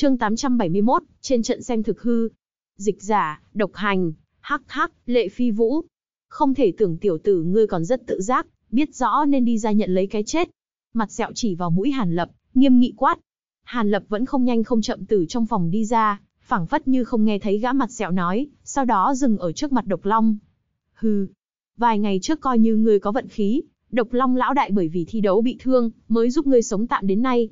Chương 871, trên trận xem thực hư. Dịch giả, độc hành, hắc hắc, lệ phi vũ. Không thể tưởng tiểu tử ngươi còn rất tự giác, biết rõ nên đi ra nhận lấy cái chết. Mặt sẹo chỉ vào mũi Hàn Lập, nghiêm nghị quát. Hàn Lập vẫn không nhanh không chậm từ trong phòng đi ra, phảng phất như không nghe thấy gã mặt sẹo nói, sau đó dừng ở trước mặt độc long. Hừ, vài ngày trước coi như ngươi có vận khí, độc long lão đại bởi vì thi đấu bị thương, mới giúp ngươi sống tạm đến nay,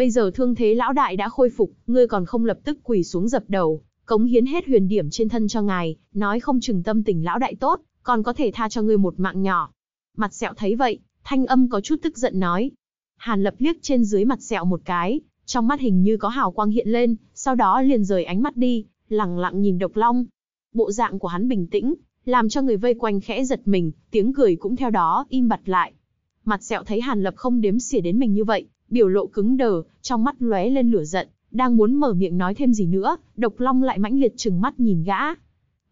Bây giờ thương thế lão đại đã khôi phục, ngươi còn không lập tức quỳ xuống dập đầu, cống hiến hết huyền điểm trên thân cho ngài, nói không chừng tâm tình lão đại tốt, còn có thể tha cho ngươi một mạng nhỏ. Mặt sẹo thấy vậy, thanh âm có chút tức giận nói. Hàn lập liếc trên dưới mặt sẹo một cái, trong mắt hình như có hào quang hiện lên, sau đó liền rời ánh mắt đi, lặng lặng nhìn độc long. Bộ dạng của hắn bình tĩnh, làm cho người vây quanh khẽ giật mình, tiếng cười cũng theo đó, im bặt lại. Mặt sẹo thấy Hàn Lập không đếm xỉa đến mình như vậy, biểu lộ cứng đờ, trong mắt lóe lên lửa giận, đang muốn mở miệng nói thêm gì nữa, Độc Long lại mãnh liệt trừng mắt nhìn gã.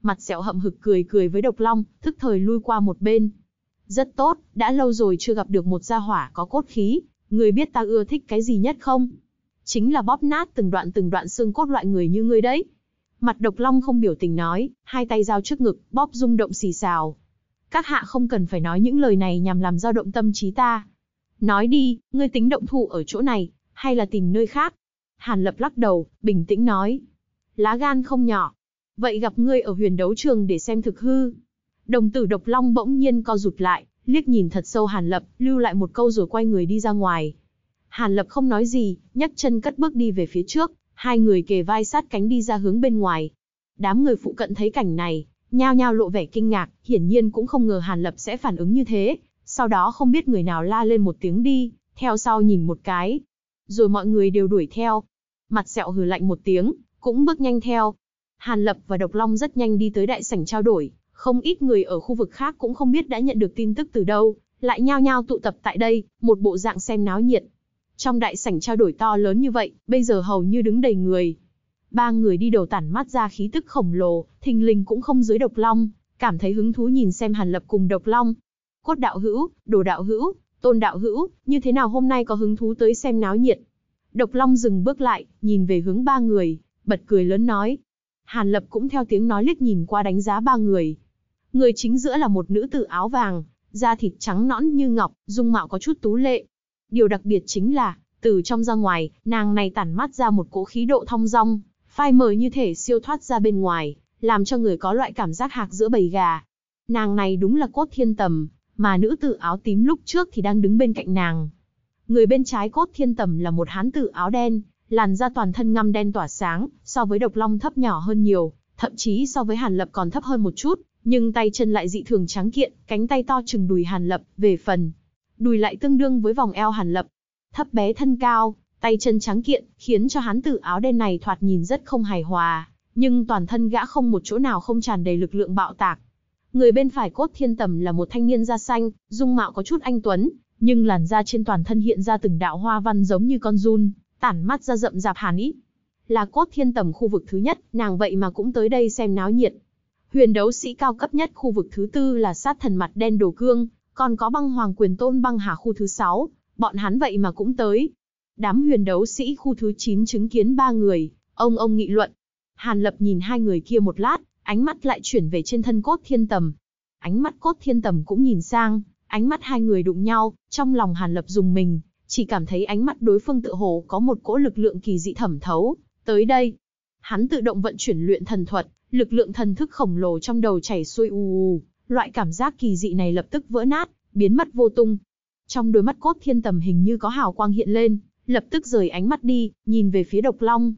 Mặt sẹo hậm hực cười cười với Độc Long, thức thời lui qua một bên. Rất tốt, đã lâu rồi chưa gặp được một gia hỏa có cốt khí, người biết ta ưa thích cái gì nhất không? Chính là bóp nát từng đoạn từng đoạn xương cốt loại người như ngươi đấy. Mặt Độc Long không biểu tình nói, hai tay giao trước ngực, bóp rung động xì xào. Các hạ không cần phải nói những lời này nhằm làm dao động tâm trí ta, Nói đi, ngươi tính động thủ ở chỗ này, hay là tìm nơi khác? Hàn Lập lắc đầu, bình tĩnh nói. Lá gan không nhỏ. Vậy gặp ngươi ở huyền đấu trường để xem thực hư. Đồng tử độc long bỗng nhiên co rụt lại, liếc nhìn thật sâu Hàn Lập, lưu lại một câu rồi quay người đi ra ngoài. Hàn Lập không nói gì, nhấc chân cất bước đi về phía trước, hai người kề vai sát cánh đi ra hướng bên ngoài. Đám người phụ cận thấy cảnh này, nhao nhao lộ vẻ kinh ngạc, hiển nhiên cũng không ngờ Hàn Lập sẽ phản ứng như thế, sau đó không biết người nào la lên một tiếng đi, theo sau nhìn một cái. Rồi mọi người đều đuổi theo. Mặt sẹo hừ lạnh một tiếng, cũng bước nhanh theo. Hàn Lập và Độc Long rất nhanh đi tới đại sảnh trao đổi, không ít người ở khu vực khác cũng không biết đã nhận được tin tức từ đâu, lại nhao nhao tụ tập tại đây, một bộ dạng xem náo nhiệt. Trong đại sảnh trao đổi to lớn như vậy, bây giờ hầu như đứng đầy người. Ba người đi đầu tản mắt ra khí tức khổng lồ, thình lình cũng không dưới Độc Long, cảm thấy hứng thú nhìn xem Hàn Lập cùng Độc Long, cốt đạo hữu, đồ đạo hữu, tôn đạo hữu, như thế nào hôm nay có hứng thú tới xem náo nhiệt. Độc Long dừng bước lại, nhìn về hướng ba người, bật cười lớn nói. Hàn Lập cũng theo tiếng nói liếc nhìn qua đánh giá ba người. Người chính giữa là một nữ tử áo vàng, da thịt trắng nõn như ngọc, dung mạo có chút tú lệ. Điều đặc biệt chính là, từ trong ra ngoài, nàng này tản mát ra một cỗ khí độ thong dong, phai mờ như thể siêu thoát ra bên ngoài, làm cho người có loại cảm giác hạc giữa bầy gà. Nàng này đúng là cốt thiên tầm, mà nữ tử áo tím lúc trước thì đang đứng bên cạnh nàng. Người bên trái cốt thiên tầm là một hán tử áo đen, làn da toàn thân ngăm đen tỏa sáng, so với độc long thấp nhỏ hơn nhiều, thậm chí so với hàn lập còn thấp hơn một chút, nhưng tay chân lại dị thường trắng kiện, cánh tay to chừng đùi hàn lập, về phần. Đùi lại tương đương với vòng eo hàn lập. Thấp bé thân cao, tay chân trắng kiện, khiến cho hán tử áo đen này thoạt nhìn rất không hài hòa, nhưng toàn thân gã không một chỗ nào không tràn đầy lực lượng bạo tạc, Người bên phải cốt thiên tầm là một thanh niên da xanh, dung mạo có chút anh tuấn, nhưng làn da trên toàn thân hiện ra từng đạo hoa văn giống như con run, tản mắt ra rậm rạp hàn ý. Là cốt thiên tầm khu vực thứ nhất, nàng vậy mà cũng tới đây xem náo nhiệt. Huyền đấu sĩ cao cấp nhất khu vực thứ tư là sát thần mặt đen đồ cương, còn có băng hoàng quyền tôn băng hà khu thứ sáu, bọn hắn vậy mà cũng tới. Đám huyền đấu sĩ khu thứ chín chứng kiến ba người, ông ông nghị luận. Hàn lập nhìn hai người kia một lát, ánh mắt lại chuyển về trên thân cốt thiên tầm. Ánh mắt cốt thiên tầm cũng nhìn sang, ánh mắt hai người đụng nhau, trong lòng Hàn Lập dùng mình, chỉ cảm thấy ánh mắt đối phương tự hồ có một cỗ lực lượng kỳ dị thẩm thấu, tới đây. Hắn tự động vận chuyển luyện thần thuật, lực lượng thần thức khổng lồ trong đầu chảy xuôi u u, loại cảm giác kỳ dị này lập tức vỡ nát, biến mất vô tung. Trong đôi mắt cốt thiên tầm hình như có hào quang hiện lên, lập tức rời ánh mắt đi, nhìn về phía độc long,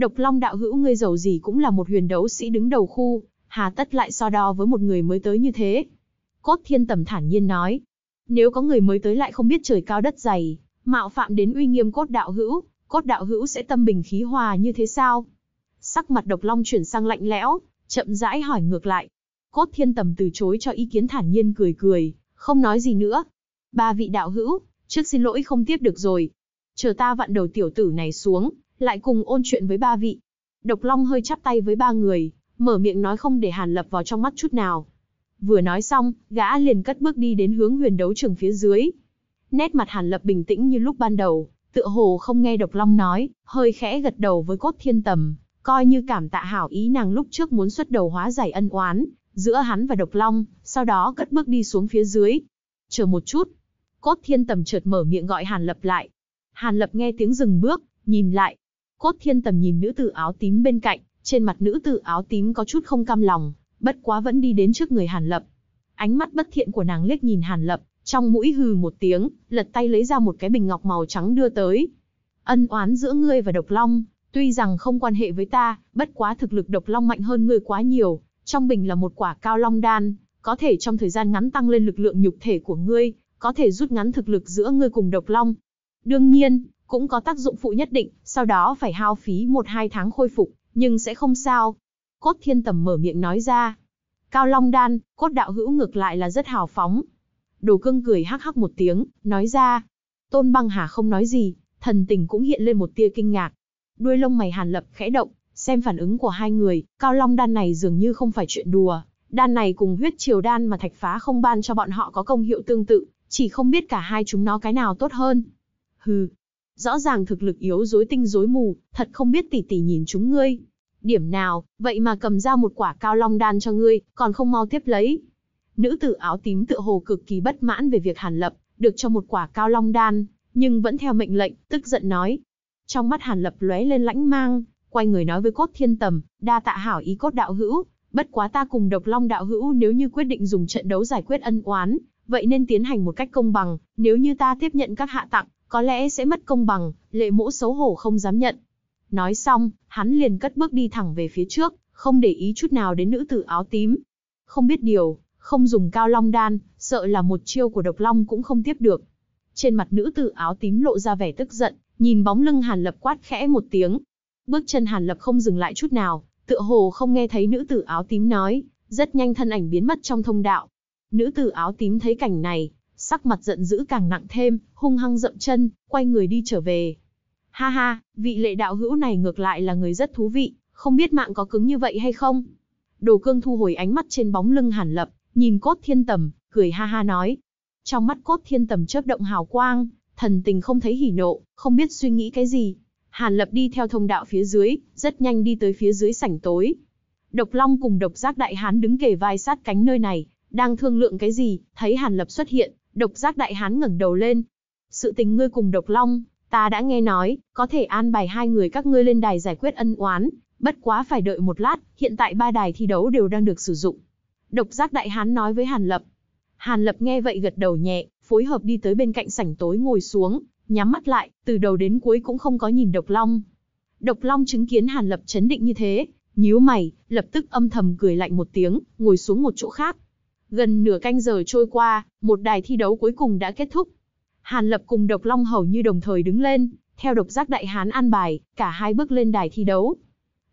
Độc Long đạo hữu ngươi giàu gì cũng là một huyền đấu sĩ đứng đầu khu, hà tất lại so đo với một người mới tới như thế. Cốt thiên tầm thản nhiên nói, nếu có người mới tới lại không biết trời cao đất dày, mạo phạm đến uy nghiêm cốt đạo hữu, cốt đạo hữu sẽ tâm bình khí hòa như thế sao? Sắc mặt độc long chuyển sang lạnh lẽo, chậm rãi hỏi ngược lại. Cốt thiên tầm từ chối cho ý kiến thản nhiên cười cười, không nói gì nữa. Ba vị đạo hữu, trước xin lỗi không tiếp được rồi. Chờ ta vặn đầu tiểu tử này xuống, lại cùng ôn chuyện với ba vị. Độc Long hơi chắp tay với ba người, mở miệng nói không để Hàn Lập vào trong mắt chút nào. Vừa nói xong, gã liền cất bước đi đến hướng huyền đấu trường phía dưới. Nét mặt Hàn Lập bình tĩnh như lúc ban đầu, tựa hồ không nghe Độc Long nói, hơi khẽ gật đầu với cốt thiên tầm, coi như cảm tạ hảo ý nàng lúc trước muốn xuất đầu hóa giải ân oán, giữa hắn và Độc Long, sau đó cất bước đi xuống phía dưới. Chờ một chút, cốt thiên tầm chợt mở miệng gọi Hàn Lập lại. Hàn Lập nghe tiếng dừng bước, nhìn lại, Cốt thiên tầm nhìn nữ tử áo tím bên cạnh, trên mặt nữ tử áo tím có chút không cam lòng, bất quá vẫn đi đến trước người Hàn Lập. Ánh mắt bất thiện của nàng liếc nhìn Hàn Lập, trong mũi hừ một tiếng, lật tay lấy ra một cái bình ngọc màu trắng đưa tới. Ân oán giữa ngươi và Độc Long, tuy rằng không quan hệ với ta, bất quá thực lực Độc Long mạnh hơn ngươi quá nhiều, trong bình là một quả cao long đan, có thể trong thời gian ngắn tăng lên lực lượng nhục thể của ngươi, có thể rút ngắn thực lực giữa ngươi cùng Độc Long. Đương nhiên, cũng có tác dụng phụ nhất định, sau đó phải hao phí 1-2 tháng khôi phục, nhưng sẽ không sao. Cốt thiên tầm mở miệng nói ra. Cao Long Đan, cốt đạo hữu ngược lại là rất hào phóng. Đồ cưng cười hắc hắc một tiếng, nói ra. Tôn băng hà không nói gì, thần tình cũng hiện lên một tia kinh ngạc. Đuôi lông mày hàn lập khẽ động, xem phản ứng của hai người, Cao Long Đan này dường như không phải chuyện đùa. Đan này cùng huyết triều đan mà thạch phá không ban cho bọn họ có công hiệu tương tự, chỉ không biết cả hai chúng nó cái nào tốt hơn. Hừ, rõ ràng thực lực yếu dối tinh dối mù, thật không biết tỷ tỷ nhìn chúng ngươi. Điểm nào, vậy mà cầm ra một quả cao long đan cho ngươi, còn không mau tiếp lấy. Nữ tử áo tím tựa hồ cực kỳ bất mãn về việc Hàn Lập, được cho một quả cao long đan, nhưng vẫn theo mệnh lệnh, tức giận nói. Trong mắt Hàn Lập lóe lên lãnh mang, quay người nói với cốt thiên tầm, đa tạ hảo ý cốt đạo hữu, bất quá ta cùng độc long đạo hữu nếu như quyết định dùng trận đấu giải quyết ân oán, vậy nên tiến hành một cách công bằng, nếu như ta tiếp nhận các hạ tặng, có lẽ sẽ mất công bằng, lệ mỗ xấu hổ không dám nhận. Nói xong, hắn liền cất bước đi thẳng về phía trước, không để ý chút nào đến nữ tử áo tím. Không biết điều, không dùng cao long đan, sợ là một chiêu của độc long cũng không tiếp được. Trên mặt nữ tử áo tím lộ ra vẻ tức giận, nhìn bóng lưng Hàn Lập quát khẽ một tiếng. Bước chân Hàn Lập không dừng lại chút nào, tựa hồ không nghe thấy nữ tử áo tím nói, rất nhanh thân ảnh biến mất trong thông đạo. Nữ tử áo tím thấy cảnh này, sắc mặt giận dữ càng nặng thêm, hung hăng dậm chân, quay người đi trở về. Ha ha, vị lệ đạo hữu này ngược lại là người rất thú vị, không biết mạng có cứng như vậy hay không? Đồ cương thu hồi ánh mắt trên bóng lưng hàn lập, nhìn cốt thiên tầm, cười ha ha nói. Trong mắt cốt thiên tầm chớp động hào quang, thần tình không thấy hỉ nộ, không biết suy nghĩ cái gì. Hàn lập đi theo thông đạo phía dưới, rất nhanh đi tới phía dưới sảnh tối. Độc Long cùng độc giác đại hán đứng kề vai sát cánh nơi này, đang thương lượng cái gì, thấy Hàn lập xuất hiện, Độc giác đại hán ngẩng đầu lên. Sự tình ngươi cùng độc long, ta đã nghe nói, có thể an bài hai người các ngươi lên đài giải quyết ân oán, bất quá phải đợi một lát, hiện tại ba đài thi đấu đều đang được sử dụng. Độc giác đại hán nói với Hàn Lập. Hàn Lập nghe vậy gật đầu nhẹ, phối hợp đi tới bên cạnh sảnh tối ngồi xuống, nhắm mắt lại, từ đầu đến cuối cũng không có nhìn độc long. Độc long chứng kiến Hàn Lập chấn định như thế, nhíu mày, lập tức âm thầm cười lạnh một tiếng, ngồi xuống một chỗ khác. Gần nửa canh giờ trôi qua, một đài thi đấu cuối cùng đã kết thúc. Hàn Lập cùng Độc Long hầu như đồng thời đứng lên, theo độc giác đại hán an bài, cả hai bước lên đài thi đấu.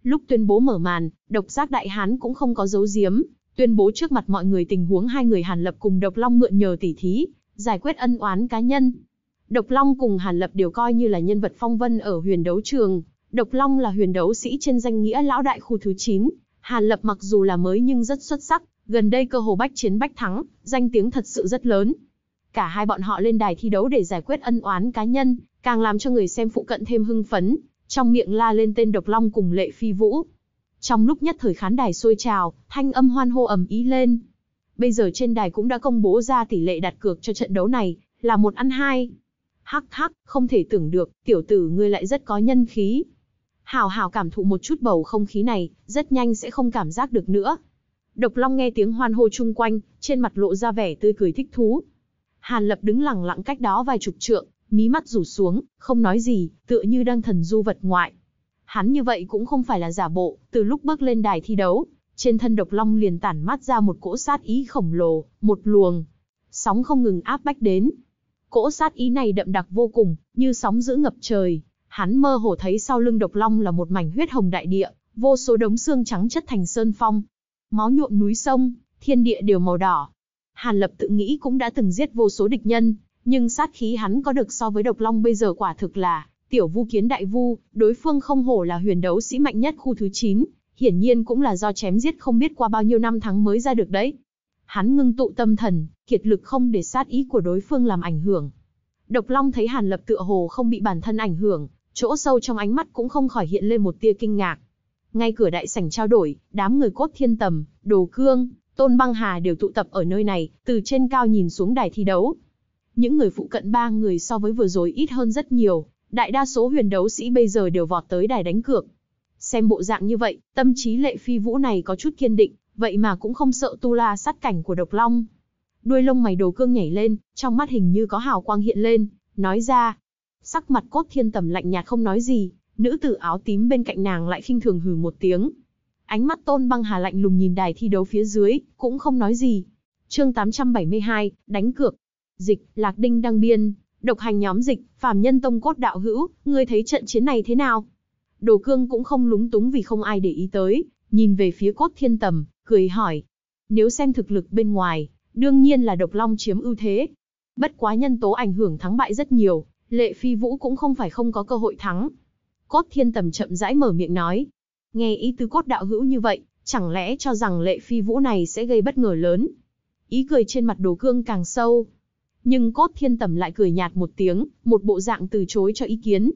Lúc tuyên bố mở màn, độc giác đại hán cũng không có giấu giếm, tuyên bố trước mặt mọi người tình huống hai người Hàn Lập cùng Độc Long mượn nhờ tỉ thí, giải quyết ân oán cá nhân. Độc Long cùng Hàn Lập đều coi như là nhân vật phong vân ở huyền đấu trường. Độc Long là huyền đấu sĩ trên danh nghĩa lão đại khu thứ 9. Hàn Lập mặc dù là mới nhưng rất xuất sắc, Gần đây cơ hồ bách chiến bách thắng, danh tiếng thật sự rất lớn. Cả hai bọn họ lên đài thi đấu để giải quyết ân oán cá nhân, càng làm cho người xem phụ cận thêm hưng phấn, trong miệng la lên tên Độc Long cùng Lệ Phi Vũ. Trong lúc nhất thời khán đài sôi trào, thanh âm hoan hô ầm ý lên. Bây giờ trên đài cũng đã công bố ra tỷ lệ đặt cược cho trận đấu này, là một ăn hai. Hắc hắc, không thể tưởng được, tiểu tử ngươi lại rất có nhân khí. hào hào cảm thụ một chút bầu không khí này, rất nhanh sẽ không cảm giác được nữa, Độc Long nghe tiếng hoan hô chung quanh, trên mặt lộ ra vẻ tươi cười thích thú. Hàn Lập đứng lặng lặng cách đó vài chục trượng, mí mắt rủ xuống, không nói gì, tựa như đang thần du vật ngoại. Hắn như vậy cũng không phải là giả bộ, từ lúc bước lên đài thi đấu, trên thân Độc Long liền tản mát ra một cỗ sát ý khổng lồ, một luồng sóng không ngừng áp bách đến. Cỗ sát ý này đậm đặc vô cùng, như sóng dữ ngập trời, hắn mơ hồ thấy sau lưng Độc Long là một mảnh huyết hồng đại địa, vô số đống xương trắng chất thành sơn phong, máu nhuộm núi sông, thiên địa đều màu đỏ. Hàn Lập tự nghĩ cũng đã từng giết vô số địch nhân, nhưng sát khí hắn có được so với độc long bây giờ quả thực là tiểu vu kiến đại vu, đối phương không hổ là huyền đấu sĩ mạnh nhất khu thứ 9, hiển nhiên cũng là do chém giết không biết qua bao nhiêu năm tháng mới ra được đấy. Hắn ngưng tụ tâm thần, kiệt lực không để sát ý của đối phương làm ảnh hưởng. Độc Long thấy Hàn Lập tựa hồ không bị bản thân ảnh hưởng, chỗ sâu trong ánh mắt cũng không khỏi hiện lên một tia kinh ngạc. Ngay cửa đại sảnh trao đổi, đám người cốt thiên tầm, đồ cương, tôn băng hà đều tụ tập ở nơi này, từ trên cao nhìn xuống đài thi đấu. Những người phụ cận ba người so với vừa rồi ít hơn rất nhiều, đại đa số huyền đấu sĩ bây giờ đều vọt tới đài đánh cược. Xem bộ dạng như vậy, tâm trí lệ phi vũ này có chút kiên định, vậy mà cũng không sợ tu la sát cảnh của độc long. Đuôi lông mày đồ cương nhảy lên, trong mắt hình như có hào quang hiện lên, nói ra. Sắc mặt cốt thiên tầm lạnh nhạt không nói gì, Nữ tử áo tím bên cạnh nàng lại khinh thường hừ một tiếng. Ánh mắt Tôn Băng Hà lạnh lùng nhìn đài thi đấu phía dưới, cũng không nói gì. Chương 872, đánh cược. Dịch, Lạc Đinh đăng biên, độc hành nhóm dịch, phàm nhân tông cốt đạo hữu, ngươi thấy trận chiến này thế nào? Đồ Cương cũng không lúng túng vì không ai để ý tới, nhìn về phía cốt thiên tầm, cười hỏi. Nếu xem thực lực bên ngoài, đương nhiên là độc long chiếm ưu thế. Bất quá nhân tố ảnh hưởng thắng bại rất nhiều, lệ phi vũ cũng không phải không có cơ hội thắng, Cốt thiên tầm chậm rãi mở miệng nói. Nghe ý tứ cốt đạo hữu như vậy, chẳng lẽ cho rằng lệ phi vũ này sẽ gây bất ngờ lớn. Ý cười trên mặt đồ cương càng sâu. Nhưng cốt thiên tầm lại cười nhạt một tiếng, một bộ dạng từ chối cho ý kiến.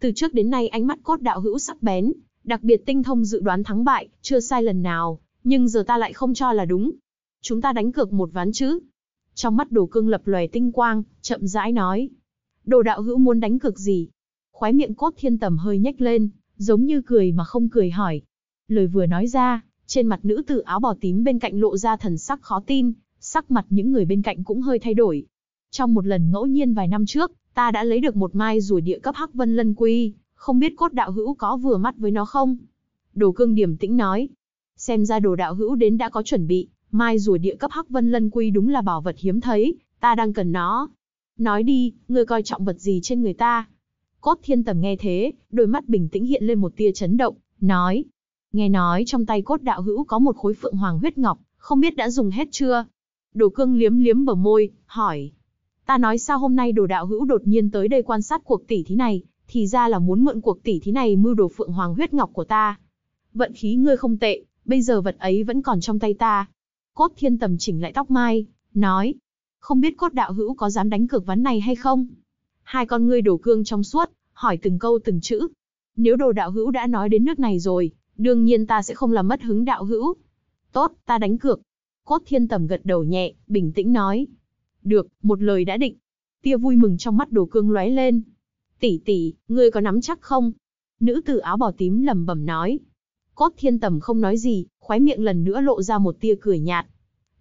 Từ trước đến nay ánh mắt cốt đạo hữu sắc bén, đặc biệt tinh thông dự đoán thắng bại, chưa sai lần nào, nhưng giờ ta lại không cho là đúng. Chúng ta đánh cược một ván chứ. Trong mắt đồ cương lập lòe tinh quang, chậm rãi nói. Đồ đạo hữu muốn đánh cược gì? Khóe miệng cốt thiên tầm hơi nhếch lên, giống như cười mà không cười hỏi. Lời vừa nói ra, trên mặt nữ tử áo bò tím bên cạnh lộ ra thần sắc khó tin, sắc mặt những người bên cạnh cũng hơi thay đổi. Trong một lần ngẫu nhiên vài năm trước, ta đã lấy được một mai rùa địa cấp Hắc Vân Lân Quy, không biết cốt đạo hữu có vừa mắt với nó không? Đồ cương điểm tĩnh nói, xem ra đồ đạo hữu đến đã có chuẩn bị, mai rùa địa cấp Hắc Vân Lân Quy đúng là bảo vật hiếm thấy, ta đang cần nó. Nói đi, ngươi coi trọng vật gì trên người ta? Cốt thiên tầm nghe thế, đôi mắt bình tĩnh hiện lên một tia chấn động, nói. Nghe nói trong tay cốt đạo hữu có một khối phượng hoàng huyết ngọc, không biết đã dùng hết chưa? Đồ cương liếm liếm bờ môi, hỏi. Ta nói sao hôm nay đồ đạo hữu đột nhiên tới đây quan sát cuộc tỷ thí này, thì ra là muốn mượn cuộc tỷ thí này mưu đồ phượng hoàng huyết ngọc của ta. Vận khí ngươi không tệ, bây giờ vật ấy vẫn còn trong tay ta. Cốt thiên tầm chỉnh lại tóc mai, nói. Không biết cốt đạo hữu có dám đánh cược ván này hay không? hai con ngươi đổ cương trong suốt, hỏi từng câu từng chữ. Nếu đồ đạo hữu đã nói đến nước này rồi, đương nhiên ta sẽ không làm mất hứng đạo hữu. Tốt, ta đánh cược. Cốt thiên tầm gật đầu nhẹ, bình tĩnh nói. Được, một lời đã định. Tia vui mừng trong mắt đồ cương lóe lên. Tỷ tỷ, ngươi có nắm chắc không? Nữ tử áo bò tím lầm bẩm nói. Cốt thiên tầm không nói gì, khoái miệng lần nữa lộ ra một tia cười nhạt.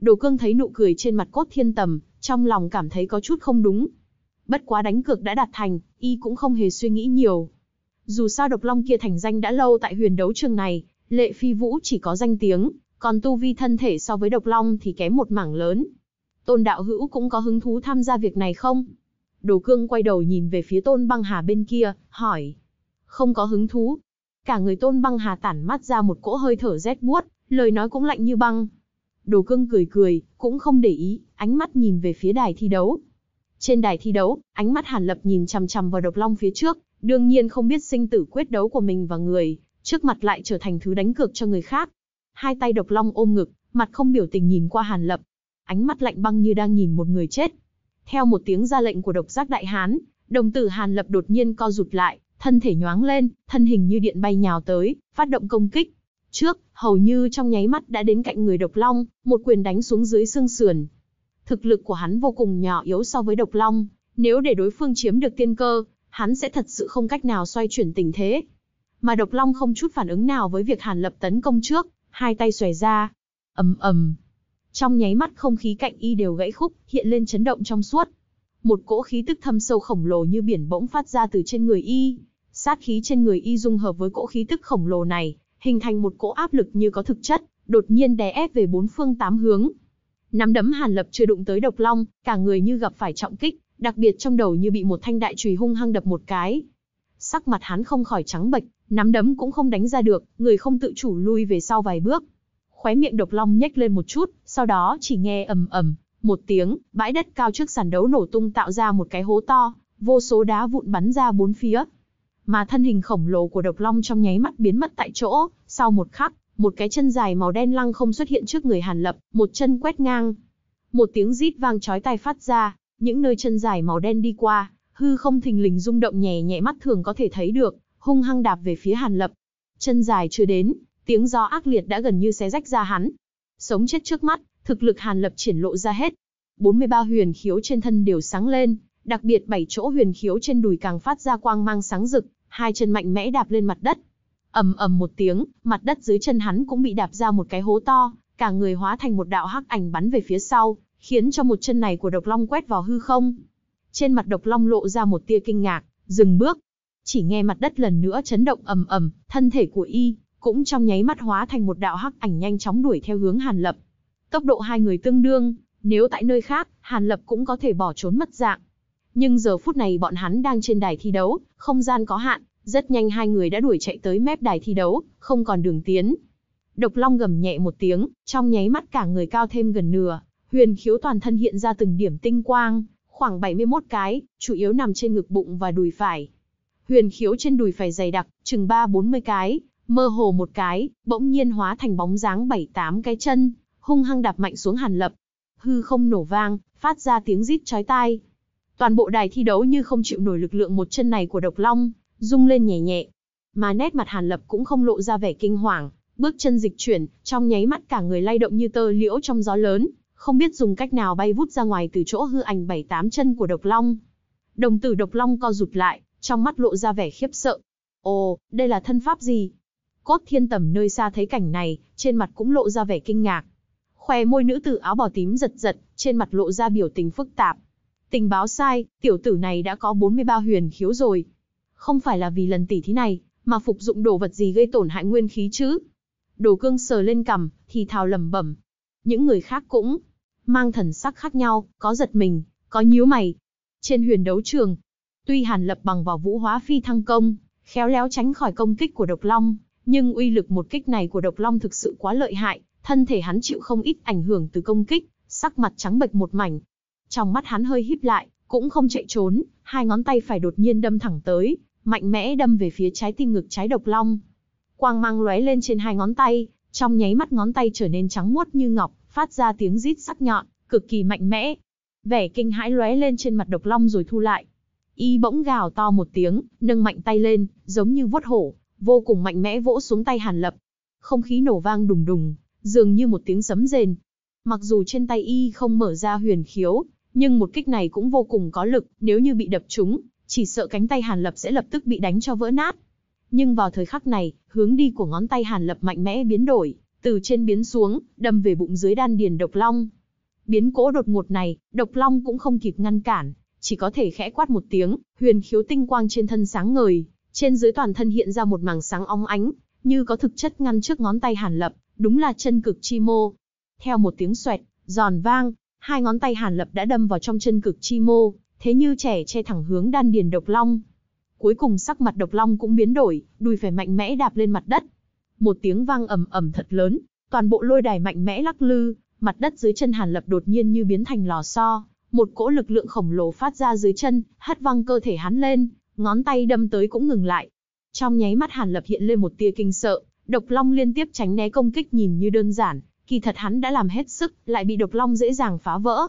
Đồ cương thấy nụ cười trên mặt cốt thiên tầm, trong lòng cảm thấy có chút không đúng bất quá đánh cược đã đạt thành, y cũng không hề suy nghĩ nhiều. Dù sao độc long kia thành danh đã lâu tại huyền đấu trường này, lệ phi vũ chỉ có danh tiếng, còn tu vi thân thể so với độc long thì kém một mảng lớn. Tôn đạo hữu cũng có hứng thú tham gia việc này không? Đồ cương quay đầu nhìn về phía tôn băng hà bên kia, hỏi. Không có hứng thú. Cả người tôn băng hà tản mắt ra một cỗ hơi thở rét buốt, lời nói cũng lạnh như băng. Đồ cương cười cười, cũng không để ý, ánh mắt nhìn về phía đài thi đấu, trên đài thi đấu, ánh mắt Hàn Lập nhìn chằm chằm vào độc long phía trước, đương nhiên không biết sinh tử quyết đấu của mình và người, trước mặt lại trở thành thứ đánh cược cho người khác. Hai tay độc long ôm ngực, mặt không biểu tình nhìn qua Hàn Lập, ánh mắt lạnh băng như đang nhìn một người chết. Theo một tiếng ra lệnh của độc giác đại hán, đồng tử Hàn Lập đột nhiên co rụt lại, thân thể nhoáng lên, thân hình như điện bay nhào tới, phát động công kích. Trước, hầu như trong nháy mắt đã đến cạnh người độc long, một quyền đánh xuống dưới xương sườn, Thực lực của hắn vô cùng nhỏ yếu so với độc long, nếu để đối phương chiếm được tiên cơ, hắn sẽ thật sự không cách nào xoay chuyển tình thế. Mà độc long không chút phản ứng nào với việc Hàn Lập tấn công trước, hai tay xòe ra. ầm ầm. Trong nháy mắt không khí cạnh y đều gãy khúc, hiện lên chấn động trong suốt. Một cỗ khí tức thâm sâu khổng lồ như biển bỗng phát ra từ trên người y. Sát khí trên người y dung hợp với cỗ khí tức khổng lồ này, hình thành một cỗ áp lực như có thực chất, đột nhiên đè ép về bốn phương tám hướng, Nắm đấm Hàn Lập chưa đụng tới độc long, cả người như gặp phải trọng kích, đặc biệt trong đầu như bị một thanh đại chùy hung hăng đập một cái. Sắc mặt hắn không khỏi trắng bệch, nắm đấm cũng không đánh ra được, người không tự chủ lui về sau vài bước. Khóe miệng độc long nhếch lên một chút, sau đó chỉ nghe ầm ầm, một tiếng, bãi đất cao trước sàn đấu nổ tung tạo ra một cái hố to, vô số đá vụn bắn ra bốn phía. Mà thân hình khổng lồ của độc long trong nháy mắt biến mất tại chỗ, sau một khắc, một cái chân dài màu đen lăng không xuất hiện trước người Hàn Lập, một chân quét ngang. Một tiếng rít vang chói tai phát ra, những nơi chân dài màu đen đi qua, hư không thình lình rung động nhẹ nhẹ mắt thường có thể thấy được, hung hăng đạp về phía Hàn Lập. Chân dài chưa đến, tiếng gió ác liệt đã gần như xé rách ra hắn. Sống chết trước mắt, thực lực Hàn Lập triển lộ ra hết. 43 huyền khiếu trên thân đều sáng lên, đặc biệt bảy chỗ huyền khiếu trên đùi càng phát ra quang mang sáng rực, hai chân mạnh mẽ đạp lên mặt đất ầm ầm một tiếng, mặt đất dưới chân hắn cũng bị đạp ra một cái hố to, cả người hóa thành một đạo hắc ảnh bắn về phía sau, khiến cho một chân này của độc long quét vào hư không. Trên mặt độc long lộ ra một tia kinh ngạc, dừng bước. Chỉ nghe mặt đất lần nữa chấn động ầm ầm, thân thể của y cũng trong nháy mắt hóa thành một đạo hắc ảnh nhanh chóng đuổi theo hướng Hàn Lập. Tốc độ hai người tương đương, nếu tại nơi khác, Hàn Lập cũng có thể bỏ trốn mất dạng. Nhưng giờ phút này bọn hắn đang trên đài thi đấu, không gian có hạn, rất nhanh hai người đã đuổi chạy tới mép đài thi đấu, không còn đường tiến. Độc Long gầm nhẹ một tiếng, trong nháy mắt cả người cao thêm gần nửa, huyền khiếu toàn thân hiện ra từng điểm tinh quang, khoảng 71 cái, chủ yếu nằm trên ngực bụng và đùi phải. Huyền khiếu trên đùi phải dày đặc, chừng 3-40 cái, mơ hồ một cái, bỗng nhiên hóa thành bóng dáng 7-8 cái chân, hung hăng đạp mạnh xuống hàn lập. Hư không nổ vang, phát ra tiếng rít chói tai. Toàn bộ đài thi đấu như không chịu nổi lực lượng một chân này của độc long, rung lên nhẹ nhẹ. Mà nét mặt Hàn Lập cũng không lộ ra vẻ kinh hoàng, bước chân dịch chuyển, trong nháy mắt cả người lay động như tơ liễu trong gió lớn, không biết dùng cách nào bay vút ra ngoài từ chỗ hư ảnh bảy tám chân của độc long. Đồng tử độc long co rụt lại, trong mắt lộ ra vẻ khiếp sợ. Ồ, đây là thân pháp gì? Cốt thiên tầm nơi xa thấy cảnh này, trên mặt cũng lộ ra vẻ kinh ngạc. Khoe môi nữ tử áo bò tím giật giật, trên mặt lộ ra biểu tình phức tạp. Tình báo sai, tiểu tử này đã có 43 huyền khiếu rồi, không phải là vì lần tỉ thí này, mà phục dụng đồ vật gì gây tổn hại nguyên khí chứ. Đồ cương sờ lên cằm, thì thào lẩm bẩm. Những người khác cũng mang thần sắc khác nhau, có giật mình, có nhíu mày. Trên huyền đấu trường, tuy Hàn Lập bằng vào vũ hóa phi thăng công, khéo léo tránh khỏi công kích của độc long, nhưng uy lực một kích này của độc long thực sự quá lợi hại, thân thể hắn chịu không ít ảnh hưởng từ công kích, sắc mặt trắng bệch một mảnh. Trong mắt hắn hơi híp lại, cũng không chạy trốn, hai ngón tay phải đột nhiên đâm thẳng tới, mạnh mẽ đâm về phía trái tim ngực trái độc long. Quang mang lóe lên trên hai ngón tay, trong nháy mắt ngón tay trở nên trắng muốt như ngọc, phát ra tiếng rít sắc nhọn, cực kỳ mạnh mẽ. Vẻ kinh hãi lóe lên trên mặt độc long rồi thu lại. Y bỗng gào to một tiếng, nâng mạnh tay lên, giống như vuốt hổ, vô cùng mạnh mẽ vỗ xuống tay Hàn Lập. Không khí nổ vang đùng đùng, dường như một tiếng sấm rền. Mặc dù trên tay y không mở ra huyền khiếu, nhưng một kích này cũng vô cùng có lực, nếu như bị đập trúng, chỉ sợ cánh tay Hàn Lập sẽ lập tức bị đánh cho vỡ nát. Nhưng vào thời khắc này, hướng đi của ngón tay Hàn Lập mạnh mẽ biến đổi, từ trên biến xuống, đâm về bụng dưới đan điền độc long. Biến cố đột ngột này, độc long cũng không kịp ngăn cản, chỉ có thể khẽ quát một tiếng, huyền khiếu tinh quang trên thân sáng ngời, trên dưới toàn thân hiện ra một màng sáng óng ánh, như có thực chất ngăn trước ngón tay Hàn Lập, đúng là chân cực chi mô. Theo một tiếng xoẹt, giòn vang, hai ngón tay Hàn Lập đã đâm vào trong chân cực chi mô, thế như trẻ che thẳng hướng đan điền độc long. Cuối cùng sắc mặt độc long cũng biến đổi, đùi phải mạnh mẽ đạp lên mặt đất. Một tiếng vang ầm ầm thật lớn, toàn bộ lôi đài mạnh mẽ lắc lư, mặt đất dưới chân Hàn Lập đột nhiên như biến thành lò xo, một cỗ lực lượng khổng lồ phát ra dưới chân, hất văng cơ thể hắn lên, ngón tay đâm tới cũng ngừng lại. Trong nháy mắt Hàn Lập hiện lên một tia kinh sợ, độc long liên tiếp tránh né công kích nhìn như đơn giản, Kỳ thật hắn đã làm hết sức, lại bị độc long dễ dàng phá vỡ.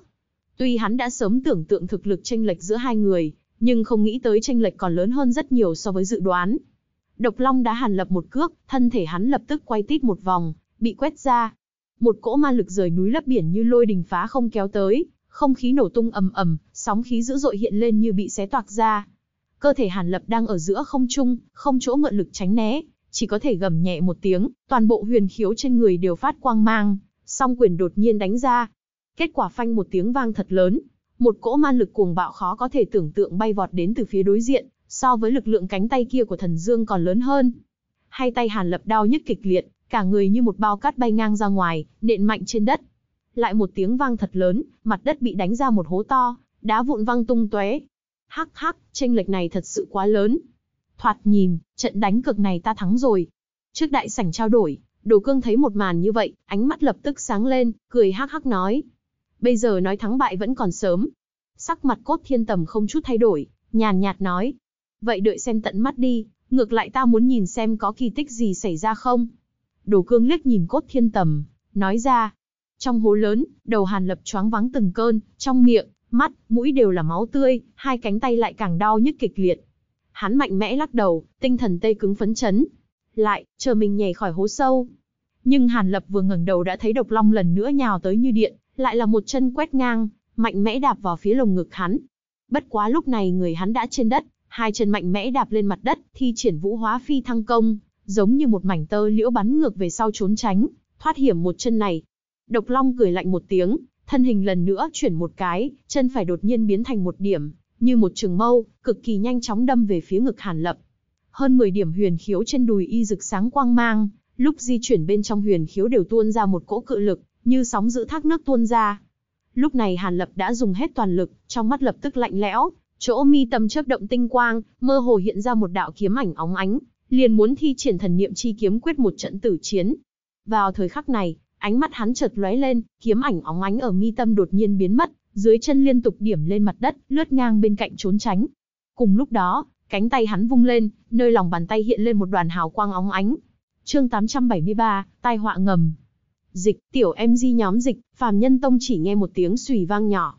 Tuy hắn đã sớm tưởng tượng thực lực tranh lệch giữa hai người, nhưng không nghĩ tới tranh lệch còn lớn hơn rất nhiều so với dự đoán. Độc long đã hàn lập một cước, thân thể hắn lập tức quay tít một vòng, bị quét ra. Một cỗ ma lực rời núi lấp biển như lôi đình phá không kéo tới, không khí nổ tung ầm ầm, sóng khí dữ dội hiện lên như bị xé toạc ra. Cơ thể Hàn Lập đang ở giữa không trung, không chỗ mượn lực tránh né, chỉ có thể gầm nhẹ một tiếng, toàn bộ huyền khiếu trên người đều phát quang mang, song quyền đột nhiên đánh ra. Kết quả phanh một tiếng vang thật lớn, một cỗ man lực cuồng bạo khó có thể tưởng tượng bay vọt đến từ phía đối diện, so với lực lượng cánh tay kia của thần dương còn lớn hơn. Hai tay Hàn Lập đau nhức kịch liệt, cả người như một bao cát bay ngang ra ngoài, nện mạnh trên đất. Lại một tiếng vang thật lớn, mặt đất bị đánh ra một hố to, đá vụn văng tung tóe. Hắc hắc, tranh lệch này thật sự quá lớn. Thoạt nhìn, trận đánh cực này ta thắng rồi. Trước đại sảnh trao đổi, Đồ Cương thấy một màn như vậy, ánh mắt lập tức sáng lên, cười hắc hắc nói. Bây giờ nói thắng bại vẫn còn sớm. Sắc mặt cốt thiên tầm không chút thay đổi, nhàn nhạt nói. Vậy đợi xem tận mắt đi, ngược lại ta muốn nhìn xem có kỳ tích gì xảy ra không. Đồ Cương liếc nhìn cốt thiên tầm, nói ra. Trong hố lớn, đầu hàn lập choáng vắng từng cơn, trong miệng, mắt, mũi đều là máu tươi, hai cánh tay lại càng đau nhức kịch liệt hắn mạnh mẽ lắc đầu, tinh thần tê cứng phấn chấn. Lại, chờ mình nhảy khỏi hố sâu. Nhưng Hàn Lập vừa ngẩng đầu đã thấy độc long lần nữa nhào tới như điện, lại là một chân quét ngang, mạnh mẽ đạp vào phía lồng ngực hắn. Bất quá lúc này người hắn đã trên đất, hai chân mạnh mẽ đạp lên mặt đất, thi triển vũ hóa phi thăng công, giống như một mảnh tơ liễu bắn ngược về sau trốn tránh, thoát hiểm một chân này. Độc Long cười lạnh một tiếng, thân hình lần nữa chuyển một cái, chân phải đột nhiên biến thành một điểm, như một trường mâu, cực kỳ nhanh chóng đâm về phía ngực Hàn Lập. Hơn 10 điểm huyền khiếu trên đùi y rực sáng quang mang, lúc di chuyển bên trong huyền khiếu đều tuôn ra một cỗ cự lực, như sóng giữ thác nước tuôn ra. Lúc này Hàn Lập đã dùng hết toàn lực, trong mắt lập tức lạnh lẽo, chỗ mi tâm chớp động tinh quang, mơ hồ hiện ra một đạo kiếm ảnh óng ánh, liền muốn thi triển thần niệm chi kiếm quyết một trận tử chiến. Vào thời khắc này, ánh mắt hắn chợt lóe lên, kiếm ảnh óng ánh ở mi tâm đột nhiên biến mất, dưới chân liên tục điểm lên mặt đất, lướt ngang bên cạnh trốn tránh. Cùng lúc đó, cánh tay hắn vung lên, nơi lòng bàn tay hiện lên một đoàn hào quang óng ánh. Chương 873, tai họa ngầm. Dịch, tiểu em di nhóm dịch, phàm nhân tông chỉ nghe một tiếng xùy vang nhỏ.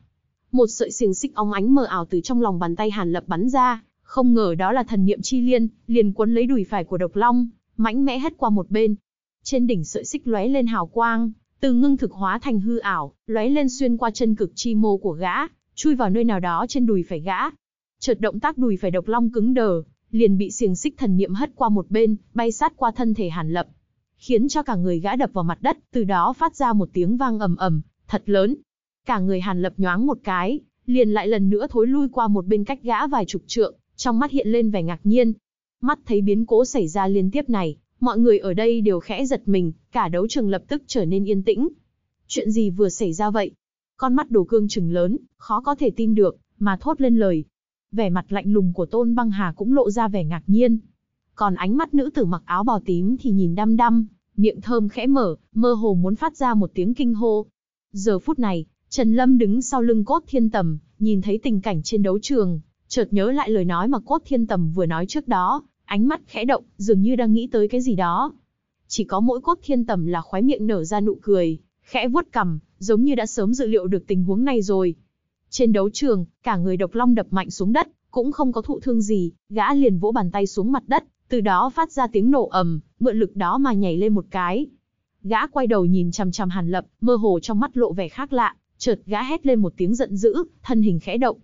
Một sợi xiềng xích óng ánh mờ ảo từ trong lòng bàn tay Hàn Lập bắn ra, không ngờ đó là thần niệm chi liên, liền cuốn lấy đùi phải của Độc Long, mãnh mẽ hất qua một bên. Trên đỉnh sợi xích lóe lên hào quang, từ ngưng thực hóa thành hư ảo, lóe lên xuyên qua chân cực chi mô của gã, chui vào nơi nào đó trên đùi phải gã. Chợt động tác đùi phải độc long cứng đờ, liền bị xiềng xích thần niệm hất qua một bên, bay sát qua thân thể Hàn Lập, khiến cho cả người gã đập vào mặt đất, từ đó phát ra một tiếng vang ầm ầm, thật lớn. Cả người Hàn Lập nhoáng một cái, liền lại lần nữa thối lui qua một bên cách gã vài chục trượng, trong mắt hiện lên vẻ ngạc nhiên. Mắt thấy biến cố xảy ra liên tiếp này, Mọi người ở đây đều khẽ giật mình, cả đấu trường lập tức trở nên yên tĩnh. Chuyện gì vừa xảy ra vậy? Con mắt đồ cương trừng lớn, khó có thể tin được, mà thốt lên lời. Vẻ mặt lạnh lùng của Tôn Băng Hà cũng lộ ra vẻ ngạc nhiên. Còn ánh mắt nữ tử mặc áo bò tím thì nhìn đăm đăm, miệng thơm khẽ mở, mơ hồ muốn phát ra một tiếng kinh hô. Giờ phút này, Trần Lâm đứng sau lưng cốt thiên tầm, nhìn thấy tình cảnh trên đấu trường, chợt nhớ lại lời nói mà cốt thiên tầm vừa nói trước đó, ánh mắt khẽ động, dường như đang nghĩ tới cái gì đó. Chỉ có mỗi cốt thiên tầm là khóe miệng nở ra nụ cười, khẽ vuốt cầm, giống như đã sớm dự liệu được tình huống này rồi. Trên đấu trường, cả người độc long đập mạnh xuống đất, cũng không có thụ thương gì, gã liền vỗ bàn tay xuống mặt đất, từ đó phát ra tiếng nổ ầm, mượn lực đó mà nhảy lên một cái. Gã quay đầu nhìn chằm chằm Hàn Lập, mơ hồ trong mắt lộ vẻ khác lạ, chợt gã hét lên một tiếng giận dữ, thân hình khẽ động.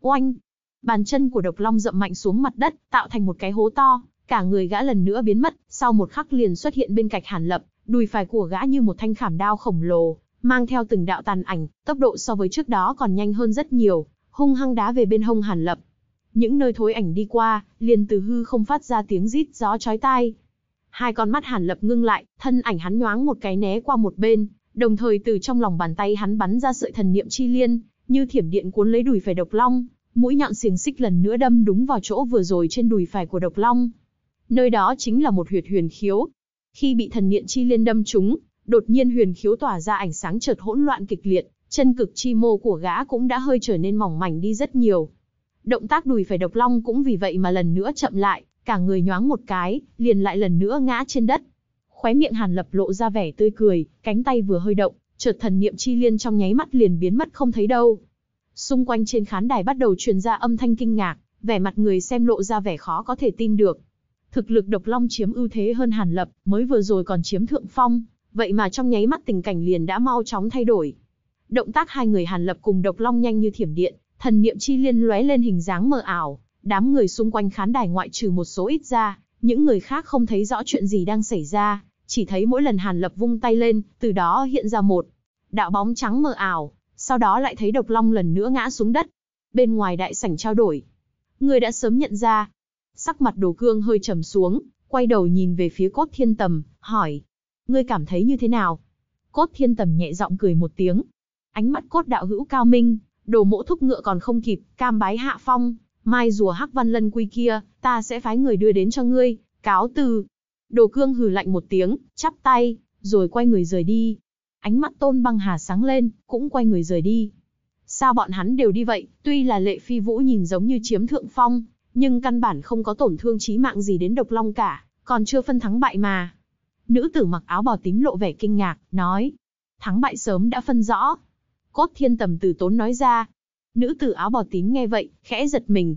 Oanh, bàn chân của độc long rậm mạnh xuống mặt đất, tạo thành một cái hố to, cả người gã lần nữa biến mất, sau một khắc liền xuất hiện bên cạnh Hàn Lập, đùi phải của gã như một thanh khảm đao khổng lồ, mang theo từng đạo tàn ảnh, tốc độ so với trước đó còn nhanh hơn rất nhiều, hung hăng đá về bên hông Hàn Lập. Những nơi thối ảnh đi qua, liền từ hư không phát ra tiếng rít gió chói tai. Hai con mắt Hàn Lập ngưng lại, thân ảnh hắn nhoáng một cái né qua một bên, đồng thời từ trong lòng bàn tay hắn bắn ra sợi thần niệm chi liên, như thiểm điện cuốn lấy đùi phải độc long, mũi nhọn xiềng xích lần nữa đâm đúng vào chỗ vừa rồi trên đùi phải của độc long. Nơi đó chính là một huyệt huyền khiếu. Khi bị thần niệm chi liên đâm trúng, đột nhiên huyền khiếu tỏa ra ánh sáng chợt hỗn loạn kịch liệt, chân cực chi mô của gã cũng đã hơi trở nên mỏng mảnh đi rất nhiều. Động tác đùi phải độc long cũng vì vậy mà lần nữa chậm lại, cả người nhoáng một cái, liền lại lần nữa ngã trên đất. Khóe miệng Hàn Lập lộ ra vẻ tươi cười, cánh tay vừa hơi động, chợt thần niệm chi liên trong nháy mắt liền biến mất không thấy đâu. Xung quanh trên khán đài bắt đầu truyền ra âm thanh kinh ngạc, vẻ mặt người xem lộ ra vẻ khó có thể tin được. Thực lực độc long chiếm ưu thế hơn Hàn Lập, mới vừa rồi còn chiếm thượng phong, vậy mà trong nháy mắt tình cảnh liền đã mau chóng thay đổi. Động tác hai người Hàn Lập cùng độc long nhanh như thiểm điện, thần niệm chi liên lóe lên hình dáng mờ ảo, đám người xung quanh khán đài ngoại trừ một số ít ra, những người khác không thấy rõ chuyện gì đang xảy ra, chỉ thấy mỗi lần Hàn Lập vung tay lên, từ đó hiện ra một đạo bóng trắng mờ ảo, sau đó lại thấy độc long lần nữa ngã xuống đất. Bên ngoài đại sảnh trao đổi, người đã sớm nhận ra. Sắc mặt đồ cương hơi trầm xuống, quay đầu nhìn về phía cốt thiên tầm, hỏi. Ngươi cảm thấy như thế nào? Cốt thiên tầm nhẹ giọng cười một tiếng. Ánh mắt cốt đạo hữu cao minh, đồ mỗ thúc ngựa còn không kịp, cam bái hạ phong. Mai rùa hắc văn lân quy kia, ta sẽ phái người đưa đến cho ngươi, cáo từ. Đồ cương hừ lạnh một tiếng, chắp tay, rồi quay người rời đi ánh mắt tôn băng hà sáng lên, cũng quay người rời đi. Sao bọn hắn đều đi vậy, tuy là lệ phi vũ nhìn giống như chiếm thượng phong, nhưng căn bản không có tổn thương chí mạng gì đến độc long cả, còn chưa phân thắng bại mà. Nữ tử mặc áo bò tím lộ vẻ kinh ngạc, nói. Thắng bại sớm đã phân rõ. Cốt thiên tầm tử tốn nói ra. Nữ tử áo bò tím nghe vậy, khẽ giật mình.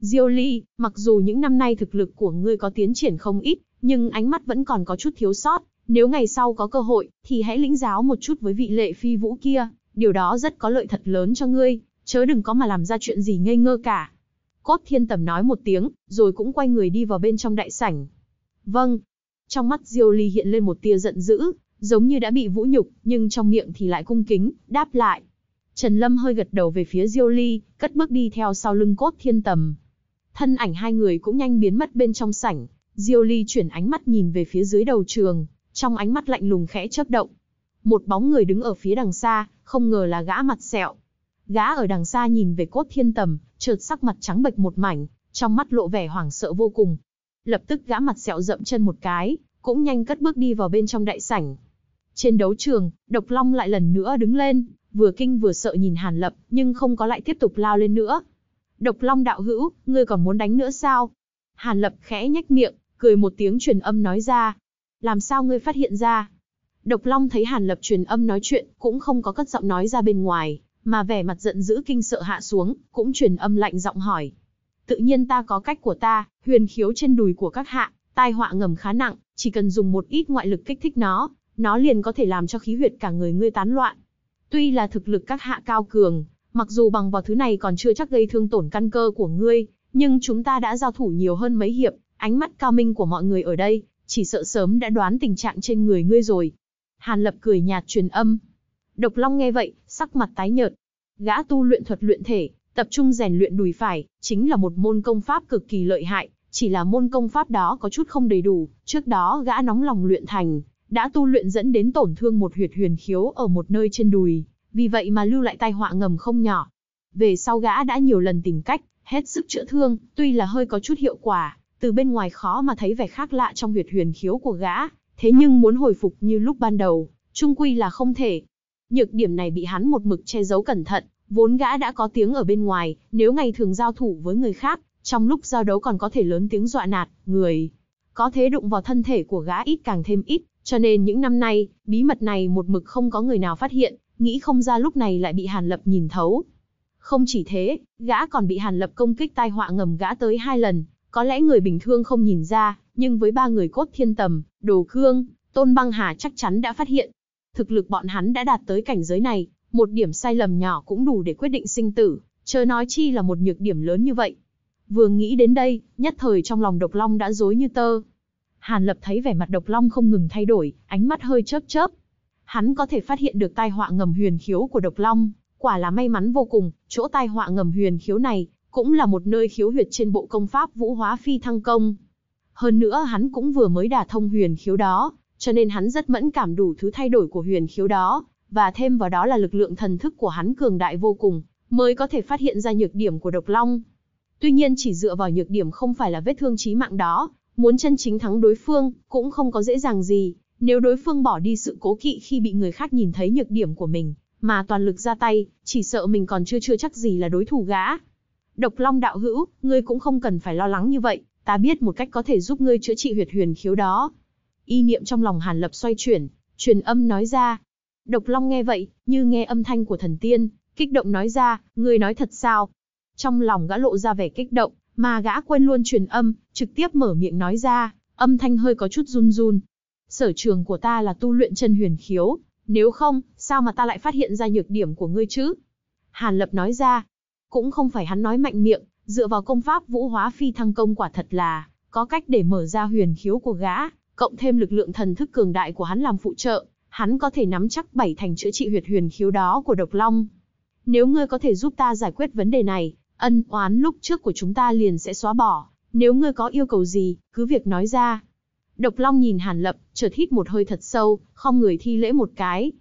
Diêu ly, mặc dù những năm nay thực lực của ngươi có tiến triển không ít, nhưng ánh mắt vẫn còn có chút thiếu sót, nếu ngày sau có cơ hội, thì hãy lĩnh giáo một chút với vị lệ phi vũ kia, điều đó rất có lợi thật lớn cho ngươi, chớ đừng có mà làm ra chuyện gì ngây ngơ cả. Cốt thiên tầm nói một tiếng, rồi cũng quay người đi vào bên trong đại sảnh. Vâng. Trong mắt Diêu Ly hiện lên một tia giận dữ, giống như đã bị vũ nhục, nhưng trong miệng thì lại cung kính, đáp lại. Trần Lâm hơi gật đầu về phía Diêu Ly, cất bước đi theo sau lưng cốt thiên tầm. Thân ảnh hai người cũng nhanh biến mất bên trong sảnh, Diêu Ly chuyển ánh mắt nhìn về phía dưới đầu trường, trong ánh mắt lạnh lùng khẽ chớp động. Một bóng người đứng ở phía đằng xa, không ngờ là gã mặt sẹo. Gã ở đằng xa nhìn về cốt thiên tầm, chợt sắc mặt trắng bệch một mảnh, trong mắt lộ vẻ hoảng sợ vô cùng. Lập tức gã mặt sẹo dậm chân một cái, cũng nhanh cất bước đi vào bên trong đại sảnh. Trên đấu trường, Độc Long lại lần nữa đứng lên, vừa kinh vừa sợ nhìn Hàn Lập, nhưng không có lại tiếp tục lao lên nữa. Độc Long đạo hữu, ngươi còn muốn đánh nữa sao? Hàn Lập khẽ nhếch miệng, cười một tiếng truyền âm nói ra làm sao ngươi phát hiện ra? Độc Long thấy Hàn Lập truyền âm nói chuyện, cũng không có cất giọng nói ra bên ngoài, mà vẻ mặt giận dữ kinh sợ hạ xuống, cũng truyền âm lạnh giọng hỏi. Tự nhiên ta có cách của ta, huyền khiếu trên đùi của các hạ, tai họa ngầm khá nặng, chỉ cần dùng một ít ngoại lực kích thích nó, nó liền có thể làm cho khí huyệt cả người ngươi tán loạn. Tuy là thực lực các hạ cao cường, mặc dù bằng vào thứ này còn chưa chắc gây thương tổn căn cơ của ngươi, nhưng chúng ta đã giao thủ nhiều hơn mấy hiệp, ánh mắt cao minh của mọi người ở đây, chỉ sợ sớm đã đoán tình trạng trên người ngươi rồi. Hàn lập cười nhạt truyền âm. Độc long nghe vậy, sắc mặt tái nhợt. Gã tu luyện thuật luyện thể, tập trung rèn luyện đùi phải, chính là một môn công pháp cực kỳ lợi hại, chỉ là môn công pháp đó có chút không đầy đủ, trước đó gã nóng lòng luyện thành, đã tu luyện dẫn đến tổn thương một huyệt huyền khiếu ở một nơi trên đùi, vì vậy mà lưu lại tai họa ngầm không nhỏ. Về sau gã đã nhiều lần tìm cách, hết sức chữa thương, tuy là hơi có chút hiệu quả, từ bên ngoài khó mà thấy vẻ khác lạ trong huyệt huyền khiếu của gã, thế nhưng muốn hồi phục như lúc ban đầu, trung quy là không thể. Nhược điểm này bị hắn một mực che giấu cẩn thận, vốn gã đã có tiếng ở bên ngoài, nếu ngày thường giao thủ với người khác, trong lúc giao đấu còn có thể lớn tiếng dọa nạt, người. Có thế đụng vào thân thể của gã ít càng thêm ít, cho nên những năm nay, bí mật này một mực không có người nào phát hiện, nghĩ không ra lúc này lại bị Hàn Lập nhìn thấu. Không chỉ thế, gã còn bị Hàn Lập công kích tai họa ngầm gã tới hai lần, có lẽ người bình thường không nhìn ra, nhưng với ba người cốt thiên tầm, đồ cương, tôn băng hà chắc chắn đã phát hiện. Thực lực bọn hắn đã đạt tới cảnh giới này, một điểm sai lầm nhỏ cũng đủ để quyết định sinh tử, chớ nói chi là một nhược điểm lớn như vậy. Vừa nghĩ đến đây, nhất thời trong lòng độc long đã dối như tơ. Hàn lập thấy vẻ mặt độc long không ngừng thay đổi, ánh mắt hơi chớp chớp. Hắn có thể phát hiện được tai họa ngầm huyền khiếu của độc long, quả là may mắn vô cùng, chỗ tai họa ngầm huyền khiếu này cũng là một nơi khiếu huyệt trên bộ công pháp vũ hóa phi thăng công. Hơn nữa hắn cũng vừa mới đả thông huyền khiếu đó, cho nên hắn rất mẫn cảm đủ thứ thay đổi của huyền khiếu đó, và thêm vào đó là lực lượng thần thức của hắn cường đại vô cùng, mới có thể phát hiện ra nhược điểm của độc long. Tuy nhiên chỉ dựa vào nhược điểm không phải là vết thương chí mạng đó, muốn chân chính thắng đối phương cũng không có dễ dàng gì, nếu đối phương bỏ đi sự cố kỵ khi bị người khác nhìn thấy nhược điểm của mình, mà toàn lực ra tay, chỉ sợ mình còn chưa chưa chắc gì là đối thủ gã. Độc Long đạo hữu, ngươi cũng không cần phải lo lắng như vậy, ta biết một cách có thể giúp ngươi chữa trị huyệt huyền khiếu đó. Y niệm trong lòng Hàn Lập xoay chuyển, truyền âm nói ra. Độc Long nghe vậy, như nghe âm thanh của thần tiên, kích động nói ra, ngươi nói thật sao? Trong lòng gã lộ ra vẻ kích động, mà gã quên luôn truyền âm, trực tiếp mở miệng nói ra, âm thanh hơi có chút run run. Sở trường của ta là tu luyện chân huyền khiếu, nếu không, sao mà ta lại phát hiện ra nhược điểm của ngươi chứ? Hàn Lập nói ra, cũng không phải hắn nói mạnh miệng, dựa vào công pháp vũ hóa phi thăng công quả thật là, có cách để mở ra huyền khiếu của gã, cộng thêm lực lượng thần thức cường đại của hắn làm phụ trợ, hắn có thể nắm chắc bảy thành chữa trị huyệt huyền khiếu đó của độc long. Nếu ngươi có thể giúp ta giải quyết vấn đề này, ân oán lúc trước của chúng ta liền sẽ xóa bỏ, nếu ngươi có yêu cầu gì, cứ việc nói ra. Độc long nhìn hàn lập, chợt hít một hơi thật sâu, không người thi lễ một cái.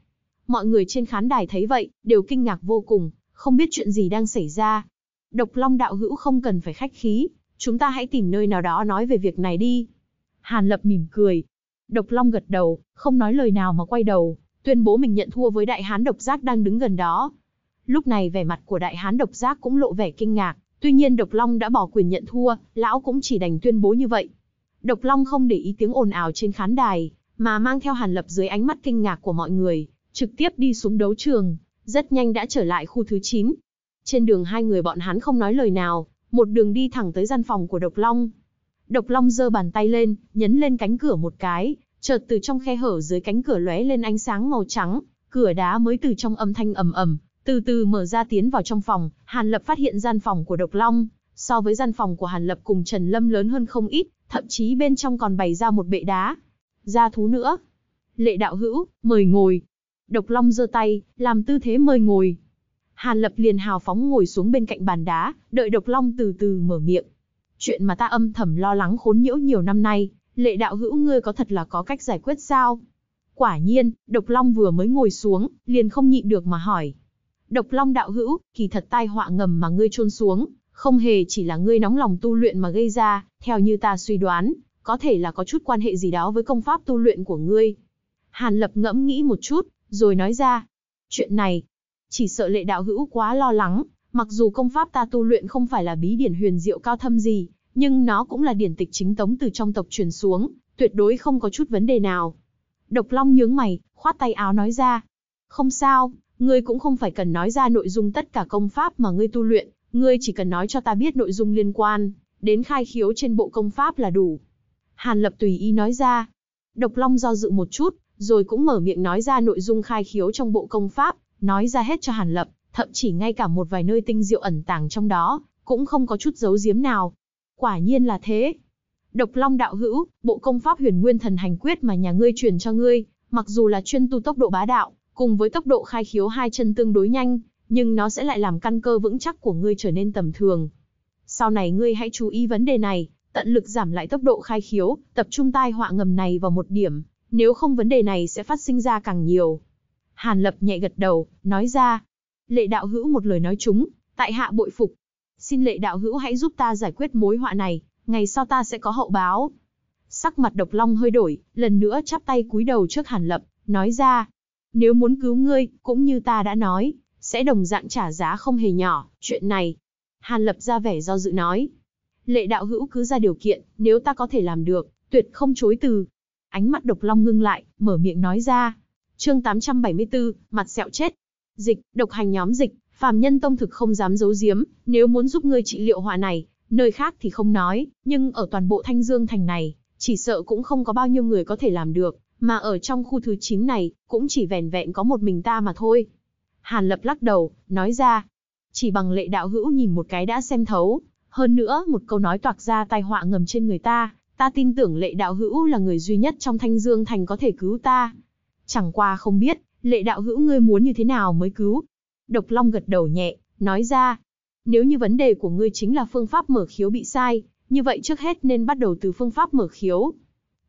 Mọi người trên khán đài thấy vậy, đều kinh ngạc vô cùng, không biết chuyện gì đang xảy ra. Độc Long đạo hữu không cần phải khách khí, chúng ta hãy tìm nơi nào đó nói về việc này đi. Hàn Lập mỉm cười. Độc Long gật đầu, không nói lời nào mà quay đầu, tuyên bố mình nhận thua với đại hán độc giác đang đứng gần đó. Lúc này vẻ mặt của đại hán độc giác cũng lộ vẻ kinh ngạc, tuy nhiên Độc Long đã bỏ quyền nhận thua, lão cũng chỉ đành tuyên bố như vậy. Độc Long không để ý tiếng ồn ào trên khán đài, mà mang theo Hàn Lập dưới ánh mắt kinh ngạc của mọi người, trực tiếp đi xuống đấu trường, rất nhanh đã trở lại khu thứ 9. Trên đường hai người bọn hắn không nói lời nào, một đường đi thẳng tới gian phòng của Độc Long. Độc Long giơ bàn tay lên, nhấn lên cánh cửa một cái, chợt từ trong khe hở dưới cánh cửa lóe lên ánh sáng màu trắng, cửa đá mới từ trong âm thanh ầm ầm, từ từ mở ra tiến vào trong phòng, Hàn Lập phát hiện gian phòng của Độc Long, so với gian phòng của Hàn Lập cùng Trần Lâm lớn hơn không ít, thậm chí bên trong còn bày ra một bệ đá. Ra thú nữa. Lệ đạo hữu, mời ngồi. Độc Long giơ tay, làm tư thế mời ngồi. Hàn Lập liền hào phóng ngồi xuống bên cạnh bàn đá, đợi Độc Long từ từ mở miệng. Chuyện mà ta âm thầm lo lắng khốn nhiễu nhiều năm nay, lệ đạo hữu ngươi có thật là có cách giải quyết sao? Quả nhiên, Độc Long vừa mới ngồi xuống, liền không nhịn được mà hỏi. Độc Long đạo hữu, kỳ thật tai họa ngầm mà ngươi chôn xuống, không hề chỉ là ngươi nóng lòng tu luyện mà gây ra, theo như ta suy đoán, có thể là có chút quan hệ gì đó với công pháp tu luyện của ngươi. Hàn Lập ngẫm nghĩ một chút, rồi nói ra. Chuyện này, chỉ sợ lệ đạo hữu quá lo lắng, mặc dù công pháp ta tu luyện không phải là bí điển huyền diệu cao thâm gì, nhưng nó cũng là điển tịch chính tống từ trong tộc truyền xuống, tuyệt đối không có chút vấn đề nào. Độc Long nhướng mày, khoát tay áo nói ra. Không sao, ngươi cũng không phải cần nói ra nội dung tất cả công pháp mà ngươi tu luyện, ngươi chỉ cần nói cho ta biết nội dung liên quan, đến khai khiếu trên bộ công pháp là đủ. Hàn Lập tùy ý nói ra. Độc Long do dự một chút, rồi cũng mở miệng nói ra nội dung khai khiếu trong bộ công pháp, nói ra hết cho Hàn Lập, thậm chí ngay cả một vài nơi tinh diệu ẩn tàng trong đó, cũng không có chút giấu giếm nào. Quả nhiên là thế. Độc Long đạo hữu, bộ công pháp Huyền Nguyên Thần Hành Quyết mà nhà ngươi truyền cho ngươi, mặc dù là chuyên tu tốc độ bá đạo, cùng với tốc độ khai khiếu hai chân tương đối nhanh, nhưng nó sẽ lại làm căn cơ vững chắc của ngươi trở nên tầm thường. Sau này ngươi hãy chú ý vấn đề này, tận lực giảm lại tốc độ khai khiếu, tập trung tai họa ngầm này vào một điểm, nếu không vấn đề này sẽ phát sinh ra càng nhiều. Hàn Lập nhẹ gật đầu, nói ra. Lệ đạo hữu một lời nói chúng, tại hạ bội phục. Xin lệ đạo hữu hãy giúp ta giải quyết mối họa này, ngày sau ta sẽ có hậu báo. Sắc mặt độc long hơi đổi, lần nữa chắp tay cúi đầu trước Hàn Lập, nói ra. Nếu muốn cứu ngươi, cũng như ta đã nói, sẽ đồng dạng trả giá không hề nhỏ, chuyện này. Hàn Lập ra vẻ do dự nói. Lệ đạo hữu cứ ra điều kiện, nếu ta có thể làm được, tuyệt không chối từ ánh mắt độc long ngưng lại, mở miệng nói ra. chương 874, mặt sẹo chết. Dịch, độc hành nhóm dịch, phàm nhân tông thực không dám giấu giếm, nếu muốn giúp ngươi trị liệu họa này, nơi khác thì không nói, nhưng ở toàn bộ Thanh Dương Thành này, chỉ sợ cũng không có bao nhiêu người có thể làm được, mà ở trong khu thứ 9 này, cũng chỉ vẻn vẹn có một mình ta mà thôi. Hàn Lập lắc đầu, nói ra, chỉ bằng lệ đạo hữu nhìn một cái đã xem thấu, hơn nữa một câu nói toạc ra tai họa ngầm trên người ta, ta tin tưởng lệ đạo hữu là người duy nhất trong thanh dương thành có thể cứu ta. Chẳng qua không biết, lệ đạo hữu ngươi muốn như thế nào mới cứu. Độc Long gật đầu nhẹ, nói ra, nếu như vấn đề của ngươi chính là phương pháp mở khiếu bị sai, như vậy trước hết nên bắt đầu từ phương pháp mở khiếu.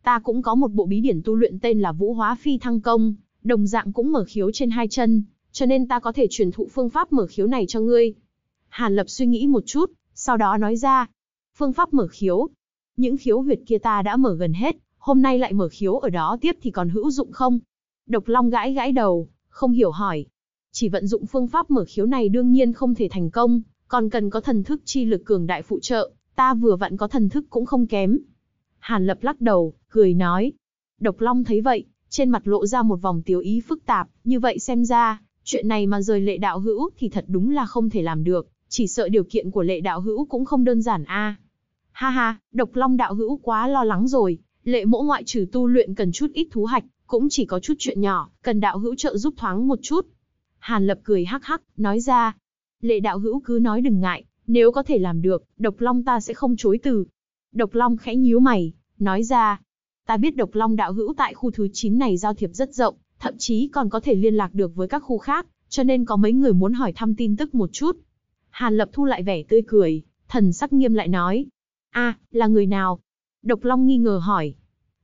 Ta cũng có một bộ bí điển tu luyện tên là Vũ Hóa Phi Thăng Công, đồng dạng cũng mở khiếu trên hai chân, cho nên ta có thể truyền thụ phương pháp mở khiếu này cho ngươi. Hàn Lập suy nghĩ một chút, sau đó nói ra, phương pháp mở khiếu, những khiếu huyệt kia ta đã mở gần hết, hôm nay lại mở khiếu ở đó tiếp thì còn hữu dụng không? Độc Long gãi gãi đầu, không hiểu hỏi. Chỉ vận dụng phương pháp mở khiếu này đương nhiên không thể thành công, còn cần có thần thức chi lực cường đại phụ trợ, ta vừa vặn có thần thức cũng không kém. Hàn Lập lắc đầu, cười nói. Độc Long thấy vậy, trên mặt lộ ra một vòng tiểu ý phức tạp, như vậy xem ra, chuyện này mà rời lệ đạo hữu thì thật đúng là không thể làm được, chỉ sợ điều kiện của lệ đạo hữu cũng không đơn giản a. À. Ha ha, độc long đạo hữu quá lo lắng rồi, lệ mỗ ngoại trừ tu luyện cần chút ít thú hạch, cũng chỉ có chút chuyện nhỏ, cần đạo hữu trợ giúp thoáng một chút. Hàn lập cười hắc hắc, nói ra. Lệ đạo hữu cứ nói đừng ngại, nếu có thể làm được, độc long ta sẽ không chối từ. Độc long khẽ nhíu mày, nói ra. Ta biết độc long đạo hữu tại khu thứ 9 này giao thiệp rất rộng, thậm chí còn có thể liên lạc được với các khu khác, cho nên có mấy người muốn hỏi thăm tin tức một chút. Hàn lập thu lại vẻ tươi cười, thần sắc nghiêm lại nói, a là người nào? Độc Long nghi ngờ hỏi.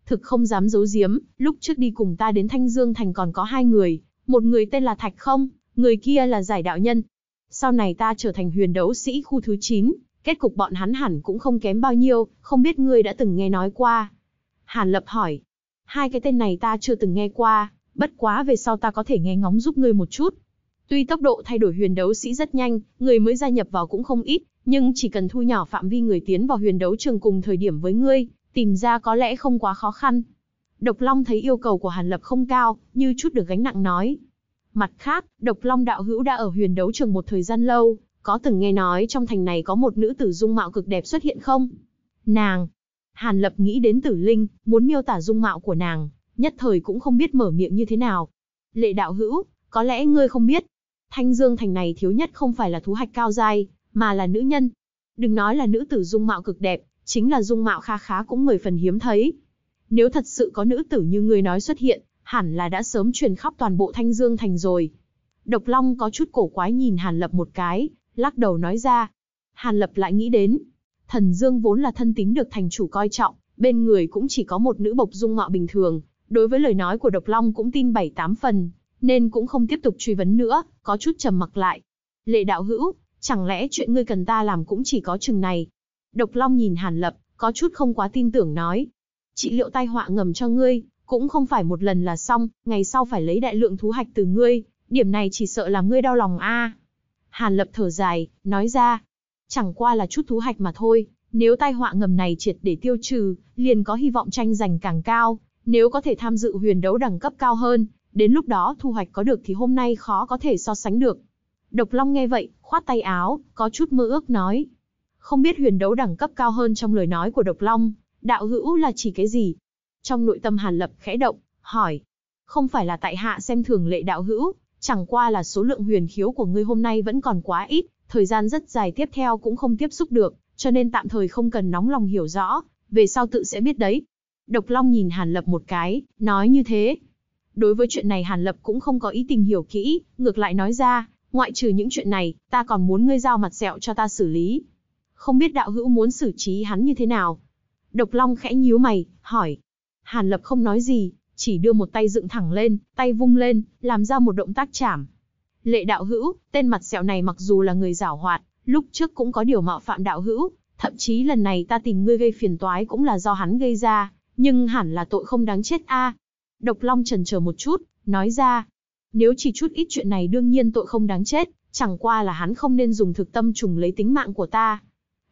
Thực không dám giấu giếm, lúc trước đi cùng ta đến Thanh Dương Thành còn có hai người, một người tên là Thạch Không, người kia là Giải Đạo Nhân. Sau này ta trở thành huyền đấu sĩ khu thứ 9, kết cục bọn hắn hẳn cũng không kém bao nhiêu, không biết ngươi đã từng nghe nói qua. Hàn Lập hỏi, hai cái tên này ta chưa từng nghe qua, bất quá về sau ta có thể nghe ngóng giúp ngươi một chút. Tuy tốc độ thay đổi huyền đấu sĩ rất nhanh, người mới gia nhập vào cũng không ít, nhưng chỉ cần thu nhỏ phạm vi người tiến vào huyền đấu trường cùng thời điểm với ngươi, tìm ra có lẽ không quá khó khăn. Độc Long thấy yêu cầu của Hàn Lập không cao, như chút được gánh nặng nói. Mặt khác, Độc Long đạo hữu đã ở huyền đấu trường một thời gian lâu, có từng nghe nói trong thành này có một nữ tử dung mạo cực đẹp xuất hiện không? Nàng! Hàn Lập nghĩ đến tử linh, muốn miêu tả dung mạo của nàng, nhất thời cũng không biết mở miệng như thế nào. Lệ đạo hữu, có lẽ ngươi không biết. Thanh Dương thành này thiếu nhất không phải là thú hạch cao dai, mà là nữ nhân. Đừng nói là nữ tử dung mạo cực đẹp, chính là dung mạo kha khá cũng mười phần hiếm thấy. Nếu thật sự có nữ tử như người nói xuất hiện, hẳn là đã sớm truyền khắp toàn bộ Thanh Dương thành rồi. Độc Long có chút cổ quái nhìn Hàn Lập một cái, lắc đầu nói ra. Hàn Lập lại nghĩ đến, Thần Dương vốn là thân tính được thành chủ coi trọng, bên người cũng chỉ có một nữ bộc dung mạo bình thường, đối với lời nói của Độc Long cũng tin bảy tám phần, nên cũng không tiếp tục truy vấn nữa, có chút trầm mặc lại. Lệ đạo hữu, Chẳng lẽ chuyện ngươi cần ta làm cũng chỉ có chừng này? Độc Long nhìn Hàn Lập, có chút không quá tin tưởng nói. Trị liệu tai họa ngầm cho ngươi, cũng không phải một lần là xong, ngày sau phải lấy đại lượng thú hạch từ ngươi, điểm này chỉ sợ làm ngươi đau lòng a. Hàn Lập thở dài, nói ra. Chẳng qua là chút thú hạch mà thôi, nếu tai họa ngầm này triệt để tiêu trừ, liền có hy vọng tranh giành càng cao, nếu có thể tham dự huyền đấu đẳng cấp cao hơn, đến lúc đó thu hoạch có được thì hôm nay khó có thể so sánh được. Độc Long nghe vậy, khoát tay áo, có chút mơ ước nói. Không biết huyền đấu đẳng cấp cao hơn trong lời nói của Độc Long, đạo hữu là chỉ cái gì? Trong nội tâm Hàn Lập khẽ động, hỏi. Không phải là tại hạ xem thường lệ đạo hữu, chẳng qua là số lượng huyền khiếu của ngươi hôm nay vẫn còn quá ít, thời gian rất dài tiếp theo cũng không tiếp xúc được, cho nên tạm thời không cần nóng lòng hiểu rõ, về sau tự sẽ biết đấy. Độc Long nhìn Hàn Lập một cái, nói như thế. Đối với chuyện này Hàn Lập cũng không có ý tình hiểu kỹ, ngược lại nói ra, ngoại trừ những chuyện này, ta còn muốn ngươi giao mặt sẹo cho ta xử lý. Không biết đạo hữu muốn xử trí hắn như thế nào? Độc Long khẽ nhíu mày, hỏi. Hàn Lập không nói gì, chỉ đưa một tay dựng thẳng lên, tay vung lên, làm ra một động tác chảm. Lệ đạo hữu, tên mặt sẹo này mặc dù là người giảo hoạt, lúc trước cũng có điều mạo phạm đạo hữu, thậm chí lần này ta tìm ngươi gây phiền toái cũng là do hắn gây ra, nhưng hẳn là tội không đáng chết a. Độc Long trần chờ một chút, nói ra, nếu chỉ chút ít chuyện này đương nhiên tội không đáng chết, chẳng qua là hắn không nên dùng thực tâm trùng lấy tính mạng của ta.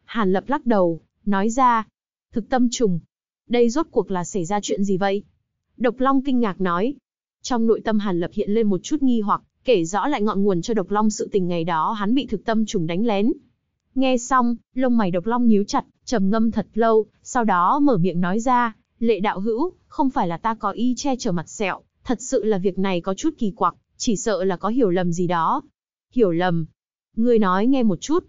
Hàn lập lắc đầu, nói ra, thực tâm trùng, đây rốt cuộc là xảy ra chuyện gì vậy? Độc Long kinh ngạc nói. Trong nội tâm Hàn Lập hiện lên một chút nghi hoặc, kể rõ lại ngọn nguồn cho Độc Long sự tình ngày đó hắn bị thực tâm trùng đánh lén. Nghe xong, lông mày Độc Long nhíu chặt, trầm ngâm thật lâu, sau đó mở miệng nói ra, lệ đạo hữu, không phải là ta có y che chở mặt sẹo, Thật sự là việc này có chút kỳ quặc, chỉ sợ là có hiểu lầm gì đó. Hiểu lầm. Ngươi nói nghe một chút.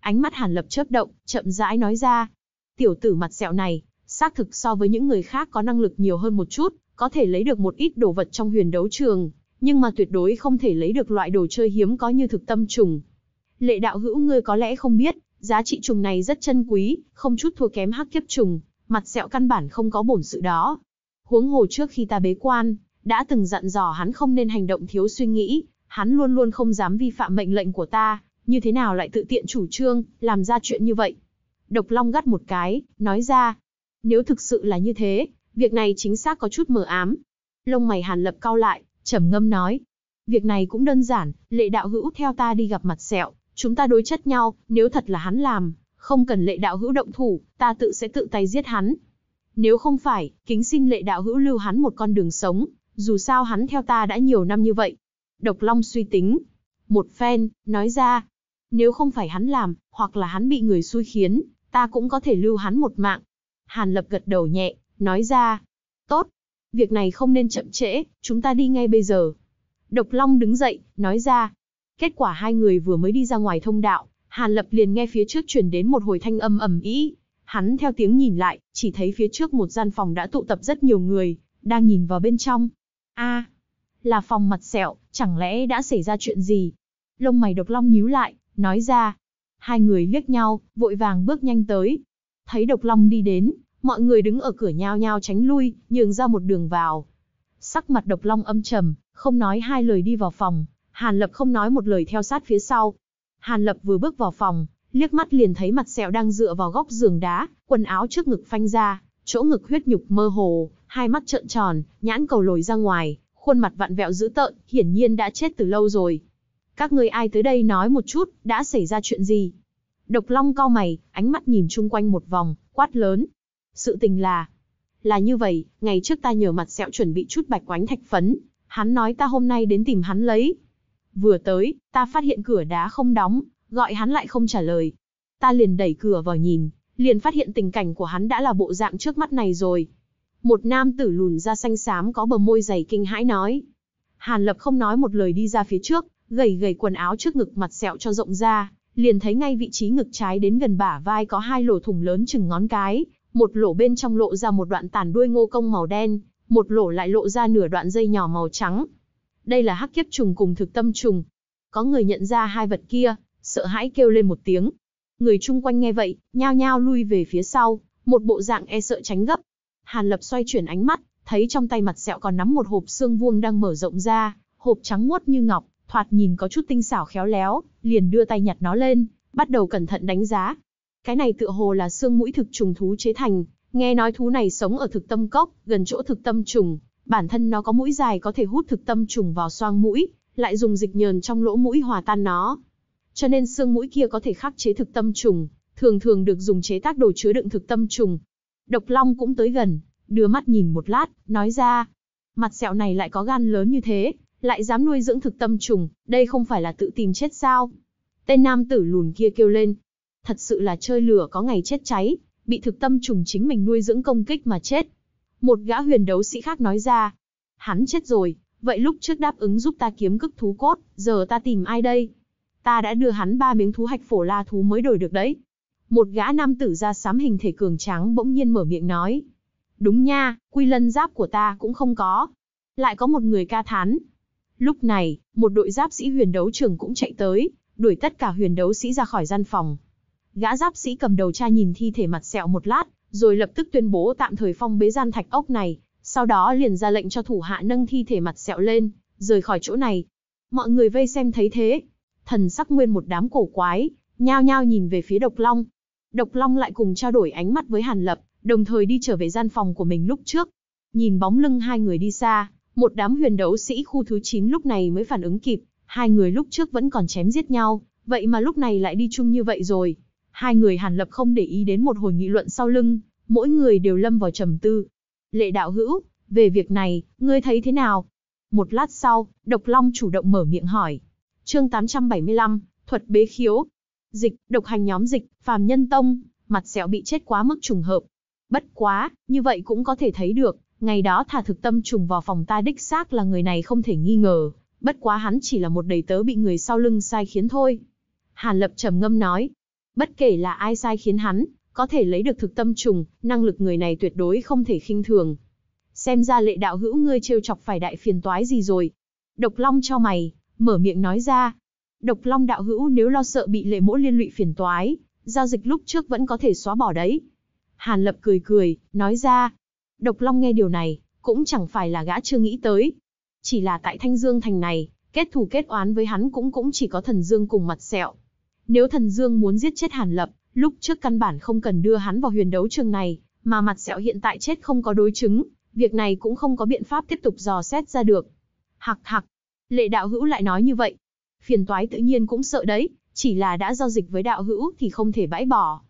Ánh mắt Hàn Lập chớp động, chậm rãi nói ra. Tiểu tử mặt sẹo này, xác thực so với những người khác có năng lực nhiều hơn một chút, có thể lấy được một ít đồ vật trong huyền đấu trường, nhưng mà tuyệt đối không thể lấy được loại đồ chơi hiếm có như thực tâm trùng. Lệ đạo hữu ngươi có lẽ không biết, giá trị trùng này rất chân quý, không chút thua kém hắc kiếp trùng, mặt sẹo căn bản không có bổn sự đó. Huống hồ trước khi ta bế quan, đã từng dặn dò hắn không nên hành động thiếu suy nghĩ, hắn luôn luôn không dám vi phạm mệnh lệnh của ta, như thế nào lại tự tiện chủ trương, làm ra chuyện như vậy. Độc Long gắt một cái, nói ra, nếu thực sự là như thế, việc này chính xác có chút mờ ám. Lông mày Hàn Lập cao lại, trầm ngâm nói, việc này cũng đơn giản, lệ đạo hữu theo ta đi gặp mặt sẹo, chúng ta đối chất nhau, nếu thật là hắn làm, không cần lệ đạo hữu động thủ, ta tự sẽ tự tay giết hắn. Nếu không phải, kính xin lệ đạo hữu lưu hắn một con đường sống, dù sao hắn theo ta đã nhiều năm như vậy. Độc Long suy tính. Một phen, nói ra. Nếu không phải hắn làm, hoặc là hắn bị người xui khiến, ta cũng có thể lưu hắn một mạng. Hàn Lập gật đầu nhẹ, nói ra. Tốt. Việc này không nên chậm trễ, chúng ta đi ngay bây giờ. Độc Long đứng dậy, nói ra. Kết quả hai người vừa mới đi ra ngoài thông đạo, Hàn Lập liền nghe phía trước truyền đến một hồi thanh âm ầm ĩ. Hắn theo tiếng nhìn lại, chỉ thấy phía trước một gian phòng đã tụ tập rất nhiều người, đang nhìn vào bên trong, a là phòng mặt sẹo, chẳng lẽ đã xảy ra chuyện gì? Lông mày độc long nhíu lại, nói ra. Hai người liếc nhau, vội vàng bước nhanh tới. Thấy độc long đi đến, mọi người đứng ở cửa nhau nhau tránh lui, nhường ra một đường vào. Sắc mặt độc long âm trầm, không nói hai lời đi vào phòng, Hàn Lập không nói một lời theo sát phía sau. Hàn Lập vừa bước vào phòng, liếc mắt liền thấy mặt sẹo đang dựa vào góc giường đá, quần áo trước ngực phanh ra, chỗ ngực huyết nhục mơ hồ, hai mắt trợn tròn, nhãn cầu lồi ra ngoài, khuôn mặt vặn vẹo dữ tợn, hiển nhiên đã chết từ lâu rồi. Các ngươi ai tới đây nói một chút, đã xảy ra chuyện gì? Độc Long cao mày, ánh mắt nhìn chung quanh một vòng, quát lớn. Sự tình là, là như vậy, ngày trước ta nhờ mặt sẹo chuẩn bị chút bạch quánh thạch phấn, hắn nói ta hôm nay đến tìm hắn lấy. Vừa tới, ta phát hiện cửa đá không đóng, gọi hắn lại không trả lời. Ta liền đẩy cửa vào nhìn, liền phát hiện tình cảnh của hắn đã là bộ dạng trước mắt này rồi. Một nam tử lùn da xanh xám có bờ môi dày kinh hãi nói. Hàn Lập không nói một lời đi ra phía trước, gầy gầy quần áo trước ngực mặt sẹo cho rộng ra, liền thấy ngay vị trí ngực trái đến gần bả vai có hai lỗ thủng lớn chừng ngón cái, một lỗ bên trong lộ ra một đoạn tàn đuôi ngô công màu đen, một lỗ lại lộ ra nửa đoạn dây nhỏ màu trắng. Đây là hắc kiếp trùng cùng thực tâm trùng. Có người nhận ra hai vật kia, sợ hãi kêu lên một tiếng, Người chung quanh nghe vậy, nhao nhao lui về phía sau, một bộ dạng e sợ tránh gấp. Hàn Lập xoay chuyển ánh mắt, thấy trong tay mặt sẹo còn nắm một hộp xương vuông đang mở rộng ra, hộp trắng muốt như ngọc, thoạt nhìn có chút tinh xảo khéo léo, liền đưa tay nhặt nó lên, bắt đầu cẩn thận đánh giá. Cái này tựa hồ là xương mũi thực trùng thú chế thành, nghe nói thú này sống ở thực tâm cốc, gần chỗ thực tâm trùng, bản thân nó có mũi dài có thể hút thực tâm trùng vào xoang mũi, lại dùng dịch nhờn trong lỗ mũi hòa tan nó, cho nên xương mũi kia có thể khắc chế thực tâm trùng, thường thường được dùng chế tác đồ chứa đựng thực tâm trùng. Độc Long cũng tới gần, đưa mắt nhìn một lát, nói ra. Mặt sẹo này lại có gan lớn như thế, lại dám nuôi dưỡng thực tâm trùng, đây không phải là tự tìm chết sao? Tên nam tử lùn kia kêu lên. Thật sự là chơi lửa có ngày chết cháy, bị thực tâm trùng chính mình nuôi dưỡng công kích mà chết. Một gã huyền đấu sĩ khác nói ra. Hắn chết rồi, vậy lúc trước đáp ứng giúp ta kiếm cức thú cốt, giờ ta tìm ai đây? Ta đã đưa hắn ba miếng thú hạch phổ la thú mới đổi được đấy. Một gã nam tử da sám hình thể cường tráng bỗng nhiên mở miệng nói. Đúng nha, quy lân giáp của ta cũng không có. Lại có một người ca thán. Lúc này, một đội giáp sĩ huyền đấu trường cũng chạy tới, đuổi tất cả huyền đấu sĩ ra khỏi gian phòng. Gã giáp sĩ cầm đầu cha nhìn thi thể mặt sẹo một lát, rồi lập tức tuyên bố tạm thời phong bế gian thạch ốc này, sau đó liền ra lệnh cho thủ hạ nâng thi thể mặt sẹo lên, rời khỏi chỗ này. Mọi người vây xem thấy thế, thần sắc nguyên một đám cổ quái, nhao nhao nhìn về phía Độc Long. Độc Long lại cùng trao đổi ánh mắt với Hàn Lập, đồng thời đi trở về gian phòng của mình lúc trước. Nhìn bóng lưng hai người đi xa, một đám huyền đấu sĩ khu thứ 9 lúc này mới phản ứng kịp, hai người lúc trước vẫn còn chém giết nhau, vậy mà lúc này lại đi chung như vậy rồi. Hai người Hàn Lập không để ý đến một hồi nghị luận sau lưng, mỗi người đều lâm vào trầm tư. Lệ đạo hữu, về việc này, ngươi thấy thế nào? Một lát sau, Độc Long chủ động mở miệng hỏi. Chương 875, thuật bế khiếu. Dịch, độc hành nhóm dịch, phàm nhân tông, mặt sẹo bị chết quá mức trùng hợp. Bất quá, như vậy cũng có thể thấy được, ngày đó thả thực tâm trùng vào phòng ta đích xác là người này không thể nghi ngờ, bất quá hắn chỉ là một đầy tớ bị người sau lưng sai khiến thôi. Hàn Lập trầm ngâm nói, bất kể là ai sai khiến hắn, có thể lấy được thực tâm trùng, năng lực người này tuyệt đối không thể khinh thường. Xem ra lệ đạo hữu ngươi trêu chọc phải đại phiền toái gì rồi. Độc Long cho mày, mở miệng nói ra. Độc Long đạo hữu nếu lo sợ bị lệ mỗ liên lụy phiền toái, giao dịch lúc trước vẫn có thể xóa bỏ đấy. Hàn Lập cười cười, nói ra. Độc Long nghe điều này, cũng chẳng phải là gã chưa nghĩ tới. Chỉ là tại Thanh Dương Thành này, kết thù kết oán với hắn cũng cũng chỉ có Thần Dương cùng mặt sẹo. Nếu Thần Dương muốn giết chết Hàn Lập, lúc trước căn bản không cần đưa hắn vào huyền đấu trường này, mà mặt sẹo hiện tại chết không có đối chứng, việc này cũng không có biện pháp tiếp tục dò xét ra được. Hạc hạc, Lệ đạo hữu lại nói như vậy. Phiền toái tự nhiên cũng sợ đấy, chỉ là đã giao dịch với đạo hữu thì không thể bãi bỏ.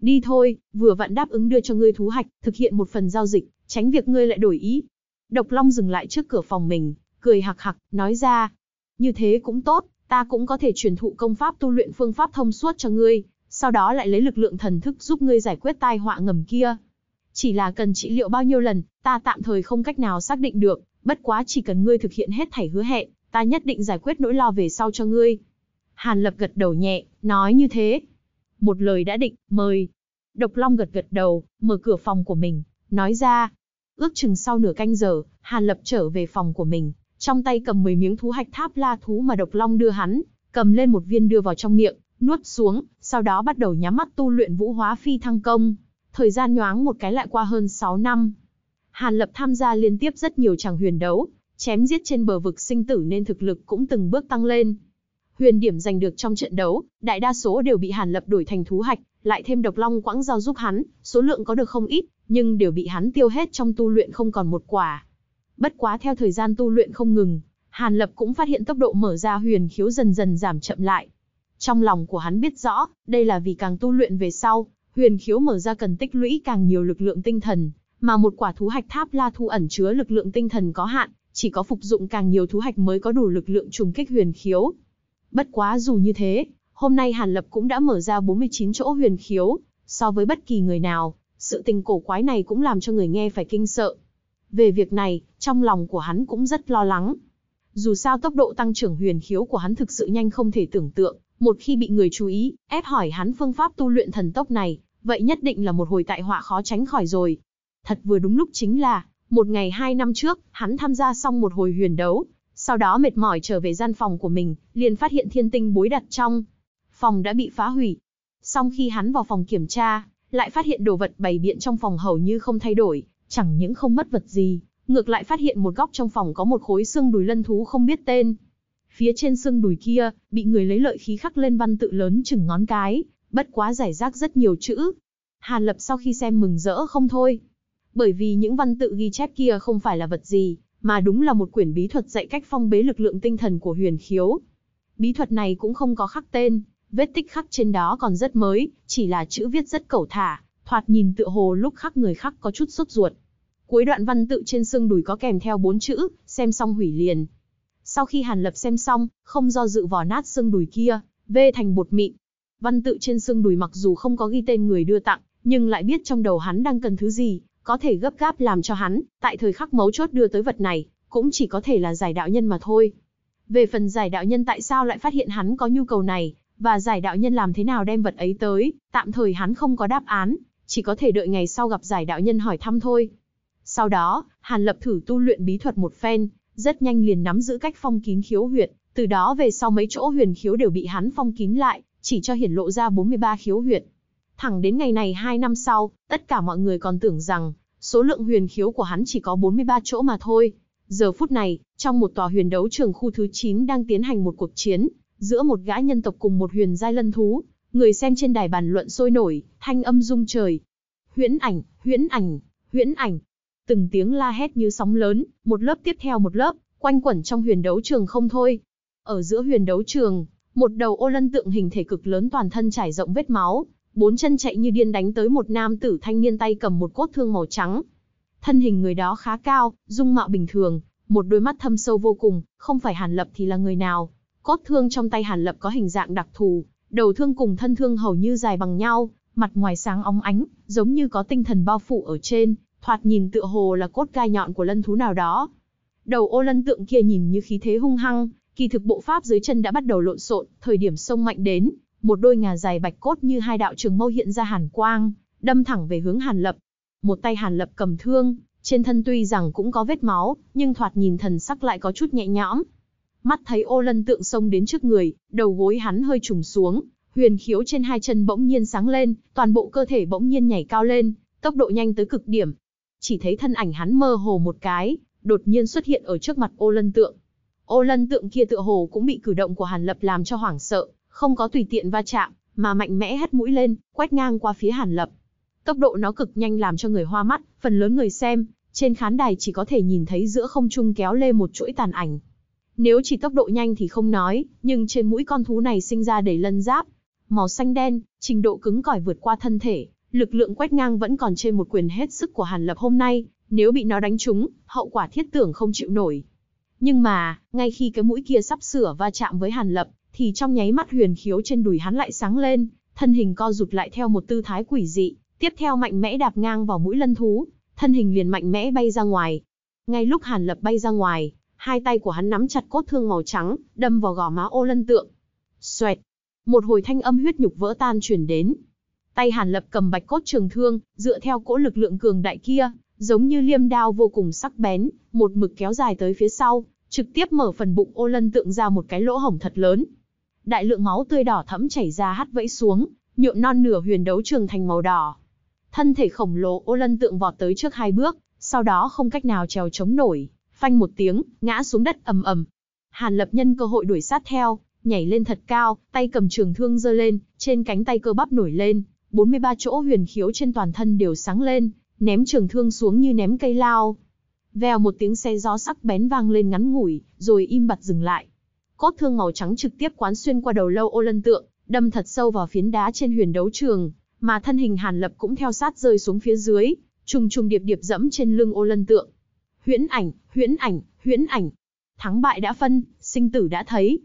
Đi thôi, vừa vặn đáp ứng đưa cho ngươi thú hạch, thực hiện một phần giao dịch, tránh việc ngươi lại đổi ý. Độc Long dừng lại trước cửa phòng mình, cười hạc hạc, nói ra. Như thế cũng tốt, ta cũng có thể truyền thụ công pháp tu luyện phương pháp thông suốt cho ngươi, sau đó lại lấy lực lượng thần thức giúp ngươi giải quyết tai họa ngầm kia. Chỉ là cần trị liệu bao nhiêu lần, ta tạm thời không cách nào xác định được, bất quá chỉ cần ngươi thực hiện hết thảy hứa hẹn, ta nhất định giải quyết nỗi lo về sau cho ngươi. Hàn Lập gật đầu nhẹ, nói như thế. Một lời đã định, mời. Độc Long gật gật đầu, mở cửa phòng của mình, nói ra. Ước chừng sau nửa canh giờ, Hàn Lập trở về phòng của mình, trong tay cầm 10 miếng thú hạch tháp la thú mà Độc Long đưa hắn, cầm lên một viên đưa vào trong miệng, nuốt xuống, sau đó bắt đầu nhắm mắt tu luyện vũ hóa phi thăng công. Thời gian nhoáng một cái lại qua hơn 6 năm. Hàn Lập tham gia liên tiếp rất nhiều chàng huyền đấu, Chém giết trên bờ vực sinh tử nên thực lực cũng từng bước tăng lên. Huyền điểm giành được trong trận đấu, đại đa số đều bị Hàn Lập đổi thành thú hạch, lại thêm độc long quãng giao giúp hắn, số lượng có được không ít, nhưng đều bị hắn tiêu hết trong tu luyện không còn một quả. Bất quá theo thời gian tu luyện không ngừng, Hàn Lập cũng phát hiện tốc độ mở ra huyền khiếu dần dần giảm chậm lại. Trong lòng của hắn biết rõ, đây là vì càng tu luyện về sau, huyền khiếu mở ra cần tích lũy càng nhiều lực lượng tinh thần, mà một quả thú hạch tháp la thu ẩn chứa lực lượng tinh thần có hạn, chỉ có phục dụng càng nhiều thú hạch mới có đủ lực lượng trùng kích huyền khiếu. Bất quá dù như thế, hôm nay Hàn Lập cũng đã mở ra 49 chỗ huyền khiếu, so với bất kỳ người nào, sự tình cổ quái này cũng làm cho người nghe phải kinh sợ. Về việc này, trong lòng của hắn cũng rất lo lắng. Dù sao tốc độ tăng trưởng huyền khiếu của hắn thực sự nhanh không thể tưởng tượng, một khi bị người chú ý, ép hỏi hắn phương pháp tu luyện thần tốc này, vậy nhất định là một hồi tại họa khó tránh khỏi rồi. Thật vừa đúng lúc chính là, một ngày hai năm trước, hắn tham gia xong một hồi huyền đấu, sau đó mệt mỏi trở về gian phòng của mình, liền phát hiện thiên tinh bối đặt trong. Phòng đã bị phá hủy. Xong khi hắn vào phòng kiểm tra, lại phát hiện đồ vật bày biện trong phòng hầu như không thay đổi, chẳng những không mất vật gì, ngược lại phát hiện một góc trong phòng có một khối xương đùi lân thú không biết tên. Phía trên xương đùi kia, bị người lấy lợi khí khắc lên văn tự lớn chừng ngón cái, bất quá giải rác rất nhiều chữ. Hàn Lập sau khi xem mừng rỡ không thôi, bởi vì những văn tự ghi chép kia không phải là vật gì, mà đúng là một quyển bí thuật dạy cách phong bế lực lượng tinh thần của huyền khiếu. Bí thuật này cũng không có khắc tên, vết tích khắc trên đó còn rất mới, chỉ là chữ viết rất cẩu thả, thoạt nhìn tựa hồ lúc khắc người khắc có chút sốt ruột. Cuối đoạn văn tự trên xương đùi có kèm theo bốn chữ, xem xong hủy liền. Sau khi Hàn Lập xem xong, không do dự vò nát xương đùi kia, vê thành bột mịn. Văn tự trên xương đùi mặc dù không có ghi tên người đưa tặng, nhưng lại biết trong đầu hắn đang cần thứ gì, có thể gấp gáp làm cho hắn, tại thời khắc mấu chốt đưa tới vật này, cũng chỉ có thể là giải đạo nhân mà thôi. Về phần giải đạo nhân tại sao lại phát hiện hắn có nhu cầu này, và giải đạo nhân làm thế nào đem vật ấy tới, tạm thời hắn không có đáp án, chỉ có thể đợi ngày sau gặp giải đạo nhân hỏi thăm thôi. Sau đó, Hàn Lập thử tu luyện bí thuật một phen, rất nhanh liền nắm giữ cách phong kín khiếu huyệt, từ đó về sau mấy chỗ huyền khiếu đều bị hắn phong kín lại, chỉ cho hiển lộ ra 43 khiếu huyệt. Thẳng đến ngày này 2 năm sau, tất cả mọi người còn tưởng rằng, số lượng huyền khiếu của hắn chỉ có 43 chỗ mà thôi. Giờ phút này, trong một tòa huyền đấu trường khu thứ 9 đang tiến hành một cuộc chiến, giữa một gã nhân tộc cùng một huyền giai lân thú, người xem trên đài bàn luận sôi nổi, thanh âm rung trời. Huyễn ảnh, huyễn ảnh, huyễn ảnh. Từng tiếng la hét như sóng lớn, một lớp tiếp theo một lớp, quanh quẩn trong huyền đấu trường không thôi. Ở giữa huyền đấu trường, một đầu ô lân tượng hình thể cực lớn toàn thân trải rộng vết máu, bốn chân chạy như điên đánh tới một nam tử thanh niên tay cầm một cốt thương màu trắng. Thân hình người đó khá cao, dung mạo bình thường, một đôi mắt thâm sâu vô cùng, không phải Hàn Lập thì là người nào. Cốt thương trong tay Hàn Lập có hình dạng đặc thù, đầu thương cùng thân thương hầu như dài bằng nhau, mặt ngoài sáng óng ánh, giống như có tinh thần bao phủ ở trên, thoạt nhìn tựa hồ là cốt gai nhọn của lân thú nào đó. Đầu ô lân tượng kia nhìn như khí thế hung hăng, kỳ thực bộ pháp dưới chân đã bắt đầu lộn xộn, thời điểm sông mạnh đến, một đôi ngà dài bạch cốt như hai đạo trường mâu hiện ra hàn quang, đâm thẳng về hướng Hàn Lập. Một tay Hàn Lập cầm thương, trên thân tuy rằng cũng có vết máu, nhưng thoạt nhìn thần sắc lại có chút nhẹ nhõm. Mắt thấy ô lân tượng xông đến trước người, đầu gối hắn hơi trùng xuống, huyền khiếu trên hai chân bỗng nhiên sáng lên, toàn bộ cơ thể bỗng nhiên nhảy cao lên, tốc độ nhanh tới cực điểm. Chỉ thấy thân ảnh hắn mơ hồ một cái, đột nhiên xuất hiện ở trước mặt ô lân tượng. Ô lân tượng kia tựa hồ cũng bị cử động của Hàn Lập làm cho hoảng sợ, không có tùy tiện va chạm, mà mạnh mẽ hất mũi lên, quét ngang qua phía Hàn Lập. Tốc độ nó cực nhanh làm cho người hoa mắt, phần lớn người xem, trên khán đài chỉ có thể nhìn thấy giữa không trung kéo lê một chuỗi tàn ảnh. Nếu chỉ tốc độ nhanh thì không nói, nhưng trên mũi con thú này sinh ra đầy lân giáp, màu xanh đen, trình độ cứng cỏi vượt qua thân thể, lực lượng quét ngang vẫn còn trên một quyền hết sức của Hàn Lập hôm nay, nếu bị nó đánh trúng, hậu quả thiết tưởng không chịu nổi. Nhưng mà, ngay khi cái mũi kia sắp sửa va chạm với Hàn Lập, thì trong nháy mắt huyền khiếu trên đùi hắn lại sáng lên, thân hình co rụt lại theo một tư thái quỷ dị, tiếp theo mạnh mẽ đạp ngang vào mũi lân thú, thân hình liền mạnh mẽ bay ra ngoài. Ngay lúc Hàn Lập bay ra ngoài, hai tay của hắn nắm chặt cốt thương màu trắng, đâm vào gò má ô lân tượng. Xoẹt! Một hồi thanh âm huyết nhục vỡ tan truyền đến. Tay Hàn Lập cầm bạch cốt trường thương, dựa theo cỗ lực lượng cường đại kia, giống như liêm đao vô cùng sắc bén, một mực kéo dài tới phía sau, trực tiếp mở phần bụng ô lân tượng ra một cái lỗ hổng thật lớn, đại lượng máu tươi đỏ thẫm chảy ra hắt vẫy xuống, nhuộm non nửa huyền đấu trường thành màu đỏ. Thân thể khổng lồ ô lân tượng vọt tới trước hai bước, sau đó không cách nào trèo chống nổi, phanh một tiếng, ngã xuống đất ầm ầm. Hàn Lập nhân cơ hội đuổi sát theo, nhảy lên thật cao, tay cầm trường thương giơ lên, trên cánh tay cơ bắp nổi lên, 43 chỗ huyền khiếu trên toàn thân đều sáng lên, ném trường thương xuống như ném cây lao. Vèo một tiếng xe gió sắc bén vang lên ngắn ngủi, rồi im bặt dừng lại. Cốt thương màu trắng trực tiếp quán xuyên qua đầu lâu ô lân tượng, đâm thật sâu vào phiến đá trên huyền đấu trường, mà thân hình Hàn Lập cũng theo sát rơi xuống phía dưới, trùng trùng điệp điệp dẫm trên lưng ô lân tượng. Huyễn ảnh, huyễn ảnh, huyễn ảnh. Thắng bại đã phân, sinh tử đã thấy.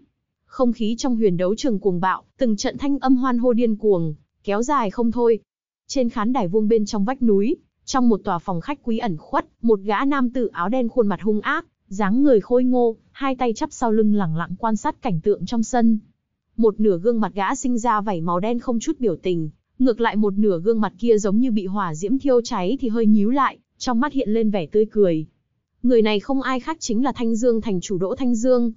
Không khí trong huyền đấu trường cuồng bạo, từng trận thanh âm hoan hô điên cuồng, kéo dài không thôi. Trên khán đài vuông bên trong vách núi, trong một tòa phòng khách quý ẩn khuất, một gã nam tử áo đen khuôn mặt hung ác, dáng người khôi ngô, hai tay chắp sau lưng lẳng lặng quan sát cảnh tượng trong sân. Một nửa gương mặt gã sinh ra vảy màu đen không chút biểu tình, ngược lại một nửa gương mặt kia giống như bị hỏa diễm thiêu cháy thì hơi nhíu lại, trong mắt hiện lên vẻ tươi cười. Người này không ai khác chính là Thanh Dương thành chủ Đỗ Thanh Dương.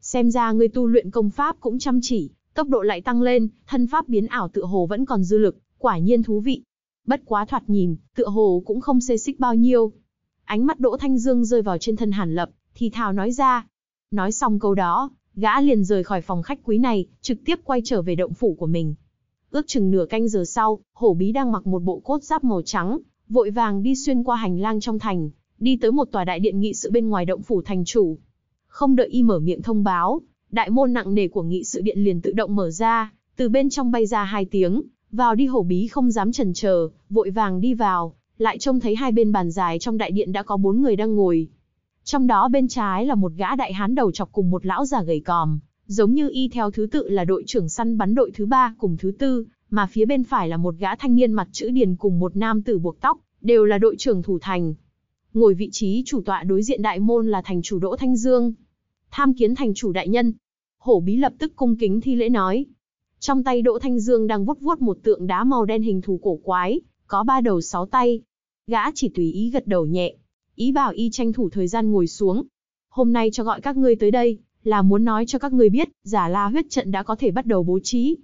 Xem ra người tu luyện công pháp cũng chăm chỉ, tốc độ lại tăng lên, thân pháp biến ảo tựa hồ vẫn còn dư lực, quả nhiên thú vị. Bất quá thoạt nhìn, tựa hồ cũng không xê xích bao nhiêu, Ánh mắt Đỗ Thanh Dương rơi vào trên thân Hàn Lập, thì thào nói ra. Nói xong câu đó, gã liền rời khỏi phòng khách quý này, trực tiếp quay trở về động phủ của mình. Ước chừng nửa canh giờ sau, hổ bí đang mặc một bộ cốt giáp màu trắng, vội vàng đi xuyên qua hành lang trong thành, đi tới một tòa đại điện nghị sự bên ngoài động phủ thành chủ. Không đợi y mở miệng thông báo, đại môn nặng nề của nghị sự điện liền tự động mở ra, từ bên trong bay ra hai tiếng, vào đi hổ bí không dám chần chờ, vội vàng đi vào, lại trông thấy hai bên bàn dài trong đại điện đã có bốn người đang ngồi. Trong đó bên trái là một gã đại hán đầu chọc cùng một lão già gầy còm, giống như y theo thứ tự là đội trưởng săn bắn đội thứ ba cùng thứ tư, mà phía bên phải là một gã thanh niên mặt chữ điền cùng một nam tử buộc tóc, đều là đội trưởng thủ thành. Ngồi vị trí chủ tọa đối diện đại môn là thành chủ Đỗ Thanh Dương. Tham kiến thành chủ đại nhân. Hổ bí lập tức cung kính thi lễ nói. Trong tay Đỗ Thanh Dương đang vuốt vuốt một tượng đá màu đen hình thù cổ quái, có ba đầu sáu tay, Gã chỉ tùy ý gật đầu nhẹ, ý bảo y tranh thủ thời gian ngồi xuống. Hôm nay cho gọi các ngươi tới đây, là muốn nói cho các ngươi biết, giả la huyết trận đã có thể bắt đầu bố trí.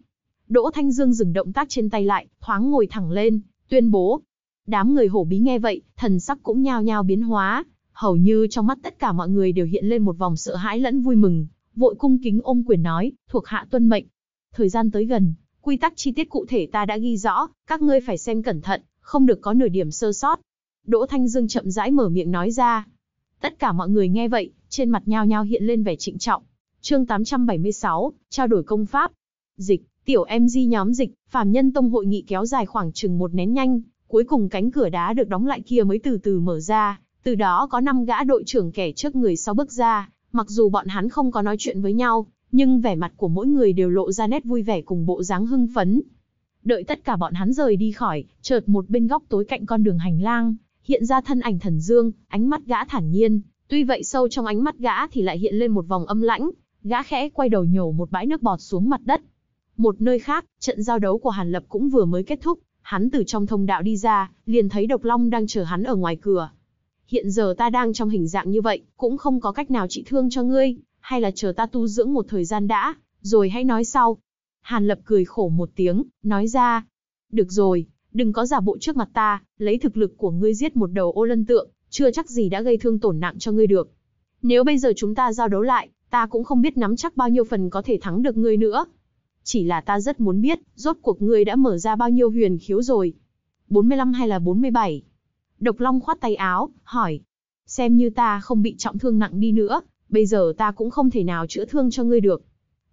Đỗ Thanh Dương dừng động tác trên tay lại, thoáng ngồi thẳng lên, tuyên bố. Đám người hổ bí nghe vậy, thần sắc cũng nhao nhao biến hóa, hầu như trong mắt tất cả mọi người đều hiện lên một vòng sợ hãi lẫn vui mừng, vội cung kính ôm quyền nói, thuộc hạ tuân mệnh. Thời gian tới gần, quy tắc chi tiết cụ thể ta đã ghi rõ, các ngươi phải xem cẩn thận không được có nửa điểm sơ sót. Đỗ Thanh Dương chậm rãi mở miệng nói ra. Tất cả mọi người nghe vậy, trên mặt nhao nhao hiện lên vẻ trịnh trọng. Chương 876, trao đổi công pháp. Dịch, tiểu em di nhóm dịch, phàm nhân tông hội nghị kéo dài khoảng chừng một nén nhanh, cuối cùng cánh cửa đá được đóng lại kia mới từ từ mở ra, từ đó có năm gã đội trưởng kẻ trước người sau bước ra, mặc dù bọn hắn không có nói chuyện với nhau, nhưng vẻ mặt của mỗi người đều lộ ra nét vui vẻ cùng bộ dáng hưng phấn, Đợi tất cả bọn hắn rời đi khỏi, chợt một bên góc tối cạnh con đường hành lang, hiện ra thân ảnh thần dương, ánh mắt gã thản nhiên, tuy vậy sâu trong ánh mắt gã thì lại hiện lên một vòng âm lãnh, gã khẽ quay đầu nhổ một bãi nước bọt xuống mặt đất. Một nơi khác, trận giao đấu của Hàn Lập cũng vừa mới kết thúc, hắn từ trong thông đạo đi ra, liền thấy Độc Long đang chờ hắn ở ngoài cửa. Hiện giờ ta đang trong hình dạng như vậy, cũng không có cách nào trị thương cho ngươi, hay là chờ ta tu dưỡng một thời gian đã, rồi hãy nói sau, Hàn Lập cười khổ một tiếng, nói ra. Được rồi, đừng có giả bộ trước mặt ta, lấy thực lực của ngươi giết một đầu ô lân tượng, chưa chắc gì đã gây thương tổn nặng cho ngươi được. Nếu bây giờ chúng ta giao đấu lại, ta cũng không biết nắm chắc bao nhiêu phần có thể thắng được ngươi nữa. Chỉ là ta rất muốn biết, rốt cuộc ngươi đã mở ra bao nhiêu huyền khiếu rồi. 45 hay là 47? Độc Long khoát tay áo, hỏi. Xem như ta không bị trọng thương nặng đi nữa, bây giờ ta cũng không thể nào chữa thương cho ngươi được.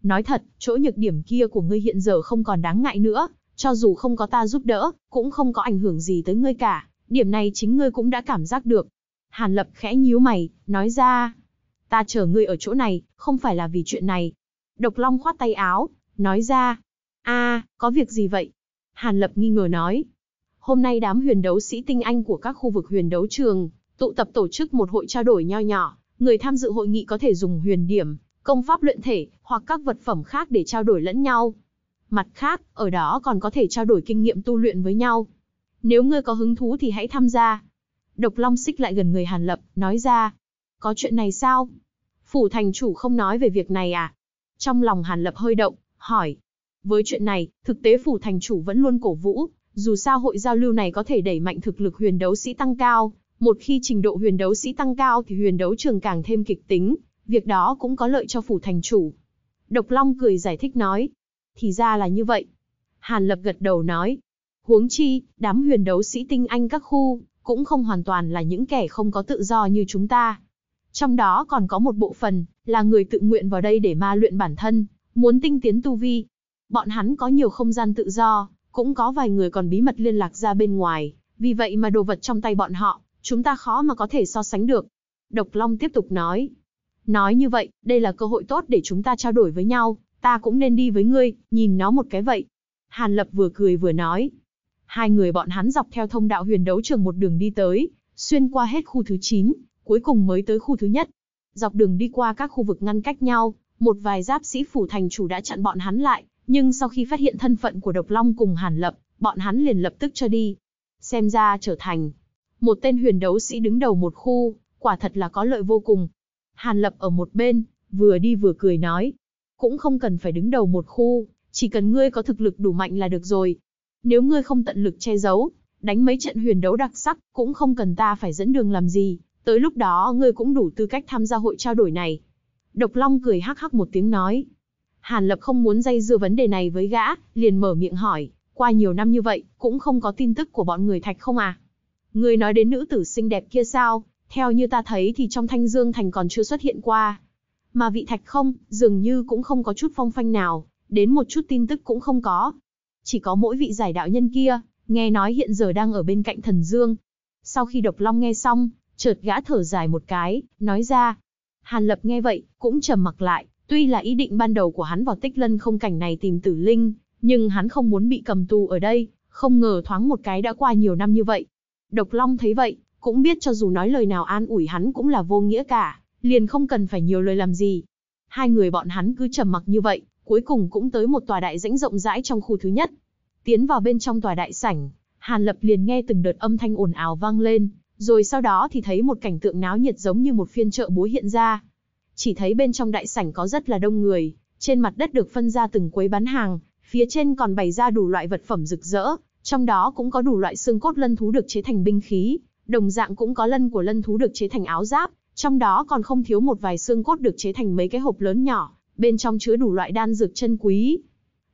Nói thật, chỗ nhược điểm kia của ngươi hiện giờ không còn đáng ngại nữa, cho dù không có ta giúp đỡ, cũng không có ảnh hưởng gì tới ngươi cả, điểm này chính ngươi cũng đã cảm giác được. Hàn Lập khẽ nhíu mày, nói ra, ta chờ ngươi ở chỗ này, không phải là vì chuyện này. Độc Long khoát tay áo, nói ra, a, có việc gì vậy? Hàn Lập nghi ngờ nói, hôm nay đám huyền đấu sĩ tinh anh của các khu vực huyền đấu trường, tụ tập tổ chức một hội trao đổi nho nhỏ, người tham dự hội nghị có thể dùng huyền điểm công pháp luyện thể, hoặc các vật phẩm khác để trao đổi lẫn nhau. Mặt khác, ở đó còn có thể trao đổi kinh nghiệm tu luyện với nhau. Nếu ngươi có hứng thú thì hãy tham gia. Độc Long xích lại gần người Hàn Lập, nói ra. Có chuyện này sao? Phủ thành chủ không nói về việc này à? Trong lòng Hàn Lập hơi động, hỏi. Với chuyện này, thực tế phủ thành chủ vẫn luôn cổ vũ, dù sao hội giao lưu này có thể đẩy mạnh thực lực huyền đấu sĩ tăng cao, một khi trình độ huyền đấu sĩ tăng cao thì huyền đấu trường càng thêm kịch tính, việc đó cũng có lợi cho phủ thành chủ. Độc Long cười giải thích nói, thì ra là như vậy. Hàn Lập gật đầu nói, huống chi, đám huyền đấu sĩ tinh anh các khu, cũng không hoàn toàn là những kẻ không có tự do như chúng ta. Trong đó còn có một bộ phần, là người tự nguyện vào đây để ma luyện bản thân, muốn tinh tiến tu vi. Bọn hắn có nhiều không gian tự do, cũng có vài người còn bí mật liên lạc ra bên ngoài, vì vậy mà đồ vật trong tay bọn họ, chúng ta khó mà có thể so sánh được. Độc Long tiếp tục nói, Nói như vậy, đây là cơ hội tốt để chúng ta trao đổi với nhau, ta cũng nên đi với ngươi, nhìn nó một cái vậy. Hàn Lập vừa cười vừa nói. Hai người bọn hắn dọc theo thông đạo huyền đấu trường một đường đi tới, xuyên qua hết khu thứ 9, cuối cùng mới tới khu thứ nhất. Dọc đường đi qua các khu vực ngăn cách nhau, một vài giáp sĩ phủ thành chủ đã chặn bọn hắn lại, nhưng sau khi phát hiện thân phận của Độc Long cùng Hàn Lập, bọn hắn liền lập tức cho đi. Xem ra trở thành một tên huyền đấu sĩ đứng đầu một khu, quả thật là có lợi vô cùng. Hàn Lập ở một bên, vừa đi vừa cười nói. Cũng không cần phải đứng đầu một khu, chỉ cần ngươi có thực lực đủ mạnh là được rồi. Nếu ngươi không tận lực che giấu, đánh mấy trận huyền đấu đặc sắc, cũng không cần ta phải dẫn đường làm gì, tới lúc đó ngươi cũng đủ tư cách tham gia hội trao đổi này. Độc Long cười hắc hắc một tiếng nói. Hàn Lập không muốn dây dưa vấn đề này với gã, liền mở miệng hỏi, qua nhiều năm như vậy, cũng không có tin tức của bọn người thạch không à? Ngươi nói đến nữ tử xinh đẹp kia sao, theo như ta thấy thì trong Thanh Dương Thành còn chưa xuất hiện qua. Mà vị thạch không, dường như cũng không có chút phong phanh nào, đến một chút tin tức cũng không có. Chỉ có mỗi vị giải đạo nhân kia, nghe nói hiện giờ đang ở bên cạnh thần Dương. Sau khi độc long nghe xong, chợt gã thở dài một cái, nói ra. Hàn Lập nghe vậy, cũng trầm mặc lại, tuy là ý định ban đầu của hắn vào tích lân không cảnh này tìm tử linh, nhưng hắn không muốn bị cầm tù ở đây, không ngờ thoáng một cái đã qua nhiều năm như vậy. Độc Long thấy vậy, cũng biết cho dù nói lời nào an ủi hắn cũng là vô nghĩa cả, liền không cần phải nhiều lời làm gì. Hai người bọn hắn cứ trầm mặc như vậy, cuối cùng cũng tới một tòa đại rãnh rộng rãi trong khu thứ nhất. Tiến vào bên trong tòa đại sảnh, Hàn Lập liền nghe từng đợt âm thanh ồn ào vang lên, rồi sau đó thì thấy một cảnh tượng náo nhiệt giống như một phiên chợ búa hiện ra. Chỉ thấy bên trong đại sảnh có rất là đông người, trên mặt đất được phân ra từng quấy bán hàng, phía trên còn bày ra đủ loại vật phẩm rực rỡ, trong đó cũng có đủ loại xương cốt lân thú được chế thành binh khí, Đồng dạng cũng có lân của lân thú được chế thành áo giáp, trong đó còn không thiếu một vài xương cốt được chế thành mấy cái hộp lớn nhỏ, bên trong chứa đủ loại đan dược chân quý.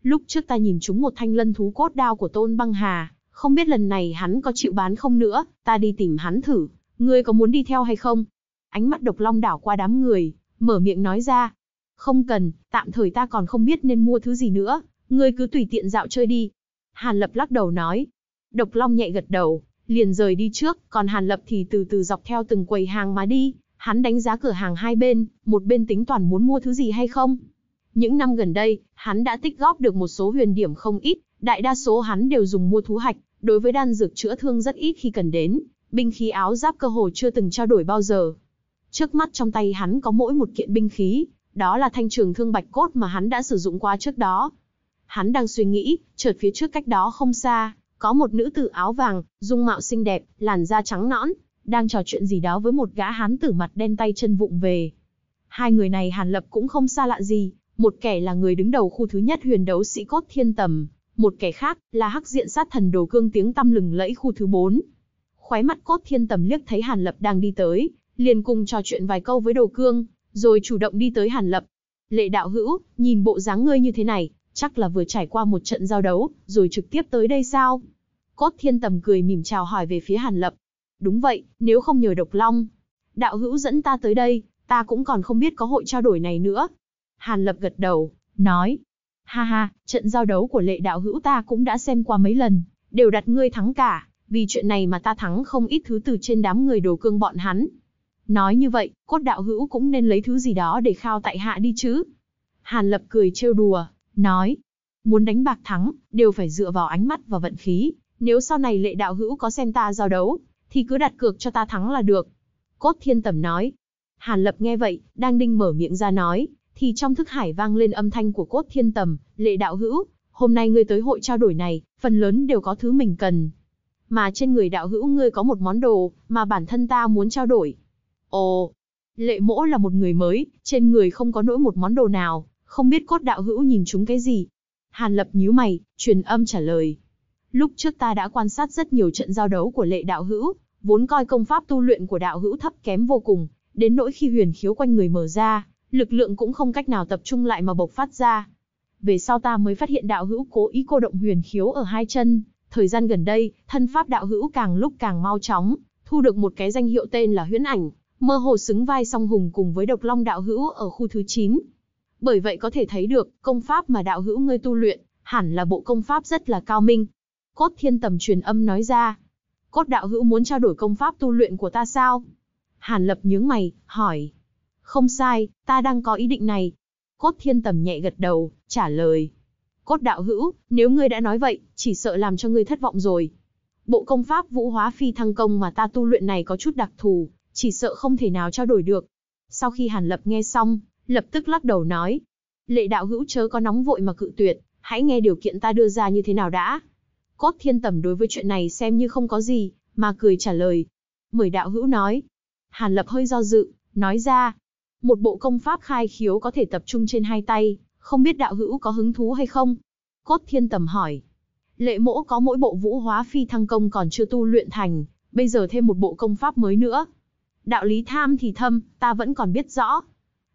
Lúc trước ta nhìn chúng một thanh lân thú cốt đao của Tôn Băng Hà, không biết lần này hắn có chịu bán không nữa, ta đi tìm hắn thử, ngươi có muốn đi theo hay không? Ánh mắt độc long đảo qua đám người, mở miệng nói ra. Không cần, tạm thời ta còn không biết nên mua thứ gì nữa, ngươi cứ tùy tiện dạo chơi đi. Hàn lập lắc đầu nói. Độc long nhẹ gật đầu, liền rời đi trước, còn Hàn Lập thì từ từ dọc theo từng quầy hàng mà đi, hắn đánh giá cửa hàng hai bên, một bên tính toàn muốn mua thứ gì hay không. Những năm gần đây, hắn đã tích góp được một số huyền điểm không ít, đại đa số hắn đều dùng mua thú hạch, đối với đan dược chữa thương rất ít khi cần đến, binh khí áo giáp cơ hồ chưa từng trao đổi bao giờ. Trước mắt trong tay hắn có mỗi một kiện binh khí, đó là thanh trường thương bạch cốt mà hắn đã sử dụng qua trước đó. Hắn đang suy nghĩ, chợt phía trước cách đó không xa, có một nữ tử áo vàng, dung mạo xinh đẹp, làn da trắng nõn, đang trò chuyện gì đó với một gã hán tử mặt đen tay chân vụng về. Hai người này Hàn Lập cũng không xa lạ gì, một kẻ là người đứng đầu khu thứ nhất huyền đấu sĩ cốt thiên tầm, một kẻ khác là hắc diện sát thần đồ cương tiếng tăm lừng lẫy khu thứ bốn. Khóe mắt cốt thiên tầm liếc thấy Hàn Lập đang đi tới, liền cùng trò chuyện vài câu với đồ cương, rồi chủ động đi tới Hàn Lập. Lệ đạo hữu, nhìn bộ dáng ngươi như thế này, Chắc là vừa trải qua một trận giao đấu, rồi trực tiếp tới đây sao? Cốt thiên tầm cười mỉm chào hỏi về phía Hàn Lập. Đúng vậy, nếu không nhờ độc long. Đạo hữu dẫn ta tới đây, ta cũng còn không biết có hội trao đổi này nữa. Hàn Lập gật đầu, nói. Ha ha, trận giao đấu của lệ đạo hữu ta cũng đã xem qua mấy lần, đều đặt ngươi thắng cả, vì chuyện này mà ta thắng không ít thứ từ trên đám người đồ cương bọn hắn. Nói như vậy, cốt đạo hữu cũng nên lấy thứ gì đó để khao tại hạ đi chứ. Hàn Lập cười trêu đùa, nói, muốn đánh bạc thắng, đều phải dựa vào ánh mắt và vận khí, nếu sau này lệ đạo hữu có xem ta giao đấu, thì cứ đặt cược cho ta thắng là được. Cốt thiên tẩm nói, Hàn lập nghe vậy, đang đinh mở miệng ra nói, thì trong thức hải vang lên âm thanh của cốt thiên tẩm lệ đạo hữu, hôm nay ngươi tới hội trao đổi này, phần lớn đều có thứ mình cần. Mà trên người đạo hữu ngươi có một món đồ, mà bản thân ta muốn trao đổi. Ồ, lệ mỗ là một người mới, trên người không có nỗi một món đồ nào, không biết cốt đạo hữu nhìn chúng cái gì. Hàn lập nhíu mày, truyền âm trả lời. Lúc trước ta đã quan sát rất nhiều trận giao đấu của lệ đạo hữu, vốn coi công pháp tu luyện của đạo hữu thấp kém vô cùng, đến nỗi khi huyền khiếu quanh người mở ra, lực lượng cũng không cách nào tập trung lại mà bộc phát ra. Về sau ta mới phát hiện đạo hữu cố ý cô động huyền khiếu ở hai chân, thời gian gần đây, thân pháp đạo hữu càng lúc càng mau chóng, thu được một cái danh hiệu tên là huyễn ảnh, mơ hồ xứng vai song hùng cùng với độc long đạo hữu ở khu thứ 9. Bởi vậy có thể thấy được, công pháp mà đạo hữu ngươi tu luyện, hẳn là bộ công pháp rất là cao minh. Cốt thiên tầm truyền âm nói ra. Cốt đạo hữu muốn trao đổi công pháp tu luyện của ta sao? Hàn lập nhướng mày, hỏi. Không sai, ta đang có ý định này. Cốt thiên tầm nhẹ gật đầu, trả lời. Cốt đạo hữu, nếu ngươi đã nói vậy, chỉ sợ làm cho ngươi thất vọng rồi. Bộ công pháp vũ hóa phi thăng công mà ta tu luyện này có chút đặc thù, chỉ sợ không thể nào trao đổi được. Sau khi Hàn Lập nghe xong, lập tức lắc đầu nói. Lệ đạo hữu chớ có nóng vội mà cự tuyệt, hãy nghe điều kiện ta đưa ra như thế nào đã. Cốt thiên tầm đối với chuyện này xem như không có gì, mà cười trả lời. Mời đạo hữu nói. Hàn lập hơi do dự, nói ra. Một bộ công pháp khai khiếu có thể tập trung trên hai tay, không biết đạo hữu có hứng thú hay không? Cốt thiên tầm hỏi. Lệ mỗ có mỗi bộ vũ hóa phi thăng công còn chưa tu luyện thành, bây giờ thêm một bộ công pháp mới nữa. Đạo lý tham thì thâm, ta vẫn còn biết rõ.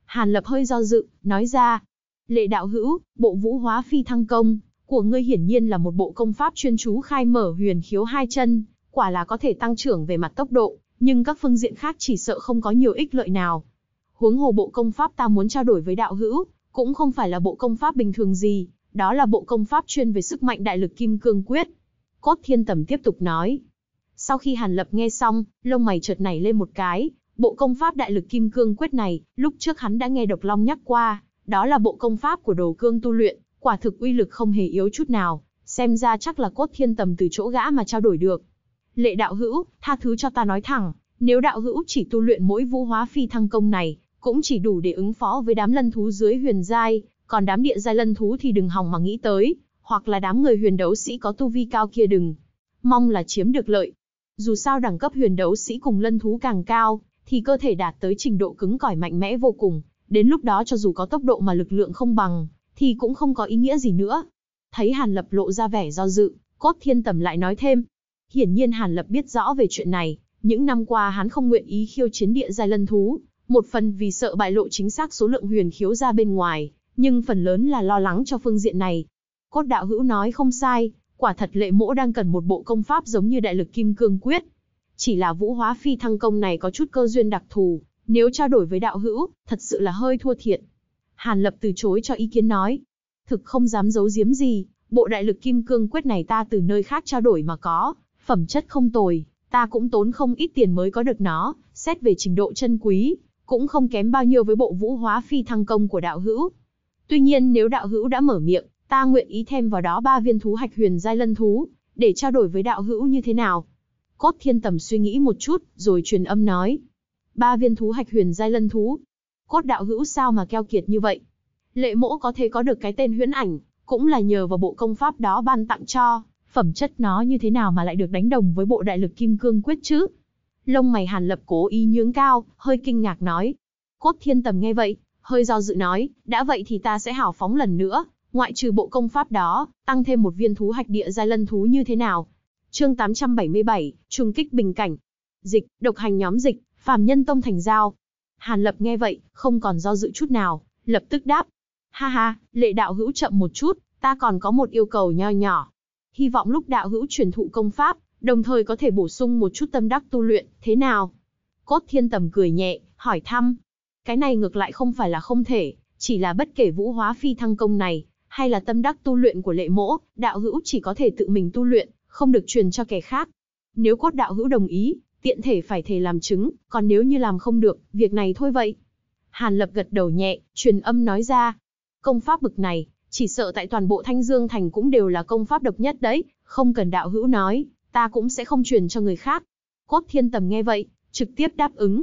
Hàn Lập hơi do dự, nói ra. Lệ đạo hữu, bộ vũ hóa phi thăng công, của ngươi hiển nhiên là một bộ công pháp chuyên chú khai mở huyền khiếu hai chân, quả là có thể tăng trưởng về mặt tốc độ, nhưng các phương diện khác chỉ sợ không có nhiều ích lợi nào. Huống hồ bộ công pháp ta muốn trao đổi với đạo hữu, cũng không phải là bộ công pháp bình thường gì, đó là bộ công pháp chuyên về sức mạnh đại lực kim cương quyết. Cốt thiên tầm tiếp tục nói. Sau khi Hàn Lập nghe xong, lông mày chợt nảy lên một cái, Bộ công pháp đại lực kim cương quyết này, lúc trước hắn đã nghe Độc Long nhắc qua, đó là bộ công pháp của đồ cương tu luyện, quả thực uy lực không hề yếu chút nào, xem ra chắc là cốt thiên tầm từ chỗ gã mà trao đổi được. Lệ đạo hữu, tha thứ cho ta nói thẳng, nếu đạo hữu chỉ tu luyện mỗi vũ hóa phi thăng công này, cũng chỉ đủ để ứng phó với đám lân thú dưới huyền giai, còn đám địa giai lân thú thì đừng hòng mà nghĩ tới, hoặc là đám người huyền đấu sĩ có tu vi cao kia đừng. Mong là chiếm được lợi. Dù sao đẳng cấp huyền đấu sĩ cùng lân thú càng cao, thì cơ thể đạt tới trình độ cứng cỏi mạnh mẽ vô cùng, đến lúc đó cho dù có tốc độ mà lực lượng không bằng, thì cũng không có ý nghĩa gì nữa. Thấy Hàn Lập lộ ra vẻ do dự, Cốt Thiên Tầm lại nói thêm. Hiển nhiên Hàn Lập biết rõ về chuyện này, những năm qua hắn không nguyện ý khiêu chiến địa giai lân thú, một phần vì sợ bại lộ chính xác số lượng huyền khiếu ra bên ngoài, nhưng phần lớn là lo lắng cho phương diện này. Cốt đạo hữu nói không sai, quả thật lệ mỗ đang cần một bộ công pháp giống như đại lực kim cương quyết, chỉ là vũ hóa phi thăng công này có chút cơ duyên đặc thù, nếu trao đổi với đạo hữu, thật sự là hơi thua thiệt. Hàn Lập từ chối cho ý kiến nói. Thực không dám giấu giếm gì, bộ đại lực kim cương quyết này ta từ nơi khác trao đổi mà có, phẩm chất không tồi, ta cũng tốn không ít tiền mới có được nó, xét về trình độ chân quý, cũng không kém bao nhiêu với bộ vũ hóa phi thăng công của đạo hữu. Tuy nhiên nếu đạo hữu đã mở miệng, ta nguyện ý thêm vào đó ba viên thú hạch huyền giai lân thú, để trao đổi với đạo hữu như thế nào? Cốt thiên tầm suy nghĩ một chút, rồi truyền âm nói. Ba viên thú hạch huyền giai lân thú. Cốt đạo hữu sao mà keo kiệt như vậy? Lệ mỗ có thể có được cái tên huyễn ảnh, cũng là nhờ vào bộ công pháp đó ban tặng cho, phẩm chất nó như thế nào mà lại được đánh đồng với bộ đại lực kim cương quyết chứ? Lông mày hàn lập cố ý nhướng cao, hơi kinh ngạc nói. Cốt thiên tầm nghe vậy, hơi do dự nói, đã vậy thì ta sẽ hào phóng lần nữa, ngoại trừ bộ công pháp đó, tăng thêm một viên thú hạch địa giai lân thú như thế nào, chương 877, trùng kích bình cảnh. Dịch, độc hành nhóm dịch, phàm nhân tông thành giao. Hàn Lập nghe vậy, không còn do dự chút nào, lập tức đáp. Ha ha, lệ đạo hữu chậm một chút, ta còn có một yêu cầu nho nhỏ. Hy vọng lúc đạo hữu truyền thụ công pháp, đồng thời có thể bổ sung một chút tâm đắc tu luyện, thế nào? Cốt thiên tầm cười nhẹ, hỏi thăm. Cái này ngược lại không phải là không thể, chỉ là bất kể vũ hóa phi thăng công này, hay là tâm đắc tu luyện của lệ mỗ, đạo hữu chỉ có thể tự mình tu luyện, không được truyền cho kẻ khác. Nếu cốt đạo hữu đồng ý, tiện thể phải thể làm chứng, còn nếu như làm không được, việc này thôi vậy. Hàn Lập gật đầu nhẹ, truyền âm nói ra. Công pháp bực này, chỉ sợ tại toàn bộ Thanh Dương Thành cũng đều là công pháp độc nhất đấy, không cần đạo hữu nói, ta cũng sẽ không truyền cho người khác. Cốt thiên tầm nghe vậy, trực tiếp đáp ứng.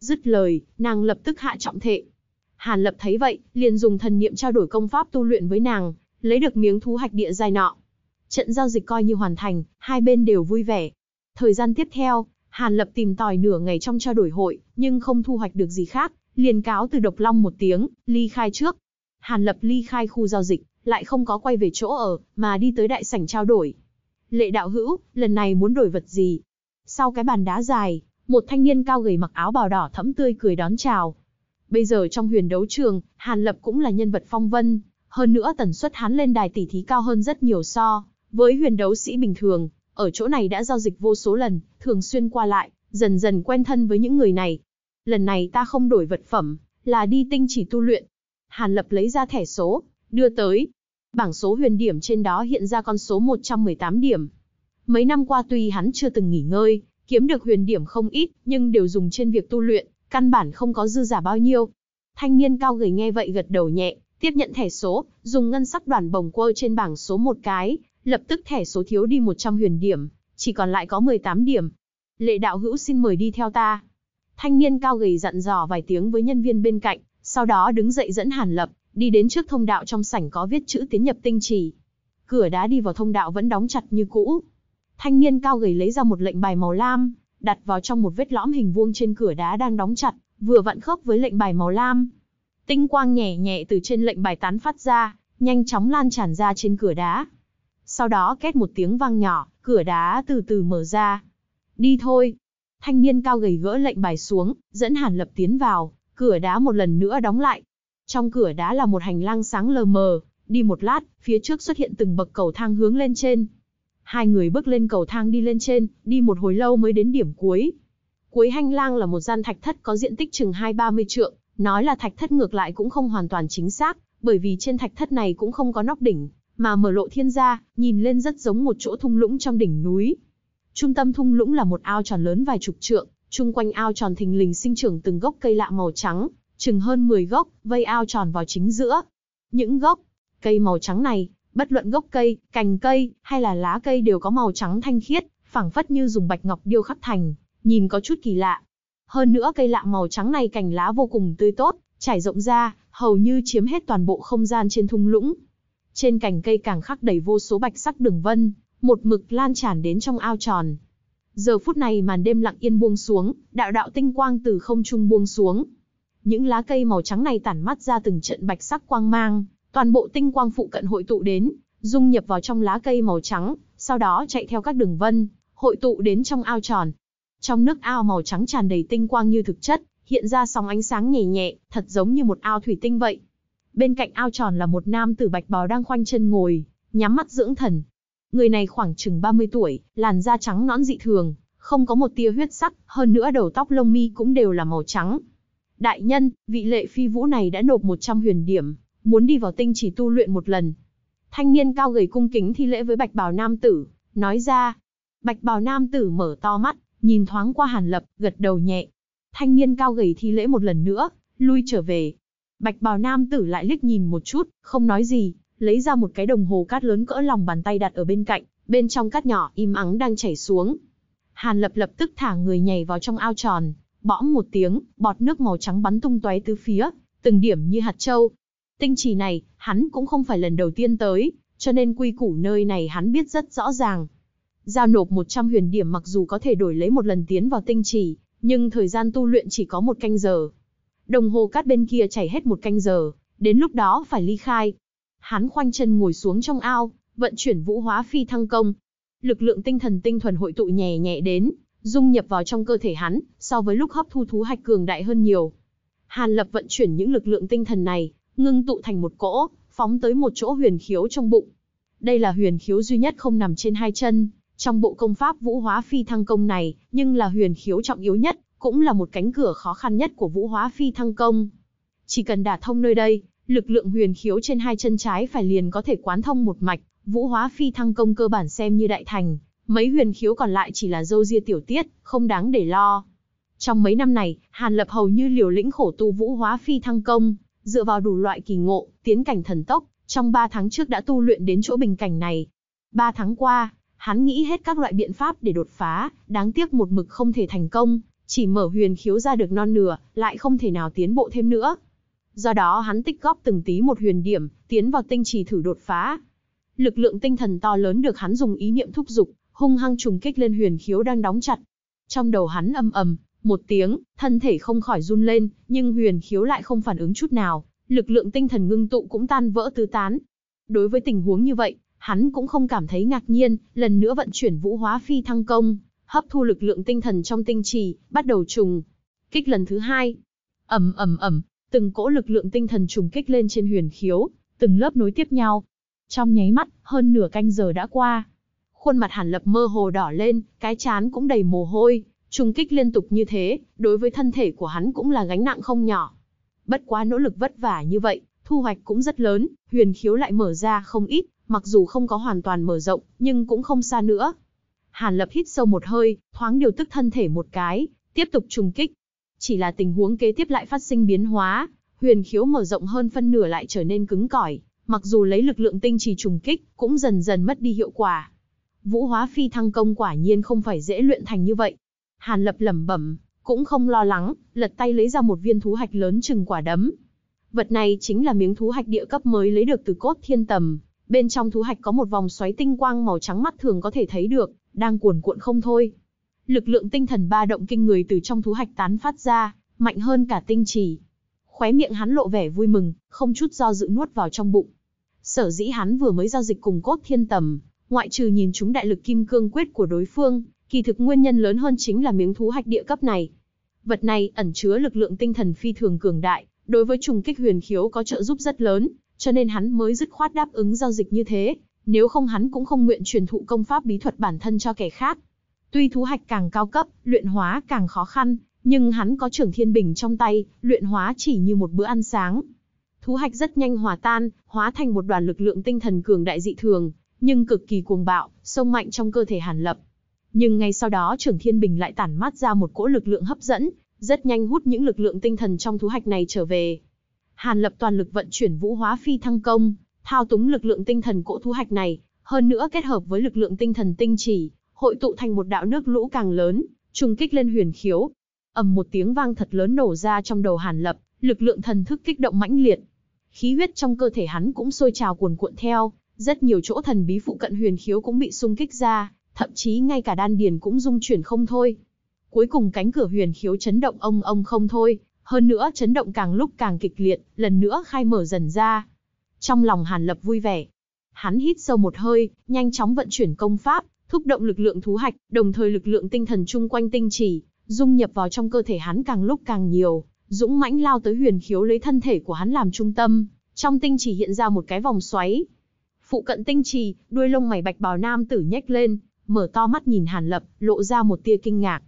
Dứt lời, nàng lập tức hạ trọng thệ. Hàn Lập thấy vậy, liền dùng thần niệm trao đổi công pháp tu luyện với nàng, lấy được miếng thú hạch địa dài nọ. Trận giao dịch coi như hoàn thành, hai bên đều vui vẻ. Thời gian tiếp theo, Hàn Lập tìm tòi nửa ngày trong trao đổi hội, nhưng không thu hoạch được gì khác, liền cáo từ Độc Long một tiếng, ly khai trước. Hàn Lập ly khai khu giao dịch, lại không có quay về chỗ ở, mà đi tới đại sảnh trao đổi. Lệ đạo hữu, lần này muốn đổi vật gì? Sau cái bàn đá dài, một thanh niên cao gầy mặc áo bào đỏ thẫm tươi cười đón chào. Bây giờ trong huyền đấu trường, Hàn Lập cũng là nhân vật phong vân, hơn nữa tần suất hắn lên đài tỷ thí cao hơn rất nhiều so với huyền đấu sĩ bình thường, ở chỗ này đã giao dịch vô số lần, thường xuyên qua lại, dần dần quen thân với những người này. Lần này ta không đổi vật phẩm, là đi tinh chỉ tu luyện. Hàn Lập lấy ra thẻ số, đưa tới. Bảng số huyền điểm trên đó hiện ra con số 118 điểm. Mấy năm qua tuy hắn chưa từng nghỉ ngơi, kiếm được huyền điểm không ít, nhưng đều dùng trên việc tu luyện, căn bản không có dư giả bao nhiêu. Thanh niên cao gầy nghe vậy gật đầu nhẹ, tiếp nhận thẻ số, dùng ngân sắc đoàn bồng quơ trên bảng số một cái, Lập tức thẻ số thiếu đi 100 huyền điểm, chỉ còn lại có 18 điểm. Lệ đạo hữu xin mời đi theo ta. Thanh niên cao gầy dặn dò vài tiếng với nhân viên bên cạnh, sau đó đứng dậy dẫn Hàn Lập, đi đến trước thông đạo trong sảnh có viết chữ tiến nhập tinh trì. Cửa đá đi vào thông đạo vẫn đóng chặt như cũ. Thanh niên cao gầy lấy ra một lệnh bài màu lam, đặt vào trong một vết lõm hình vuông trên cửa đá đang đóng chặt, vừa vặn khớp với lệnh bài màu lam. Tinh quang nhẹ nhẹ từ trên lệnh bài tán phát ra, nhanh chóng lan tràn ra trên cửa đá. Sau đó két một tiếng vang nhỏ, cửa đá từ từ mở ra. Đi thôi. Thanh niên cao gầy gỡ lệnh bài xuống, dẫn Hàn Lập tiến vào, cửa đá một lần nữa đóng lại. Trong cửa đá là một hành lang sáng lờ mờ, đi một lát, phía trước xuất hiện từng bậc cầu thang hướng lên trên. Hai người bước lên cầu thang đi lên trên, đi một hồi lâu mới đến điểm cuối. Cuối hành lang là một gian thạch thất có diện tích chừng 2-30 trượng, nói là thạch thất ngược lại cũng không hoàn toàn chính xác, bởi vì trên thạch thất này cũng không có nóc đỉnh, mà mở lộ thiên ra, nhìn lên rất giống một chỗ thung lũng trong đỉnh núi. Trung tâm thung lũng là một ao tròn lớn vài chục trượng, chung quanh ao tròn thình lình sinh trưởng từng gốc cây lạ màu trắng, chừng hơn 10 gốc, vây ao tròn vào chính giữa. Những gốc cây màu trắng này, bất luận gốc cây, cành cây hay là lá cây đều có màu trắng thanh khiết, phảng phất như dùng bạch ngọc điêu khắc thành, nhìn có chút kỳ lạ. Hơn nữa cây lạ màu trắng này cành lá vô cùng tươi tốt, trải rộng ra, hầu như chiếm hết toàn bộ không gian trên thung lũng. Trên cành cây càng khắc đầy vô số bạch sắc đường vân, một mực lan tràn đến trong ao tròn. Giờ phút này màn đêm lặng yên buông xuống, đạo đạo tinh quang từ không trung buông xuống. Những lá cây màu trắng này tản mắt ra từng trận bạch sắc quang mang, toàn bộ tinh quang phụ cận hội tụ đến, dung nhập vào trong lá cây màu trắng, sau đó chạy theo các đường vân, hội tụ đến trong ao tròn. Trong nước ao màu trắng tràn đầy tinh quang như thực chất, hiện ra sóng ánh sáng nhẹ nhẹ, thật giống như một ao thủy tinh vậy bên cạnh ao tròn là một nam tử bạch bào đang khoanh chân ngồi, nhắm mắt dưỡng thần. Người này khoảng chừng 30 tuổi, làn da trắng nõn dị thường, không có một tia huyết sắc, hơn nữa đầu tóc lông mi cũng đều là màu trắng. Đại nhân, vị lệ phi vũ này đã nộp 100 huyền điểm, muốn đi vào tinh chỉ tu luyện một lần. Thanh niên cao gầy cung kính thi lễ với bạch bào nam tử, nói ra. Bạch bào nam tử mở to mắt, nhìn thoáng qua hàn lập, gật đầu nhẹ. Thanh niên cao gầy thi lễ một lần nữa, lui trở về, Bạch bào nam tử lại liếc nhìn một chút, không nói gì, lấy ra một cái đồng hồ cát lớn cỡ lòng bàn tay đặt ở bên cạnh, bên trong cát nhỏ im ắng đang chảy xuống. Hàn lập lập tức thả người nhảy vào trong ao tròn, bõm một tiếng, bọt nước màu trắng bắn tung tóe tứ phía, từng điểm như hạt châu. Tinh trì này, hắn cũng không phải lần đầu tiên tới, cho nên quy củ nơi này hắn biết rất rõ ràng. Giao nộp 100 huyền điểm mặc dù có thể đổi lấy một lần tiến vào tinh trì, nhưng thời gian tu luyện chỉ có một canh giờ, Đồng hồ cát bên kia chảy hết một canh giờ, đến lúc đó phải ly khai. Hắn khoanh chân ngồi xuống trong ao, vận chuyển vũ hóa phi thăng công. Lực lượng tinh thần tinh thuần hội tụ nhẹ nhẹ đến, dung nhập vào trong cơ thể hắn, so với lúc hấp thu thú hạch cường đại hơn nhiều. Hàn Lập vận chuyển những lực lượng tinh thần này, ngưng tụ thành một cỗ, phóng tới một chỗ huyền khiếu trong bụng. Đây là huyền khiếu duy nhất không nằm trên hai chân, trong bộ công pháp vũ hóa phi thăng công này, nhưng là huyền khiếu trọng yếu nhất, cũng là một cánh cửa khó khăn nhất của vũ hóa phi thăng công. Chỉ cần đả thông nơi đây, lực lượng huyền khiếu trên hai chân trái phải liền có thể quán thông một mạch, vũ hóa phi thăng công cơ bản xem như đại thành, mấy huyền khiếu còn lại chỉ là dâu ria tiểu tiết, không đáng để lo. Trong mấy năm này, Hàn Lập hầu như liều lĩnh khổ tu vũ hóa phi thăng công, dựa vào đủ loại kỳ ngộ, tiến cảnh thần tốc, trong ba tháng trước đã tu luyện đến chỗ bình cảnh này. ba tháng qua, hắn nghĩ hết các loại biện pháp để đột phá, đáng tiếc một mực không thể thành công, chỉ mở huyền khiếu ra được non nửa, lại không thể nào tiến bộ thêm nữa. Do đó hắn tích góp từng tí một huyền điểm, tiến vào tinh trì thử đột phá. Lực lượng tinh thần to lớn được hắn dùng ý niệm thúc giục, hung hăng trùng kích lên huyền khiếu đang đóng chặt. Trong đầu hắn âm ầm, một tiếng, thân thể không khỏi run lên, nhưng huyền khiếu lại không phản ứng chút nào, lực lượng tinh thần ngưng tụ cũng tan vỡ tứ tán. Đối với tình huống như vậy, hắn cũng không cảm thấy ngạc nhiên, lần nữa vận chuyển vũ hóa phi thăng công hấp thu lực lượng tinh thần trong tinh trì, bắt đầu trùng. Kích lần thứ hai. ầm ầm ầm, từng cỗ lực lượng tinh thần trùng kích lên trên huyền khiếu, từng lớp nối tiếp nhau. Trong nháy mắt, hơn nửa canh giờ đã qua. Khuôn mặt Hàn Lập mơ hồ đỏ lên, cái chán cũng đầy mồ hôi, trùng kích liên tục như thế, đối với thân thể của hắn cũng là gánh nặng không nhỏ. Bất quá nỗ lực vất vả như vậy, thu hoạch cũng rất lớn, huyền khiếu lại mở ra không ít, mặc dù không có hoàn toàn mở rộng, nhưng cũng không xa nữa. Hàn Lập hít sâu một hơi, thoáng điều tức thân thể một cái, tiếp tục trùng kích. Chỉ là tình huống kế tiếp lại phát sinh biến hóa, huyền khiếu mở rộng hơn phân nửa lại trở nên cứng cỏi, mặc dù lấy lực lượng tinh trì trùng kích, cũng dần dần mất đi hiệu quả. Vũ hóa phi thăng công quả nhiên không phải dễ luyện thành như vậy. Hàn Lập lẩm bẩm, cũng không lo lắng, lật tay lấy ra một viên thú hạch lớn chừng quả đấm. Vật này chính là miếng thú hạch địa cấp mới lấy được từ cốt thiên tầm, bên trong thú hạch có một vòng xoáy tinh quang màu trắng mắt thường có thể thấy được, đang cuồn cuộn không thôi. Lực lượng tinh thần ba động kinh người từ trong thú hạch tán phát ra, mạnh hơn cả tinh trì. Khóe miệng hắn lộ vẻ vui mừng, không chút do dự nuốt vào trong bụng. Sở dĩ hắn vừa mới giao dịch cùng cốt thiên tầm, ngoại trừ nhìn chúng đại lực kim cương quyết của đối phương, kỳ thực nguyên nhân lớn hơn chính là miếng thú hạch địa cấp này. Vật này ẩn chứa lực lượng tinh thần phi thường cường đại, đối với trùng kích huyền khiếu có trợ giúp rất lớn, cho nên hắn mới dứt khoát đáp ứng giao dịch như thế, nếu không hắn cũng không nguyện truyền thụ công pháp bí thuật bản thân cho kẻ khác. Tuy thú hạch càng cao cấp, luyện hóa càng khó khăn, nhưng hắn có trưởng thiên bình trong tay, luyện hóa chỉ như một bữa ăn sáng. Thú hạch rất nhanh hòa tan, hóa thành một đoàn lực lượng tinh thần cường đại dị thường, nhưng cực kỳ cuồng bạo, sông mạnh trong cơ thể Hàn Lập. Nhưng ngay sau đó trưởng thiên bình lại tản mát ra một cỗ lực lượng hấp dẫn, rất nhanh hút những lực lượng tinh thần trong thú hạch này trở về. Hàn Lập toàn lực vận chuyển vũ hóa phi thăng công, thao túng lực lượng tinh thần cỗ thu hạch này, hơn nữa kết hợp với lực lượng tinh thần tinh chỉ, hội tụ thành một đạo nước lũ càng lớn, trùng kích lên huyền khiếu. ầm một tiếng vang thật lớn nổ ra trong đầu Hàn Lập, lực lượng thần thức kích động mãnh liệt. Khí huyết trong cơ thể hắn cũng sôi trào cuồn cuộn theo, rất nhiều chỗ thần bí phụ cận huyền khiếu cũng bị xung kích ra, thậm chí ngay cả đan điền cũng rung chuyển không thôi. Cuối cùng cánh cửa huyền khiếu chấn động ông ông không thôi, hơn nữa chấn động càng lúc càng kịch liệt, lần nữa khai mở dần ra. Trong lòng Hàn Lập vui vẻ. Hắn hít sâu một hơi, nhanh chóng vận chuyển công pháp, thúc động lực lượng thú hạch, đồng thời lực lượng tinh thần chung quanh tinh trì, dung nhập vào trong cơ thể hắn càng lúc càng nhiều, dũng mãnh lao tới huyền khiếu lấy thân thể của hắn làm trung tâm, trong tinh trì hiện ra một cái vòng xoáy. Phụ cận tinh trì, đuôi lông mày bạch bào nam tử nhếch lên, mở to mắt nhìn Hàn Lập, lộ ra một tia kinh ngạc.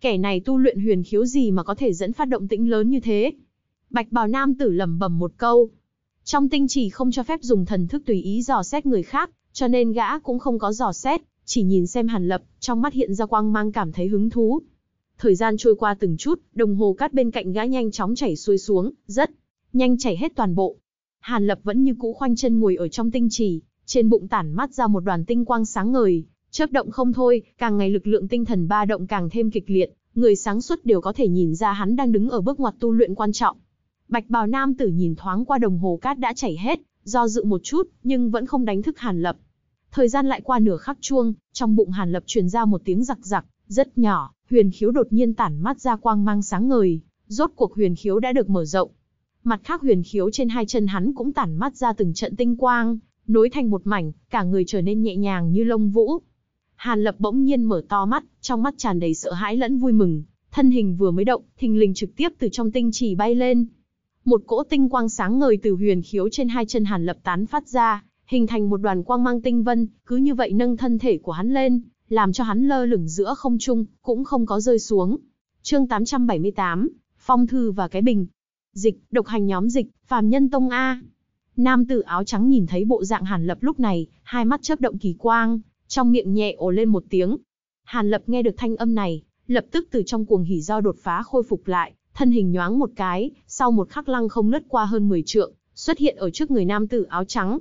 Kẻ này tu luyện huyền khiếu gì mà có thể dẫn phát động tĩnh lớn như thế? Bạch bào nam tử lẩm bẩm một câu, trong tinh chỉ không cho phép dùng thần thức tùy ý dò xét người khác, cho nên gã cũng không có dò xét, chỉ nhìn xem Hàn Lập, trong mắt hiện ra quang mang cảm thấy hứng thú. Thời gian trôi qua từng chút, đồng hồ cát bên cạnh gã nhanh chóng chảy xuôi xuống, rất nhanh chảy hết toàn bộ. Hàn Lập vẫn như cũ khoanh chân ngồi ở trong tinh trì, trên bụng tản mắt ra một đoàn tinh quang sáng ngời, chớp động không thôi, càng ngày lực lượng tinh thần ba động càng thêm kịch liệt, người sáng suốt đều có thể nhìn ra hắn đang đứng ở bước ngoặt tu luyện quan trọng. Bạch bào nam tử nhìn thoáng qua đồng hồ cát đã chảy hết, do dự một chút, nhưng vẫn không đánh thức Hàn Lập. Thời gian lại qua nửa khắc chuông, trong bụng Hàn Lập truyền ra một tiếng giặc giặc, rất nhỏ, huyền khiếu đột nhiên tản mắt ra quang mang sáng ngời, rốt cuộc huyền khiếu đã được mở rộng. Mặt khác huyền khiếu trên hai chân hắn cũng tản mắt ra từng trận tinh quang, nối thành một mảnh, cả người trở nên nhẹ nhàng như lông vũ. Hàn Lập bỗng nhiên mở to mắt, trong mắt tràn đầy sợ hãi lẫn vui mừng, thân hình vừa mới động, thình lình trực tiếp từ trong tinh trì bay lên, một cỗ tinh quang sáng ngời từ huyền khiếu trên hai chân Hàn Lập tán phát ra, hình thành một đoàn quang mang tinh vân, cứ như vậy nâng thân thể của hắn lên, làm cho hắn lơ lửng giữa không trung, cũng không có rơi xuống. Chương 878, phong thư và cái bình. Dịch, độc hành nhóm dịch, phàm nhân tông a. Nam tử áo trắng nhìn thấy bộ dạng Hàn Lập lúc này, hai mắt chớp động kỳ quang, trong miệng nhẹ ồ lên một tiếng. Hàn Lập nghe được thanh âm này, lập tức từ trong cuồng hỉ do đột phá khôi phục lại, thân hình nhoáng một cái, sau một khắc lăng không lướt qua hơn 10 trượng, xuất hiện ở trước người nam tử áo trắng.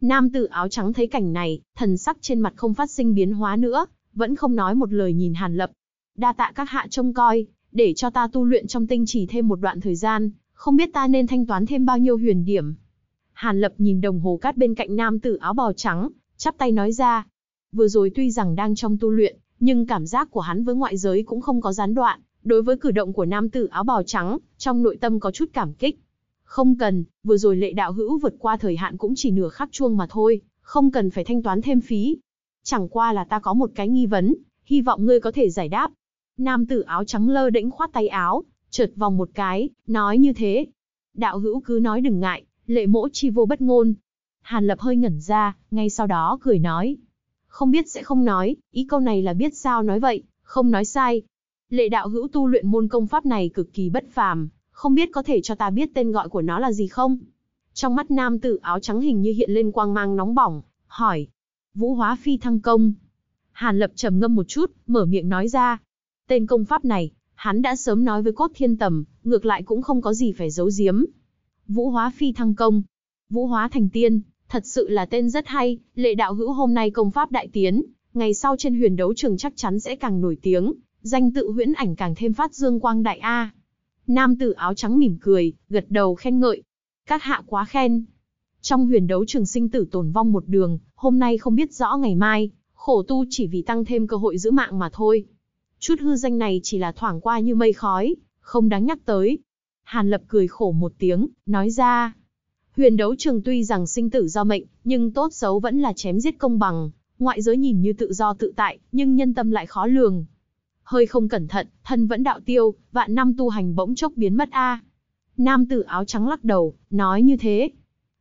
Nam tử áo trắng thấy cảnh này, thần sắc trên mặt không phát sinh biến hóa nữa, vẫn không nói một lời nhìn Hàn Lập. Đa tạ các hạ trông coi, để cho ta tu luyện trong tinh chỉ thêm một đoạn thời gian, không biết ta nên thanh toán thêm bao nhiêu huyền điểm. Hàn Lập nhìn đồng hồ cát bên cạnh nam tử áo bào trắng, chắp tay nói ra. Vừa rồi tuy rằng đang trong tu luyện, nhưng cảm giác của hắn với ngoại giới cũng không có gián đoạn, đối với cử động của nam tử áo bào trắng, trong nội tâm có chút cảm kích. Không cần, vừa rồi lệ đạo hữu vượt qua thời hạn cũng chỉ nửa khắc chuông mà thôi, không cần phải thanh toán thêm phí. Chẳng qua là ta có một cái nghi vấn, hy vọng ngươi có thể giải đáp. Nam tử áo trắng lơ đĩnh khoát tay áo, chợt vòng một cái, nói như thế. Đạo hữu cứ nói đừng ngại, lệ mỗ chi vô bất ngôn. Hàn lập hơi ngẩn ra, ngay sau đó cười nói. Không biết sẽ không nói, ý câu này là biết sao nói vậy, không nói sai, Lệ đạo hữu tu luyện môn công pháp này cực kỳ bất phàm, không biết có thể cho ta biết tên gọi của nó là gì không? Trong mắt nam tử áo trắng hình như hiện lên quang mang nóng bỏng, hỏi. Vũ hóa phi thăng công. Hàn lập trầm ngâm một chút, mở miệng nói ra. Tên công pháp này, hắn đã sớm nói với cốt thiên tầm, ngược lại cũng không có gì phải giấu giếm. Vũ hóa phi thăng công. Vũ hóa thành tiên, thật sự là tên rất hay, lệ đạo hữu hôm nay công pháp đại tiến, ngày sau trên huyền đấu trường chắc chắn sẽ càng nổi tiếng, Danh tự huyễn ảnh càng thêm phát dương quang đại A. Nam tử áo trắng mỉm cười, gật đầu khen ngợi. Các hạ quá khen. Trong huyền đấu trường sinh tử tồn vong một đường, hôm nay không biết rõ ngày mai, khổ tu chỉ vì tăng thêm cơ hội giữ mạng mà thôi. Chút hư danh này chỉ là thoảng qua như mây khói, không đáng nhắc tới. Hàn lập cười khổ một tiếng, nói ra. Huyền đấu trường tuy rằng sinh tử do mệnh, nhưng tốt xấu vẫn là chém giết công bằng. Ngoại giới nhìn như tự do tự tại, nhưng nhân tâm lại khó lường hơi không cẩn thận, thân vẫn đạo tiêu, vạn năm tu hành bỗng chốc biến mất a. Nam tử áo trắng lắc đầu, nói như thế.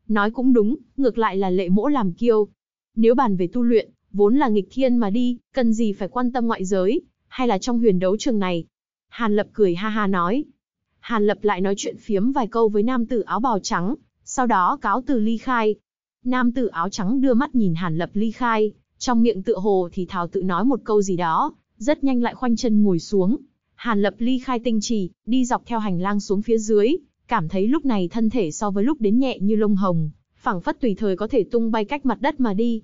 Nói cũng đúng, ngược lại là lệ mỗ làm kiêu. Nếu bàn về tu luyện, vốn là nghịch thiên mà đi, cần gì phải quan tâm ngoại giới, hay là trong huyền đấu trường này. Hàn Lập cười ha ha nói. Hàn Lập lại nói chuyện phiếm vài câu với nam tử áo bào trắng, sau đó cáo từ ly khai. Nam tử áo trắng đưa mắt nhìn Hàn Lập ly khai, trong miệng tự hồ thì thào tự nói một câu gì đó, rất nhanh lại khoanh chân ngồi xuống. Hàn Lập ly khai tinh trì, đi dọc theo hành lang xuống phía dưới, cảm thấy lúc này thân thể so với lúc đến nhẹ như lông hồng, phẳng phất tùy thời có thể tung bay cách mặt đất mà đi.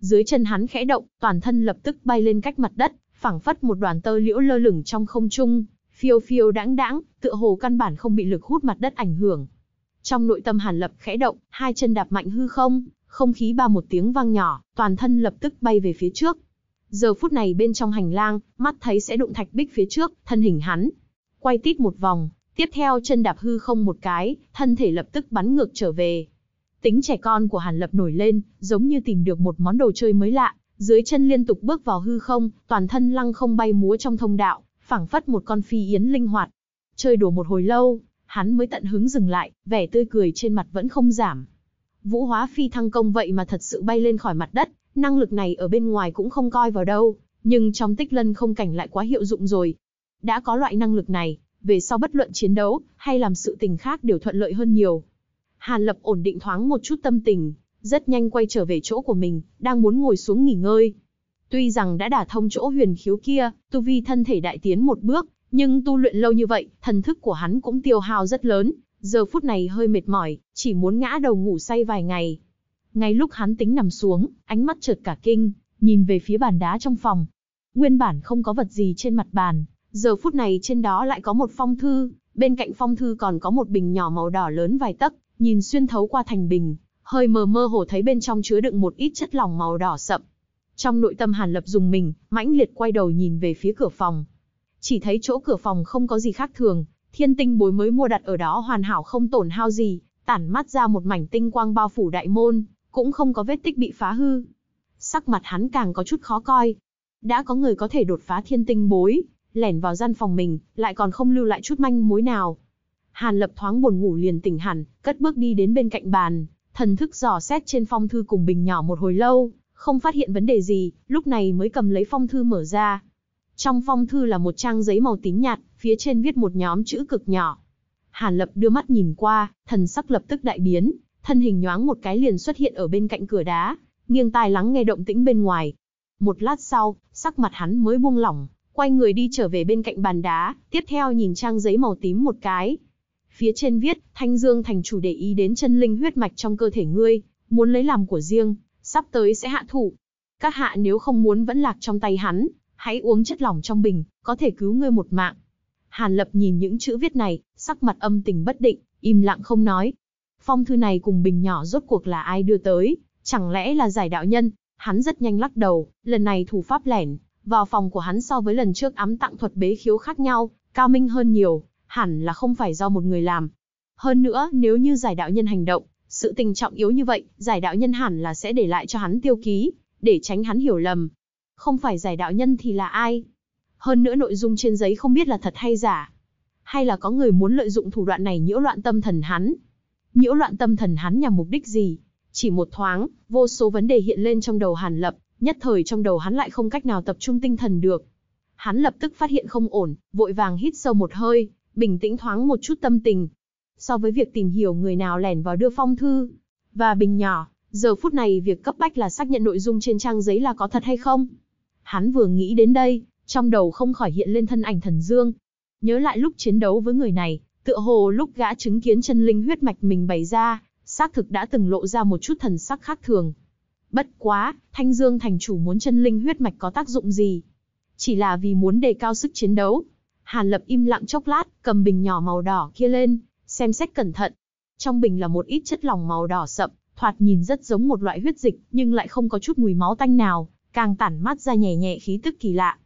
Dưới chân hắn khẽ động, toàn thân lập tức bay lên cách mặt đất, phẳng phất một đoàn tơ liễu lơ lửng trong không trung, phiêu phiêu đãng đãng, tựa hồ căn bản không bị lực hút mặt đất ảnh hưởng. Trong nội tâm Hàn Lập khẽ động, hai chân đạp mạnh hư không, không khí ba một tiếng vang nhỏ, toàn thân lập tức bay về phía trước, Giờ phút này bên trong hành lang, mắt thấy sẽ đụng thạch bích phía trước, thân hình hắn. Quay tít một vòng, tiếp theo chân đạp hư không một cái, thân thể lập tức bắn ngược trở về. Tính trẻ con của Hàn Lập nổi lên, giống như tìm được một món đồ chơi mới lạ, dưới chân liên tục bước vào hư không, toàn thân lăng không bay múa trong thông đạo, phảng phất một con phi yến linh hoạt. Chơi đùa một hồi lâu, hắn mới tận hứng dừng lại, vẻ tươi cười trên mặt vẫn không giảm. Vũ hóa phi thăng công vậy mà thật sự bay lên khỏi mặt đất, năng lực này ở bên ngoài cũng không coi vào đâu, nhưng trong tích lân không cảnh lại quá hiệu dụng rồi. Đã có loại năng lực này, về sau bất luận chiến đấu, hay làm sự tình khác đều thuận lợi hơn nhiều. Hàn Lập ổn định thoáng một chút tâm tình, rất nhanh quay trở về chỗ của mình, đang muốn ngồi xuống nghỉ ngơi. Tuy rằng đã đả thông chỗ huyền khiếu kia, tu vi thân thể đại tiến một bước, nhưng tu luyện lâu như vậy, thần thức của hắn cũng tiêu hao rất lớn, giờ phút này hơi mệt mỏi, chỉ muốn ngã đầu ngủ say vài ngày. Ngay lúc hắn tính nằm xuống, ánh mắt chợt cả kinh, nhìn về phía bàn đá trong phòng. Nguyên bản không có vật gì trên mặt bàn, giờ phút này trên đó lại có một phong thư, bên cạnh phong thư còn có một bình nhỏ màu đỏ lớn vài tấc, nhìn xuyên thấu qua thành bình, hơi mờ mơ hồ thấy bên trong chứa đựng một ít chất lỏng màu đỏ sậm. Trong nội tâm Hàn Lập dùng mình, mãnh liệt quay đầu nhìn về phía cửa phòng. Chỉ thấy chỗ cửa phòng không có gì khác thường, thiên tinh bối mới mua đặt ở đó hoàn hảo không tổn hao gì, tản mắt ra một mảnh tinh quang bao phủ đại môn cũng không có vết tích bị phá hư. Sắc mặt hắn càng có chút khó coi. Đã có người có thể đột phá thiên tinh bối, lẻn vào gian phòng mình, lại còn không lưu lại chút manh mối nào. Hàn lập thoáng buồn ngủ liền tỉnh hẳn, cất bước đi đến bên cạnh bàn, thần thức dò xét trên phong thư cùng bình nhỏ một hồi lâu, không phát hiện vấn đề gì, lúc này mới cầm lấy phong thư mở ra. Trong phong thư là một trang giấy màu tím nhạt, phía trên viết một nhóm chữ cực nhỏ. Hàn Lập đưa mắt nhìn qua, thần sắc lập tức đại biến, thân hình nhoáng một cái liền xuất hiện ở bên cạnh cửa đá, nghiêng tai lắng nghe động tĩnh bên ngoài. Một lát sau, sắc mặt hắn mới buông lỏng, quay người đi trở về bên cạnh bàn đá, tiếp theo nhìn trang giấy màu tím một cái. Phía trên viết, Thanh Dương thành chủ để ý đến chân linh huyết mạch trong cơ thể ngươi, muốn lấy làm của riêng, sắp tới sẽ hạ thủ. Các hạ nếu không muốn vẫn lạc trong tay hắn, hãy uống chất lỏng trong bình, có thể cứu ngươi một mạng. Hàn Lập nhìn những chữ viết này, sắc mặt âm tình bất định, im lặng không nói. Phong thư này cùng bình nhỏ rốt cuộc là ai đưa tới, chẳng lẽ là giải đạo nhân? Hắn rất nhanh lắc đầu, lần này thủ pháp lẻn, vào phòng của hắn so với lần trước ám tặng thuật bế khiếu khác nhau, cao minh hơn nhiều, hẳn là không phải do một người làm. Hơn nữa, nếu như giải đạo nhân hành động, sự tình trọng yếu như vậy, giải đạo nhân hẳn là sẽ để lại cho hắn tiêu ký, để tránh hắn hiểu lầm. Không phải giải đạo nhân thì là ai? Hơn nữa nội dung trên giấy không biết là thật hay giả. Hay là có người muốn lợi dụng thủ đoạn này nhiễu loạn tâm thần hắn? nhiễu loạn tâm thần hắn nhằm mục đích gì. Chỉ một thoáng, vô số vấn đề hiện lên trong đầu Hàn Lập, nhất thời trong đầu hắn lại không cách nào tập trung tinh thần được. Hắn lập tức phát hiện không ổn, vội vàng hít sâu một hơi, bình tĩnh thoáng một chút tâm tình. So với việc tìm hiểu người nào lẻn vào đưa phong thư và bình nhỏ, giờ phút này việc cấp bách là xác nhận nội dung trên trang giấy là có thật hay không. Hắn vừa nghĩ đến đây, trong đầu không khỏi hiện lên thân ảnh thần dương. Nhớ lại lúc chiến đấu với người này, Tựa hồ lúc gã chứng kiến chân linh huyết mạch mình bày ra, xác thực đã từng lộ ra một chút thần sắc khác thường. Bất quá, Thanh Dương thành chủ muốn chân linh huyết mạch có tác dụng gì? Chỉ là vì muốn đề cao sức chiến đấu. Hàn Lập im lặng chốc lát, cầm bình nhỏ màu đỏ kia lên, xem xét cẩn thận. Trong bình là một ít chất lỏng màu đỏ sậm, thoạt nhìn rất giống một loại huyết dịch, nhưng lại không có chút mùi máu tanh nào, càng tản mát ra nhẹ nhẹ khí tức kỳ lạ.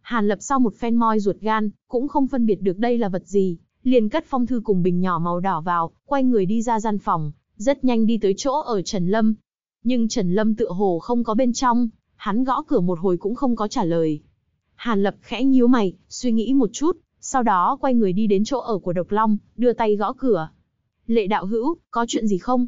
Hàn Lập sau một phen moi ruột gan, cũng không phân biệt được đây là vật gì liền cất phong thư cùng bình nhỏ màu đỏ vào, quay người đi ra gian phòng, rất nhanh đi tới chỗ ở Trần Lâm. Nhưng Trần Lâm tựa hồ không có bên trong, hắn gõ cửa một hồi cũng không có trả lời. Hàn Lập khẽ nhíu mày, suy nghĩ một chút, sau đó quay người đi đến chỗ ở của Độc Long, đưa tay gõ cửa. Lệ đạo hữu, có chuyện gì không?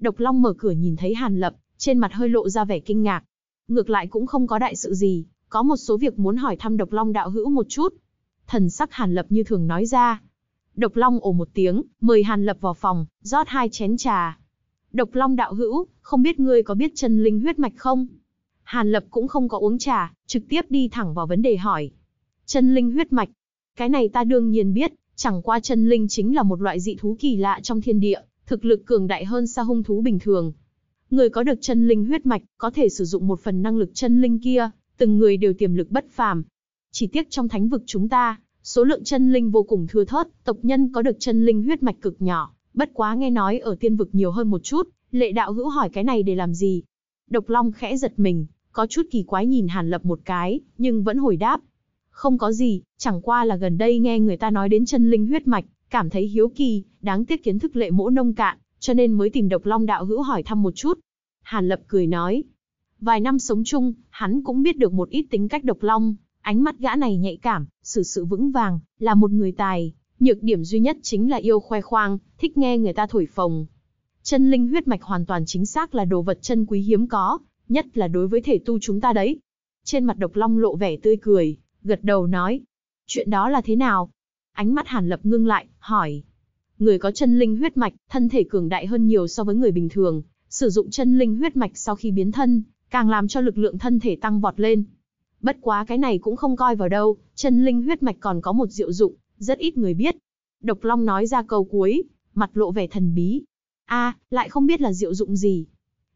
Độc Long mở cửa nhìn thấy Hàn Lập, trên mặt hơi lộ ra vẻ kinh ngạc. Ngược lại cũng không có đại sự gì, có một số việc muốn hỏi thăm Độc Long đạo hữu một chút. Thần sắc Hàn Lập như thường nói ra, Độc Long ồ một tiếng, mời Hàn Lập vào phòng, rót hai chén trà. Độc Long đạo hữu, không biết ngươi có biết chân linh huyết mạch không? Hàn Lập cũng không có uống trà, trực tiếp đi thẳng vào vấn đề hỏi. Chân linh huyết mạch. Cái này ta đương nhiên biết, chẳng qua chân linh chính là một loại dị thú kỳ lạ trong thiên địa, thực lực cường đại hơn xa hung thú bình thường. Người có được chân linh huyết mạch, có thể sử dụng một phần năng lực chân linh kia, từng người đều tiềm lực bất phàm. Chỉ tiếc trong thánh vực chúng ta, Số lượng chân linh vô cùng thưa thớt, tộc nhân có được chân linh huyết mạch cực nhỏ, bất quá nghe nói ở tiên vực nhiều hơn một chút, lệ đạo hữu hỏi cái này để làm gì? Độc Long khẽ giật mình, có chút kỳ quái nhìn Hàn Lập một cái, nhưng vẫn hồi đáp. Không có gì, chẳng qua là gần đây nghe người ta nói đến chân linh huyết mạch, cảm thấy hiếu kỳ, đáng tiếc kiến thức lệ mỗ nông cạn, cho nên mới tìm độc long đạo hữu hỏi thăm một chút. Hàn Lập cười nói. Vài năm sống chung, hắn cũng biết được một ít tính cách độc long, Ánh mắt gã này nhạy cảm, xử sự, sự vững vàng, là một người tài, nhược điểm duy nhất chính là yêu khoe khoang, thích nghe người ta thổi phồng. Chân linh huyết mạch hoàn toàn chính xác là đồ vật chân quý hiếm có, nhất là đối với thể tu chúng ta đấy. Trên mặt độc long lộ vẻ tươi cười, gật đầu nói. Chuyện đó là thế nào? Ánh mắt hàn lập ngưng lại, hỏi. Người có chân linh huyết mạch, thân thể cường đại hơn nhiều so với người bình thường, sử dụng chân linh huyết mạch sau khi biến thân, càng làm cho lực lượng thân thể tăng vọt lên, Bất quá cái này cũng không coi vào đâu, chân linh huyết mạch còn có một diệu dụng, rất ít người biết. Độc Long nói ra câu cuối, mặt lộ vẻ thần bí. a lại không biết là diệu dụng gì.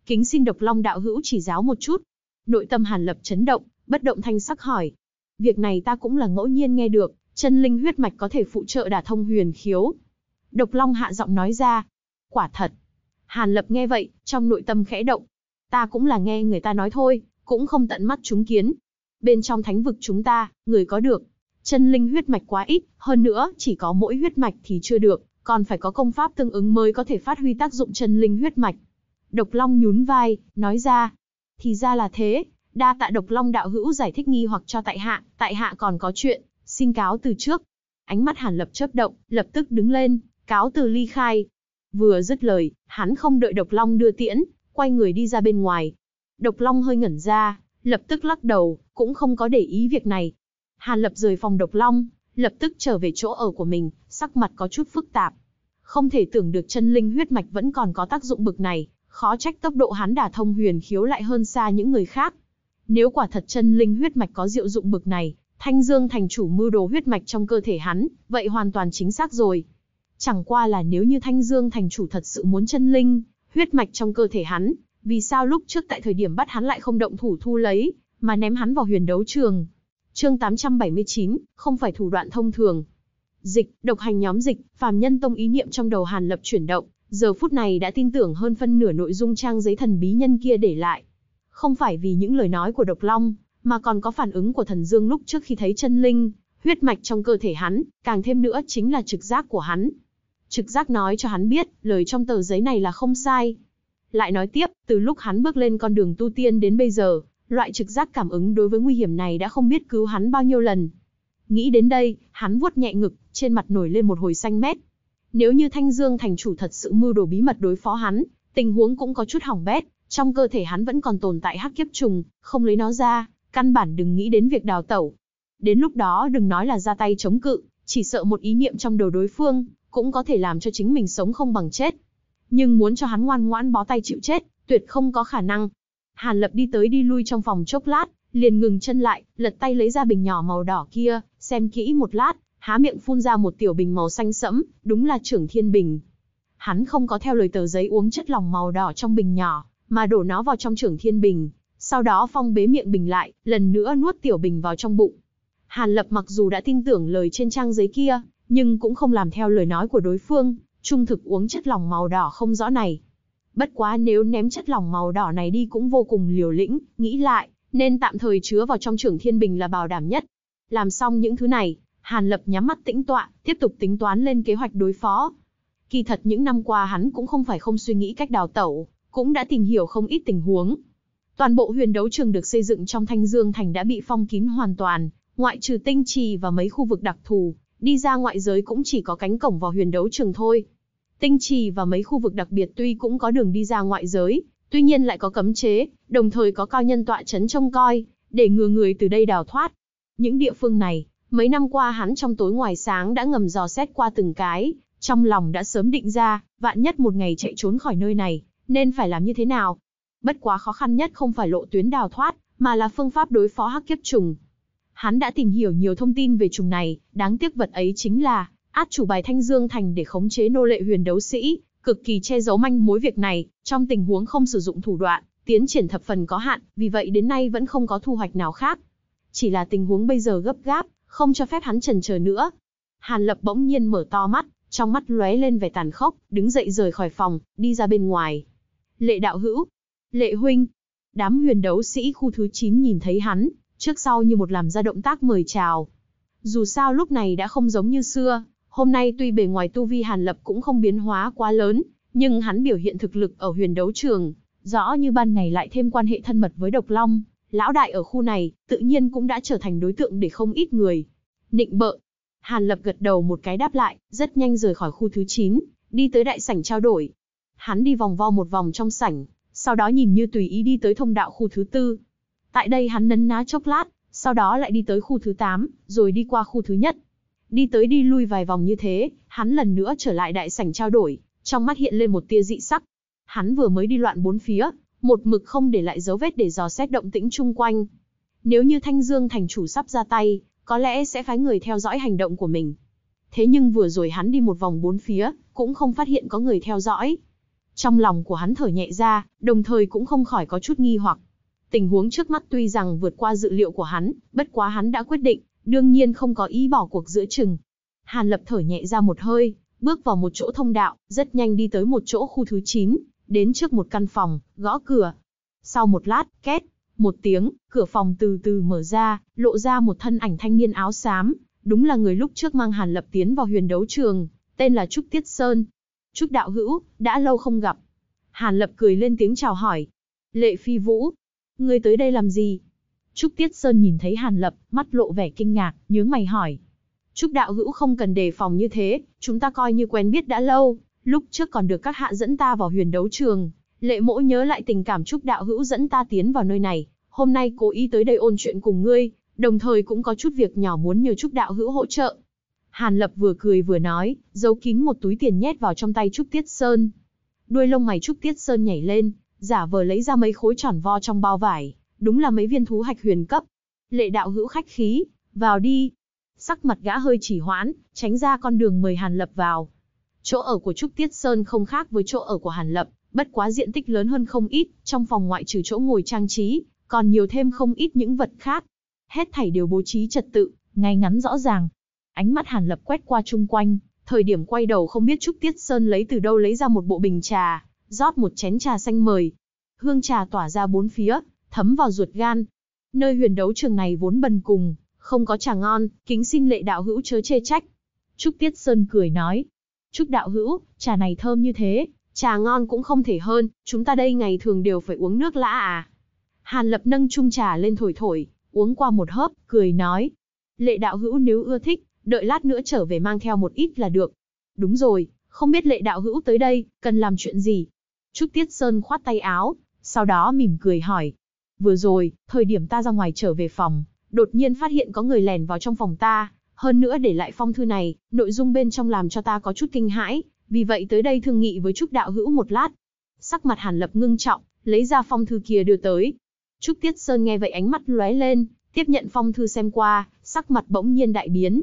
Kính xin Độc Long đạo hữu chỉ giáo một chút. Nội tâm Hàn Lập chấn động, bất động thanh sắc hỏi. Việc này ta cũng là ngẫu nhiên nghe được, chân linh huyết mạch có thể phụ trợ đả thông huyền khiếu. Độc Long hạ giọng nói ra. Quả thật. Hàn Lập nghe vậy, trong nội tâm khẽ động. Ta cũng là nghe người ta nói thôi, cũng không tận mắt chứng kiến bên trong thánh vực chúng ta, người có được chân linh huyết mạch quá ít, hơn nữa, chỉ có mỗi huyết mạch thì chưa được, còn phải có công pháp tương ứng mới có thể phát huy tác dụng chân linh huyết mạch. Độc Long nhún vai, nói ra, thì ra là thế, đa tạ Độc Long đạo hữu giải thích nghi hoặc cho tại hạ, tại hạ còn có chuyện, xin cáo từ trước. Ánh mắt Hàn Lập chớp động, lập tức đứng lên, cáo từ ly khai. Vừa dứt lời, hắn không đợi Độc Long đưa tiễn, quay người đi ra bên ngoài. Độc Long hơi ngẩn ra, lập tức lắc đầu, cũng không có để ý việc này. Hàn Lập rời phòng độc long, lập tức trở về chỗ ở của mình, sắc mặt có chút phức tạp. Không thể tưởng được chân linh huyết mạch vẫn còn có tác dụng bực này, khó trách tốc độ hắn đả thông huyền khiếu lại hơn xa những người khác. Nếu quả thật chân linh huyết mạch có diệu dụng bực này, Thanh Dương thành chủ mưu đồ huyết mạch trong cơ thể hắn, vậy hoàn toàn chính xác rồi. Chẳng qua là nếu như Thanh Dương thành chủ thật sự muốn chân linh, huyết mạch trong cơ thể hắn, vì sao lúc trước tại thời điểm bắt hắn lại không động thủ thu lấy, mà ném hắn vào huyền đấu trường. Chương 879, không phải thủ đoạn thông thường. Dịch, độc hành nhóm dịch, phàm nhân tông ý niệm trong đầu Hàn Lập chuyển động, giờ phút này đã tin tưởng hơn phân nửa nội dung trang giấy thần bí nhân kia để lại. Không phải vì những lời nói của độc long, mà còn có phản ứng của thần dương lúc trước khi thấy chân linh, huyết mạch trong cơ thể hắn, càng thêm nữa chính là trực giác của hắn. Trực giác nói cho hắn biết, lời trong tờ giấy này là không sai, lại nói tiếp, từ lúc hắn bước lên con đường tu tiên đến bây giờ, loại trực giác cảm ứng đối với nguy hiểm này đã không biết cứu hắn bao nhiêu lần. Nghĩ đến đây, hắn vuốt nhẹ ngực, trên mặt nổi lên một hồi xanh mét. Nếu như Thanh Dương thành chủ thật sự mưu đồ bí mật đối phó hắn, tình huống cũng có chút hỏng bét, trong cơ thể hắn vẫn còn tồn tại hắc kiếp trùng, không lấy nó ra, căn bản đừng nghĩ đến việc đào tẩu. Đến lúc đó đừng nói là ra tay chống cự, chỉ sợ một ý niệm trong đầu đối phương, cũng có thể làm cho chính mình sống không bằng chết nhưng muốn cho hắn ngoan ngoãn bó tay chịu chết, tuyệt không có khả năng. Hàn Lập đi tới đi lui trong phòng chốc lát, liền ngừng chân lại, lật tay lấy ra bình nhỏ màu đỏ kia, xem kỹ một lát, há miệng phun ra một tiểu bình màu xanh sẫm, đúng là trưởng thiên bình. Hắn không có theo lời tờ giấy uống chất lỏng màu đỏ trong bình nhỏ, mà đổ nó vào trong trưởng thiên bình, sau đó phong bế miệng bình lại, lần nữa nuốt tiểu bình vào trong bụng. Hàn Lập mặc dù đã tin tưởng lời trên trang giấy kia, nhưng cũng không làm theo lời nói của đối phương, trung thực uống chất lỏng màu đỏ không rõ này. Bất quá nếu ném chất lỏng màu đỏ này đi cũng vô cùng liều lĩnh, nghĩ lại, nên tạm thời chứa vào trong trưởng thiên bình là bảo đảm nhất. Làm xong những thứ này, Hàn Lập nhắm mắt tĩnh tọa, tiếp tục tính toán lên kế hoạch đối phó. Kỳ thật những năm qua hắn cũng không phải không suy nghĩ cách đào tẩu, cũng đã tìm hiểu không ít tình huống. Toàn bộ huyền đấu trường được xây dựng trong Thanh Dương Thành đã bị phong kín hoàn toàn, ngoại trừ tinh trì và mấy khu vực đặc thù, đi ra ngoại giới cũng chỉ có cánh cổng vào huyền đấu trường thôi. Tinh trì và mấy khu vực đặc biệt tuy cũng có đường đi ra ngoại giới, tuy nhiên lại có cấm chế, đồng thời có cao nhân tọa chấn trông coi, để ngừa người từ đây đào thoát. Những địa phương này, mấy năm qua hắn trong tối ngoài sáng đã ngầm dò xét qua từng cái, trong lòng đã sớm định ra, vạn nhất một ngày chạy trốn khỏi nơi này, nên phải làm như thế nào. Bất quá khó khăn nhất không phải lộ tuyến đào thoát, mà là phương pháp đối phó hắc kiếp trùng. Hắn đã tìm hiểu nhiều thông tin về trùng này, đáng tiếc vật ấy chính là át chủ bài Thanh Dương Thành để khống chế nô lệ huyền đấu sĩ, cực kỳ che giấu manh mối việc này, trong tình huống không sử dụng thủ đoạn, tiến triển thập phần có hạn, vì vậy đến nay vẫn không có thu hoạch nào khác. Chỉ là tình huống bây giờ gấp gáp, không cho phép hắn trần chờ nữa. Hàn Lập bỗng nhiên mở to mắt, trong mắt lóe lên vẻ tàn khốc, đứng dậy rời khỏi phòng, đi ra bên ngoài. Lệ đạo hữu, lệ huynh, đám huyền đấu sĩ khu thứ 9 nhìn thấy hắn, trước sau như một làm ra động tác mời chào. Dù sao lúc này đã không giống như xưa, hôm nay tuy bề ngoài tu vi Hàn Lập cũng không biến hóa quá lớn, nhưng hắn biểu hiện thực lực ở huyền đấu trường, rõ như ban ngày lại thêm quan hệ thân mật với Độc Long, lão đại ở khu này, tự nhiên cũng đã trở thành đối tượng để không ít người. Nịnh bợ. Hàn Lập gật đầu một cái đáp lại, rất nhanh rời khỏi khu thứ 9, đi tới đại sảnh trao đổi. Hắn đi vòng vo một vòng trong sảnh, sau đó nhìn như tùy ý đi tới thông đạo khu thứ tư, Tại đây hắn nấn ná chốc lát, sau đó lại đi tới khu thứ 8, rồi đi qua khu thứ nhất. Đi tới đi lui vài vòng như thế, hắn lần nữa trở lại đại sảnh trao đổi, trong mắt hiện lên một tia dị sắc. Hắn vừa mới đi loạn bốn phía, một mực không để lại dấu vết để dò xét động tĩnh chung quanh. Nếu như Thanh Dương thành chủ sắp ra tay, có lẽ sẽ phái người theo dõi hành động của mình. Thế nhưng vừa rồi hắn đi một vòng bốn phía, cũng không phát hiện có người theo dõi. Trong lòng của hắn thở nhẹ ra, đồng thời cũng không khỏi có chút nghi hoặc. Tình huống trước mắt tuy rằng vượt qua dự liệu của hắn, bất quá hắn đã quyết định, đương nhiên không có ý bỏ cuộc giữa chừng. Hàn Lập thở nhẹ ra một hơi, bước vào một chỗ thông đạo, rất nhanh đi tới một chỗ khu thứ 9, đến trước một căn phòng, gõ cửa. Sau một lát, két, một tiếng, cửa phòng từ từ mở ra, lộ ra một thân ảnh thanh niên áo xám, đúng là người lúc trước mang Hàn Lập tiến vào huyền đấu trường, tên là Trúc Tiết Sơn. Trúc Đạo Hữu, đã lâu không gặp. Hàn Lập cười lên tiếng chào hỏi. Lệ Phi Vũ, Ngươi tới đây làm gì? Trúc Tiết Sơn nhìn thấy Hàn Lập, mắt lộ vẻ kinh ngạc, nhướng mày hỏi. Trúc Đạo Hữu không cần đề phòng như thế, chúng ta coi như quen biết đã lâu, lúc trước còn được các hạ dẫn ta vào huyền đấu trường. Lệ mỗ nhớ lại tình cảm Trúc Đạo Hữu dẫn ta tiến vào nơi này, hôm nay cố ý tới đây ôn chuyện cùng ngươi, đồng thời cũng có chút việc nhỏ muốn nhờ Trúc Đạo Hữu hỗ trợ. Hàn Lập vừa cười vừa nói, giấu kín một túi tiền nhét vào trong tay Trúc Tiết Sơn. Đuôi lông mày Trúc Tiết Sơn nhảy lên, giả vờ lấy ra mấy khối tròn vo trong bao vải, đúng là mấy viên thú hạch huyền cấp. Lệ đạo hữu khách khí, vào đi. Sắc mặt gã hơi chỉ hoãn, tránh ra con đường mời Hàn Lập vào. Chỗ ở của Trúc Tiết Sơn không khác với chỗ ở của Hàn Lập, bất quá diện tích lớn hơn không ít, trong phòng ngoại trừ chỗ ngồi trang trí, còn nhiều thêm không ít những vật khác. Hết thảy đều bố trí trật tự, ngay ngắn rõ ràng. Ánh mắt Hàn Lập quét qua chung quanh, thời điểm quay đầu không biết Trúc Tiết Sơn lấy từ đâu lấy ra một bộ bình trà, rót một chén trà xanh mời. Hương trà tỏa ra bốn phía, thấm vào ruột gan. Nơi huyền đấu trường này vốn bần cùng, không có trà ngon, kính xin lệ đạo hữu chớ chê trách. Trúc Tiết Sơn cười nói, Trúc đạo hữu, trà này thơm như thế, trà ngon cũng không thể hơn, chúng ta đây ngày thường đều phải uống nước lã à. Hàn lập nâng chung trà lên thổi thổi, uống qua một hớp, cười nói. Lệ đạo hữu nếu ưa thích, đợi lát nữa trở về mang theo một ít là được. Đúng rồi, không biết lệ đạo hữu tới đây, cần làm chuyện gì, Trúc Tiết Sơn khoát tay áo, sau đó mỉm cười hỏi. Vừa rồi, thời điểm ta ra ngoài trở về phòng, đột nhiên phát hiện có người lèn vào trong phòng ta, hơn nữa để lại phong thư này, nội dung bên trong làm cho ta có chút kinh hãi, vì vậy tới đây thương nghị với Trúc Đạo Hữu một lát. Sắc mặt Hàn Lập ngưng trọng, lấy ra phong thư kia đưa tới. Trúc Tiết Sơn nghe vậy ánh mắt lóe lên, tiếp nhận phong thư xem qua, sắc mặt bỗng nhiên đại biến.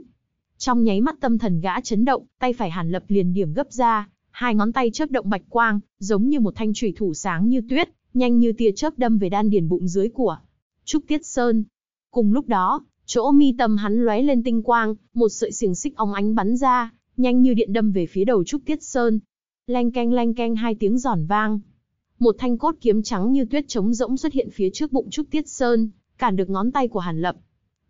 Trong nháy mắt tâm thần gã chấn động, tay phải Hàn Lập liền điểm gấp ra, hai ngón tay chớp động bạch quang, giống như một thanh chủy thủ sáng như tuyết, nhanh như tia chớp đâm về đan điền bụng dưới của Trúc Tiết Sơn. Cùng lúc đó, chỗ mi tâm hắn lóe lên tinh quang, một sợi xiềng xích óng ánh bắn ra, nhanh như điện đâm về phía đầu Trúc Tiết Sơn. Leng keng leng keng hai tiếng giòn vang. Một thanh cốt kiếm trắng như tuyết trống rỗng xuất hiện phía trước bụng Trúc Tiết Sơn, cản được ngón tay của Hàn Lập.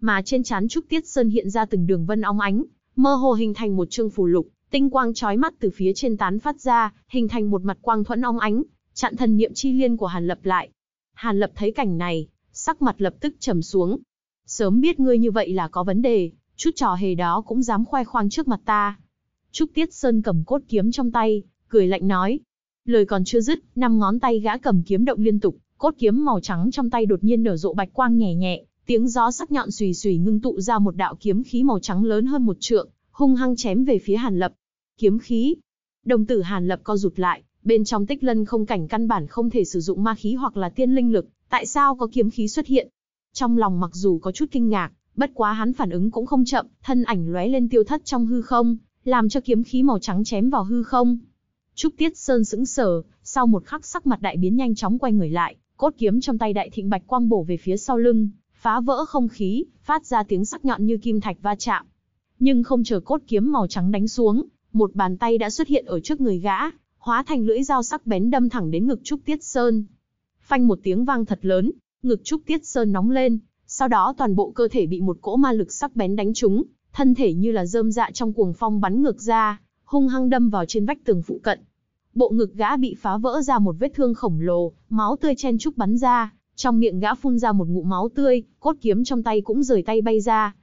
Mà trên trán Trúc Tiết Sơn hiện ra từng đường vân óng ánh, mơ hồ hình thành một chương phù lục, Tinh quang chói mắt từ phía trên tán phát ra, hình thành một mặt quang thuẫn óng ánh, chặn thần niệm chi liên của Hàn Lập lại. Hàn Lập thấy cảnh này, sắc mặt lập tức trầm xuống. Sớm biết ngươi như vậy là có vấn đề, chút trò hề đó cũng dám khoe khoang trước mặt ta. Trúc Tiết Sơn cầm cốt kiếm trong tay, cười lạnh nói. Lời còn chưa dứt, năm ngón tay gã cầm kiếm động liên tục, cốt kiếm màu trắng trong tay đột nhiên nở rộ bạch quang nhẹ nhẹ, tiếng gió sắc nhọn xùy xùy ngưng tụ ra một đạo kiếm khí màu trắng lớn hơn một trượng, hung hăng chém về phía Hàn Lập. Kiếm khí. Đồng tử Hàn Lập co rụt lại, bên trong tích lân không cảnh căn bản không thể sử dụng ma khí hoặc là tiên linh lực, tại sao có kiếm khí xuất hiện? Trong lòng mặc dù có chút kinh ngạc, bất quá hắn phản ứng cũng không chậm, thân ảnh lóe lên tiêu thất trong hư không, làm cho kiếm khí màu trắng chém vào hư không. Trúc Tiết Sơn sững sờ, sau một khắc sắc mặt đại biến nhanh chóng quay người lại, cốt kiếm trong tay đại thịnh bạch quang bổ về phía sau lưng, phá vỡ không khí, phát ra tiếng sắc nhọn như kim thạch va chạm nhưng không chờ cốt kiếm màu trắng đánh xuống, một bàn tay đã xuất hiện ở trước người gã, hóa thành lưỡi dao sắc bén đâm thẳng đến ngực Trúc Tiết Sơn. Phanh một tiếng vang thật lớn, ngực Trúc Tiết Sơn nóng lên, sau đó toàn bộ cơ thể bị một cỗ ma lực sắc bén đánh trúng, thân thể như là rơm dạ trong cuồng phong bắn ngược ra, hung hăng đâm vào trên vách tường phụ cận. Bộ ngực gã bị phá vỡ ra một vết thương khổng lồ, máu tươi chen trúc bắn ra, trong miệng gã phun ra một ngụm máu tươi, cốt kiếm trong tay cũng rời tay bay ra.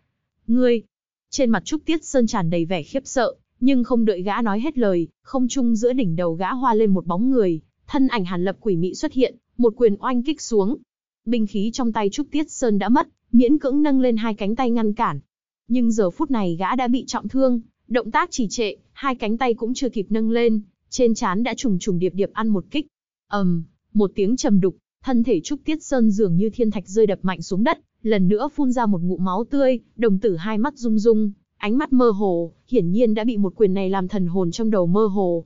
Ngươi, trên mặt Trúc Tiết Sơn tràn đầy vẻ khiếp sợ, nhưng không đợi gã nói hết lời, không trung giữa đỉnh đầu gã hoa lên một bóng người, thân ảnh Hàn Lập quỷ mị xuất hiện, một quyền oanh kích xuống. Binh khí trong tay Trúc Tiết Sơn đã mất, miễn cưỡng nâng lên hai cánh tay ngăn cản. Nhưng giờ phút này gã đã bị trọng thương, động tác trì trệ, hai cánh tay cũng chưa kịp nâng lên, trên trán đã trùng trùng điệp điệp ăn một kích. ầm, um, một tiếng trầm đục, thân thể Trúc Tiết Sơn dường như thiên thạch rơi đập mạnh xuống đất, lần nữa phun ra một ngụm máu tươi, đồng tử hai mắt rung rung, ánh mắt mơ hồ, hiển nhiên đã bị một quyền này làm thần hồn trong đầu mơ hồ.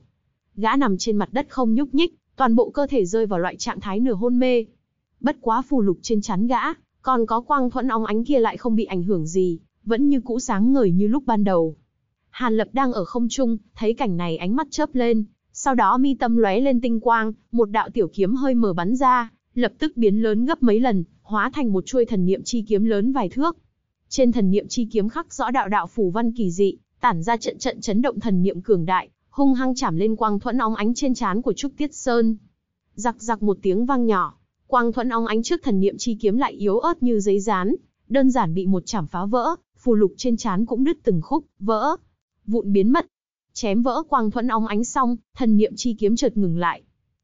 Gã nằm trên mặt đất không nhúc nhích, toàn bộ cơ thể rơi vào loại trạng thái nửa hôn mê. Bất quá phù lục trên chắn gã, còn có quang thuẫn óng ánh kia lại không bị ảnh hưởng gì, vẫn như cũ sáng ngời như lúc ban đầu. Hàn Lập đang ở không trung, thấy cảnh này ánh mắt chớp lên, sau đó mi tâm lóe lên tinh quang, một đạo tiểu kiếm hơi mở bắn ra, lập tức biến lớn gấp mấy lần, hóa thành một chuôi thần niệm chi kiếm lớn vài thước. Trên thần niệm chi kiếm khắc rõ đạo đạo phủ văn kỳ dị, tản ra trận trận chấn động thần niệm cường đại, hung hăng chạm lên quang thuẫn óng ánh trên trán của Trúc Tiết Sơn. Giặc giặc một tiếng vang nhỏ, quang thuẫn óng ánh trước thần niệm chi kiếm lại yếu ớt như giấy dán, đơn giản bị một chảm phá vỡ, phù lục trên trán cũng đứt từng khúc, vỡ, vụn biến mất. Chém vỡ quang thuẫn óng ánh xong, thần niệm chi kiếm chợt ngừng lại.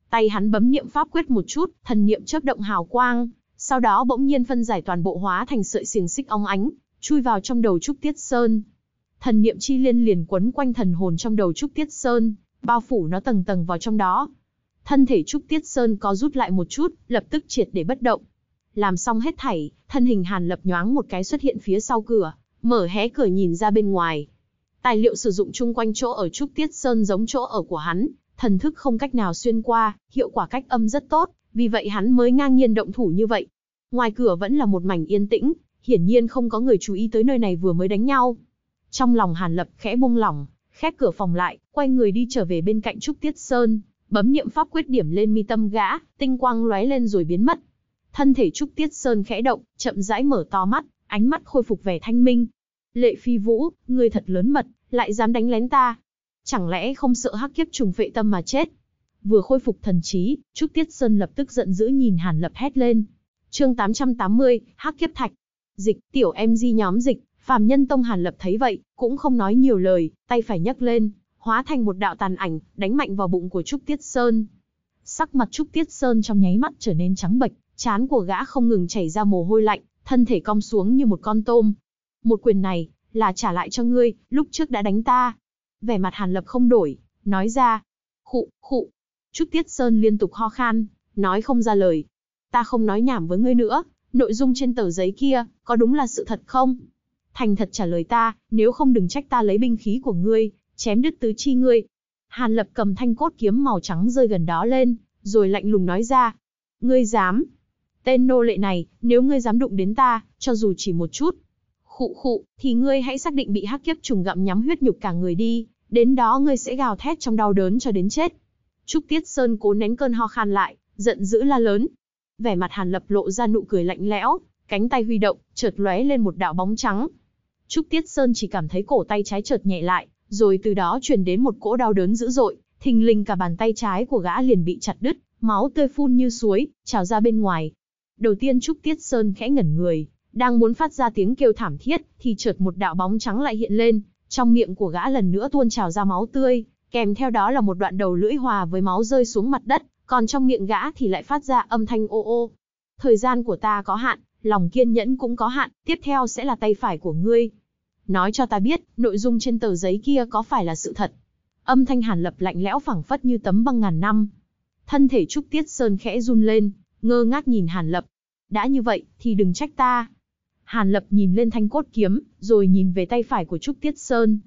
Tay hắn bấm niệm pháp quyết một chút, thần niệm chớp động hào quang, sau đó bỗng nhiên phân giải toàn bộ hóa thành sợi xiềng xích óng ánh, chui vào trong đầu Trúc Tiết Sơn. Thần niệm chi liên liền quấn quanh thần hồn trong đầu Trúc Tiết Sơn, bao phủ nó tầng tầng vào trong đó. Thân thể Trúc Tiết Sơn có rút lại một chút, lập tức triệt để bất động. Làm xong hết thảy, thân hình Hàn Lập nhoáng một cái xuất hiện phía sau cửa, mở hé cửa nhìn ra bên ngoài. Tài liệu sử dụng chung quanh chỗ ở Trúc Tiết Sơn giống chỗ ở của hắn, thần thức không cách nào xuyên qua, hiệu quả cách âm rất tốt, vì vậy hắn mới ngang nhiên động thủ như vậy. Ngoài cửa vẫn là một mảnh yên tĩnh, hiển nhiên không có người chú ý tới nơi này vừa mới đánh nhau. Trong lòng Hàn Lập khẽ buông lỏng, khép cửa phòng lại, quay người đi trở về bên cạnh Trúc Tiết Sơn, bấm niệm pháp quyết điểm lên mi tâm gã, tinh quang lóe lên rồi biến mất. Thân thể Trúc Tiết Sơn khẽ động, chậm rãi mở to mắt, ánh mắt khôi phục vẻ thanh minh. Lệ Phi Vũ, ngươi thật lớn mật, lại dám đánh lén ta. Chẳng lẽ không sợ hắc kiếp trùng vệ tâm mà chết? Vừa khôi phục thần trí, Trúc Tiết Sơn lập tức giận dữ nhìn Hàn Lập hét lên, Chương 880, Hắc Kiếp Thạch. Dịch, tiểu em di nhóm dịch, phàm nhân tông Hàn Lập thấy vậy, cũng không nói nhiều lời, tay phải nhấc lên, hóa thành một đạo tàn ảnh, đánh mạnh vào bụng của Trúc Tiết Sơn. Sắc mặt Trúc Tiết Sơn trong nháy mắt trở nên trắng bệch, chán của gã không ngừng chảy ra mồ hôi lạnh, thân thể cong xuống như một con tôm. Một quyền này, là trả lại cho ngươi, lúc trước đã đánh ta. Vẻ mặt Hàn Lập không đổi, nói ra. Khụ, khụ. Trúc Tiết Sơn liên tục ho khan, nói không ra lời, ta không nói nhảm với ngươi nữa, nội dung trên tờ giấy kia, có đúng là sự thật không? Thành thật trả lời ta, nếu không đừng trách ta lấy binh khí của ngươi, chém đứt tứ chi ngươi. Hàn Lập cầm thanh cốt kiếm màu trắng rơi gần đó lên, rồi lạnh lùng nói ra. Ngươi dám? Tên nô lệ này, nếu ngươi dám đụng đến ta, cho dù chỉ một chút, khụ khụ, thì ngươi hãy xác định bị hắc kiếp trùng gặm nhắm huyết nhục cả người đi, đến đó ngươi sẽ gào thét trong đau đớn cho đến chết. Trúc Tiết Sơn cố nén cơn ho khan lại, giận dữ la lớn, vẻ mặt Hàn Lập lộ ra nụ cười lạnh lẽo, cánh tay huy động, chợt lóe lên một đạo bóng trắng. Trúc Tiết Sơn chỉ cảm thấy cổ tay trái chợt nhẹ lại, rồi từ đó truyền đến một cỗ đau đớn dữ dội, thình lình cả bàn tay trái của gã liền bị chặt đứt, máu tươi phun như suối, trào ra bên ngoài. Đầu tiên Trúc Tiết Sơn khẽ ngẩn người, đang muốn phát ra tiếng kêu thảm thiết, thì chợt một đạo bóng trắng lại hiện lên, trong miệng của gã lần nữa tuôn trào ra máu tươi, kèm theo đó là một đoạn đầu lưỡi hòa với máu rơi xuống mặt đất, còn trong miệng gã thì lại phát ra âm thanh ô ô. Thời gian của ta có hạn, lòng kiên nhẫn cũng có hạn, tiếp theo sẽ là tay phải của ngươi. Nói cho ta biết, nội dung trên tờ giấy kia có phải là sự thật. Âm thanh hàn lập lạnh lẽo phẳng phất như tấm băng ngàn năm. Thân thể Trúc Tiết Sơn khẽ run lên, ngơ ngác nhìn hàn lập. Đã như vậy, thì đừng trách ta. Hàn lập nhìn lên thanh cốt kiếm, rồi nhìn về tay phải của Trúc Tiết Sơn.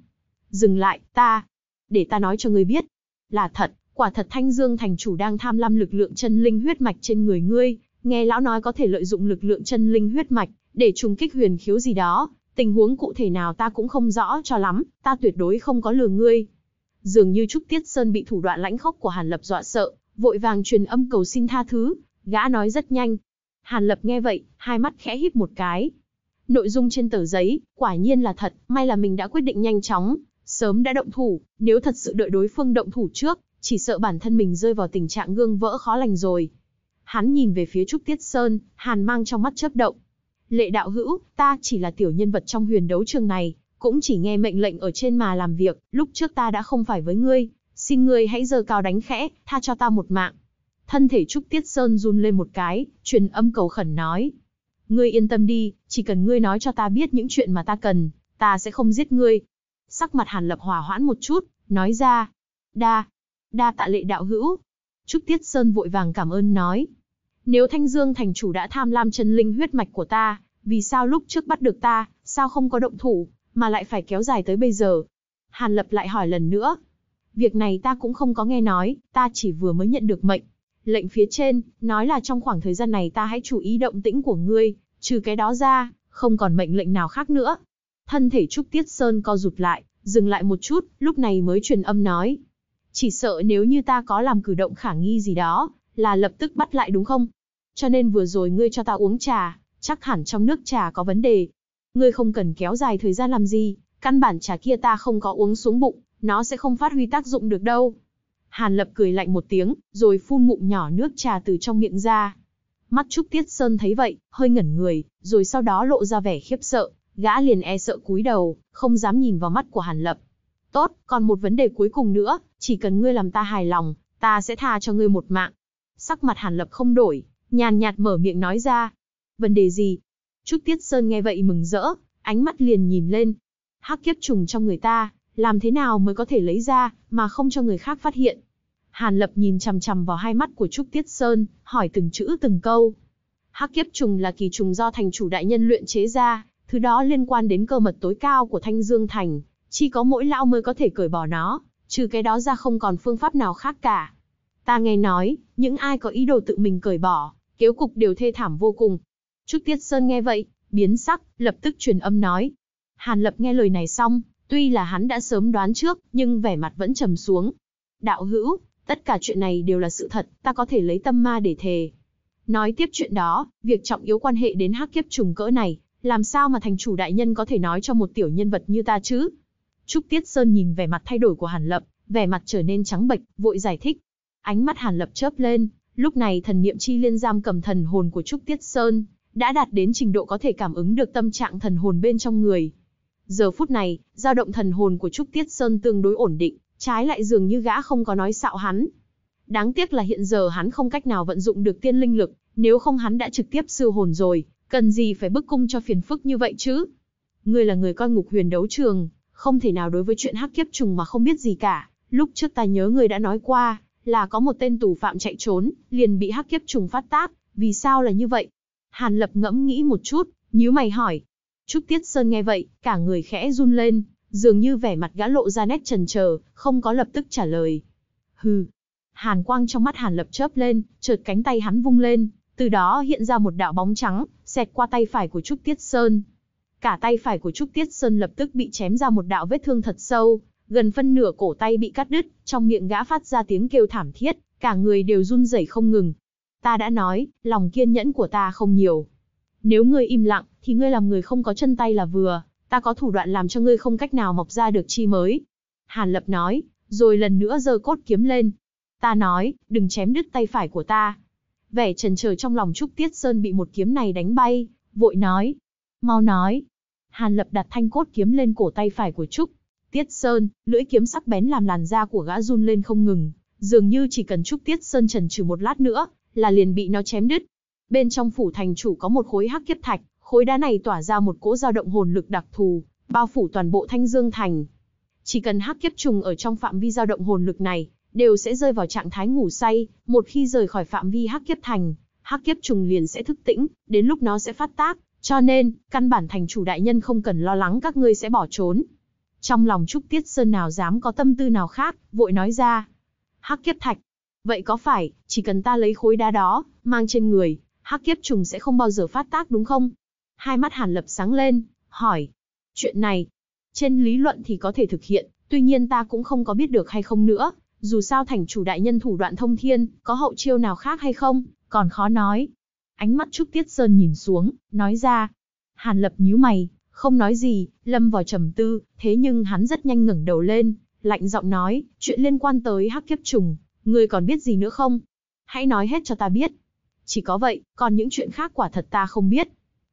Dừng lại, ta. Để ta nói cho ngươi biết. Là thật. Quả thật Thanh Dương thành chủ đang tham lam lực lượng chân linh huyết mạch trên người ngươi, nghe lão nói có thể lợi dụng lực lượng chân linh huyết mạch để trùng kích huyền khiếu gì đó, tình huống cụ thể nào ta cũng không rõ cho lắm, ta tuyệt đối không có lừa ngươi. Dường như Trúc Tiết Sơn bị thủ đoạn lãnh khốc của Hàn Lập dọa sợ, vội vàng truyền âm cầu xin tha thứ, gã nói rất nhanh. Hàn Lập nghe vậy, hai mắt khẽ híp một cái. Nội dung trên tờ giấy, quả nhiên là thật, may là mình đã quyết định nhanh chóng, sớm đã động thủ, nếu thật sự đợi đối phương động thủ trước, chỉ sợ bản thân mình rơi vào tình trạng gương vỡ khó lành rồi. Hắn nhìn về phía Trúc Tiết Sơn, hàn mang trong mắt chớp động. Lệ đạo hữu, ta chỉ là tiểu nhân vật trong huyền đấu trường này, cũng chỉ nghe mệnh lệnh ở trên mà làm việc, lúc trước ta đã không phải với ngươi, xin ngươi hãy giờ cao đánh khẽ, tha cho ta một mạng. Thân thể Trúc Tiết Sơn run lên một cái, truyền âm cầu khẩn nói. Ngươi yên tâm đi, chỉ cần ngươi nói cho ta biết những chuyện mà ta cần, ta sẽ không giết ngươi. Sắc mặt Hàn Lập hòa hoãn một chút, nói ra. Đa, đa tạ lệ đạo hữu. Trúc Tiết Sơn vội vàng cảm ơn nói. Nếu Thanh Dương thành chủ đã tham lam chân linh huyết mạch của ta, vì sao lúc trước bắt được ta, sao không có động thủ, mà lại phải kéo dài tới bây giờ? Hàn Lập lại hỏi lần nữa. Việc này ta cũng không có nghe nói, ta chỉ vừa mới nhận được mệnh. Lệnh phía trên, nói là trong khoảng thời gian này ta hãy chú ý động tĩnh của ngươi, trừ cái đó ra, không còn mệnh lệnh nào khác nữa. Thân thể Trúc Tiết Sơn co rụt lại, dừng lại một chút, lúc này mới truyền âm nói. Chỉ sợ nếu như ta có làm cử động khả nghi gì đó, là lập tức bắt lại đúng không? Cho nên vừa rồi ngươi cho ta uống trà, chắc hẳn trong nước trà có vấn đề. Ngươi không cần kéo dài thời gian làm gì, căn bản trà kia ta không có uống xuống bụng, nó sẽ không phát huy tác dụng được đâu. Hàn Lập cười lạnh một tiếng, rồi phun ngụm nhỏ nước trà từ trong miệng ra. Mắt Trúc Tiết Sơn thấy vậy, hơi ngẩn người, rồi sau đó lộ ra vẻ khiếp sợ, gã liền e sợ cúi đầu, không dám nhìn vào mắt của Hàn Lập. Tốt, còn một vấn đề cuối cùng nữa, chỉ cần ngươi làm ta hài lòng, ta sẽ tha cho ngươi một mạng. Sắc mặt Hàn Lập không đổi, nhàn nhạt mở miệng nói ra. Vấn đề gì? Trúc Tiết Sơn nghe vậy mừng rỡ, ánh mắt liền nhìn lên. Hắc kiếp trùng trong người ta, làm thế nào mới có thể lấy ra, mà không cho người khác phát hiện. Hàn Lập nhìn chằm chằm vào hai mắt của Trúc Tiết Sơn, hỏi từng chữ từng câu. Hắc kiếp trùng là kỳ trùng do thành chủ đại nhân luyện chế ra, thứ đó liên quan đến cơ mật tối cao của Thanh Dương Thành, chỉ có mỗi lão mới có thể cởi bỏ nó, trừ cái đó ra không còn phương pháp nào khác cả. Ta nghe nói, những ai có ý đồ tự mình cởi bỏ, kéo cục đều thê thảm vô cùng. Trúc Tiết Sơn nghe vậy, biến sắc, lập tức truyền âm nói. Hàn Lập nghe lời này xong, tuy là hắn đã sớm đoán trước, nhưng vẻ mặt vẫn trầm xuống. Đạo hữu, tất cả chuyện này đều là sự thật, ta có thể lấy tâm ma để thề. Nói tiếp chuyện đó, việc trọng yếu quan hệ đến hắc kiếp trùng cỡ này, làm sao mà thành chủ đại nhân có thể nói cho một tiểu nhân vật như ta chứ? Trúc Tiết Sơn nhìn vẻ mặt thay đổi của Hàn Lập, vẻ mặt trở nên trắng bệch, vội giải thích. Ánh mắt Hàn Lập chớp lên, lúc này thần niệm chi liên giam cầm thần hồn của Trúc Tiết Sơn, đã đạt đến trình độ có thể cảm ứng được tâm trạng thần hồn bên trong người. Giờ phút này, dao động thần hồn của Trúc Tiết Sơn tương đối ổn định, trái lại dường như gã không có nói xạo hắn. Đáng tiếc là hiện giờ hắn không cách nào vận dụng được tiên linh lực, nếu không hắn đã trực tiếp siêu hồn rồi, cần gì phải bức cung cho phiền phức như vậy chứ? Ngươi là người coi ngục huyền đấu trường, không thể nào đối với chuyện hắc kiếp trùng mà không biết gì cả. Lúc trước ta nhớ người đã nói qua, là có một tên tù phạm chạy trốn, liền bị hắc kiếp trùng phát tác, vì sao là như vậy? Hàn Lập ngẫm nghĩ một chút, nhíu mày hỏi. Trúc Tiết Sơn nghe vậy, cả người khẽ run lên, dường như vẻ mặt gã lộ ra nét trần chờ, không có lập tức trả lời. Hừ. Hàn quang trong mắt Hàn Lập chớp lên, chợt cánh tay hắn vung lên, từ đó hiện ra một đạo bóng trắng, xẹt qua tay phải của Trúc Tiết Sơn. Cả tay phải của Trúc Tiết Sơn lập tức bị chém ra một đạo vết thương thật sâu, gần phân nửa cổ tay bị cắt đứt, trong miệng gã phát ra tiếng kêu thảm thiết, cả người đều run rẩy không ngừng. Ta đã nói, lòng kiên nhẫn của ta không nhiều. Nếu ngươi im lặng, thì ngươi làm người không có chân tay là vừa, ta có thủ đoạn làm cho ngươi không cách nào mọc ra được chi mới. Hàn Lập nói, rồi lần nữa giơ cốt kiếm lên. Ta nói, đừng chém đứt tay phải của ta. Vẻ trần chờ trong lòng Trúc Tiết Sơn bị một kiếm này đánh bay, vội nói. Mau nói, Hàn Lập đặt thanh cốt kiếm lên cổ tay phải của Trúc. Tiết Sơn, lưỡi kiếm sắc bén làm làn da của gã run lên không ngừng, dường như chỉ cần Trúc Tiết Sơn chần chừ một lát nữa, là liền bị nó chém đứt. Bên trong phủ thành chủ có một khối hắc kiếp thạch, khối đá này tỏa ra một cỗ dao động hồn lực đặc thù, bao phủ toàn bộ Thanh Dương thành. Chỉ cần hắc kiếp trùng ở trong phạm vi dao động hồn lực này, đều sẽ rơi vào trạng thái ngủ say, một khi rời khỏi phạm vi hắc kiếp thành, hắc kiếp trùng liền sẽ thức tĩnh, đến lúc nó sẽ phát tác, cho nên, căn bản thành chủ đại nhân không cần lo lắng các ngươi sẽ bỏ trốn. Trong lòng Trúc Tiết Sơn nào dám có tâm tư nào khác, vội nói ra. Hắc kiếp thạch. Vậy có phải, chỉ cần ta lấy khối đá đó, mang trên người, hắc kiếp trùng sẽ không bao giờ phát tác đúng không? Hai mắt Hàn Lập sáng lên, hỏi. Chuyện này, trên lý luận thì có thể thực hiện, tuy nhiên ta cũng không có biết được hay không nữa. Dù sao thành chủ đại nhân thủ đoạn thông thiên, có hậu chiêu nào khác hay không, còn khó nói. Ánh mắt Trúc Tiết Sơn nhìn xuống, nói ra. Hàn Lập nhíu mày, không nói gì, lâm vào trầm tư, thế nhưng hắn rất nhanh ngẩng đầu lên, lạnh giọng nói, chuyện liên quan tới hắc kiếp trùng, người còn biết gì nữa không? Hãy nói hết cho ta biết. Chỉ có vậy, còn những chuyện khác quả thật ta không biết.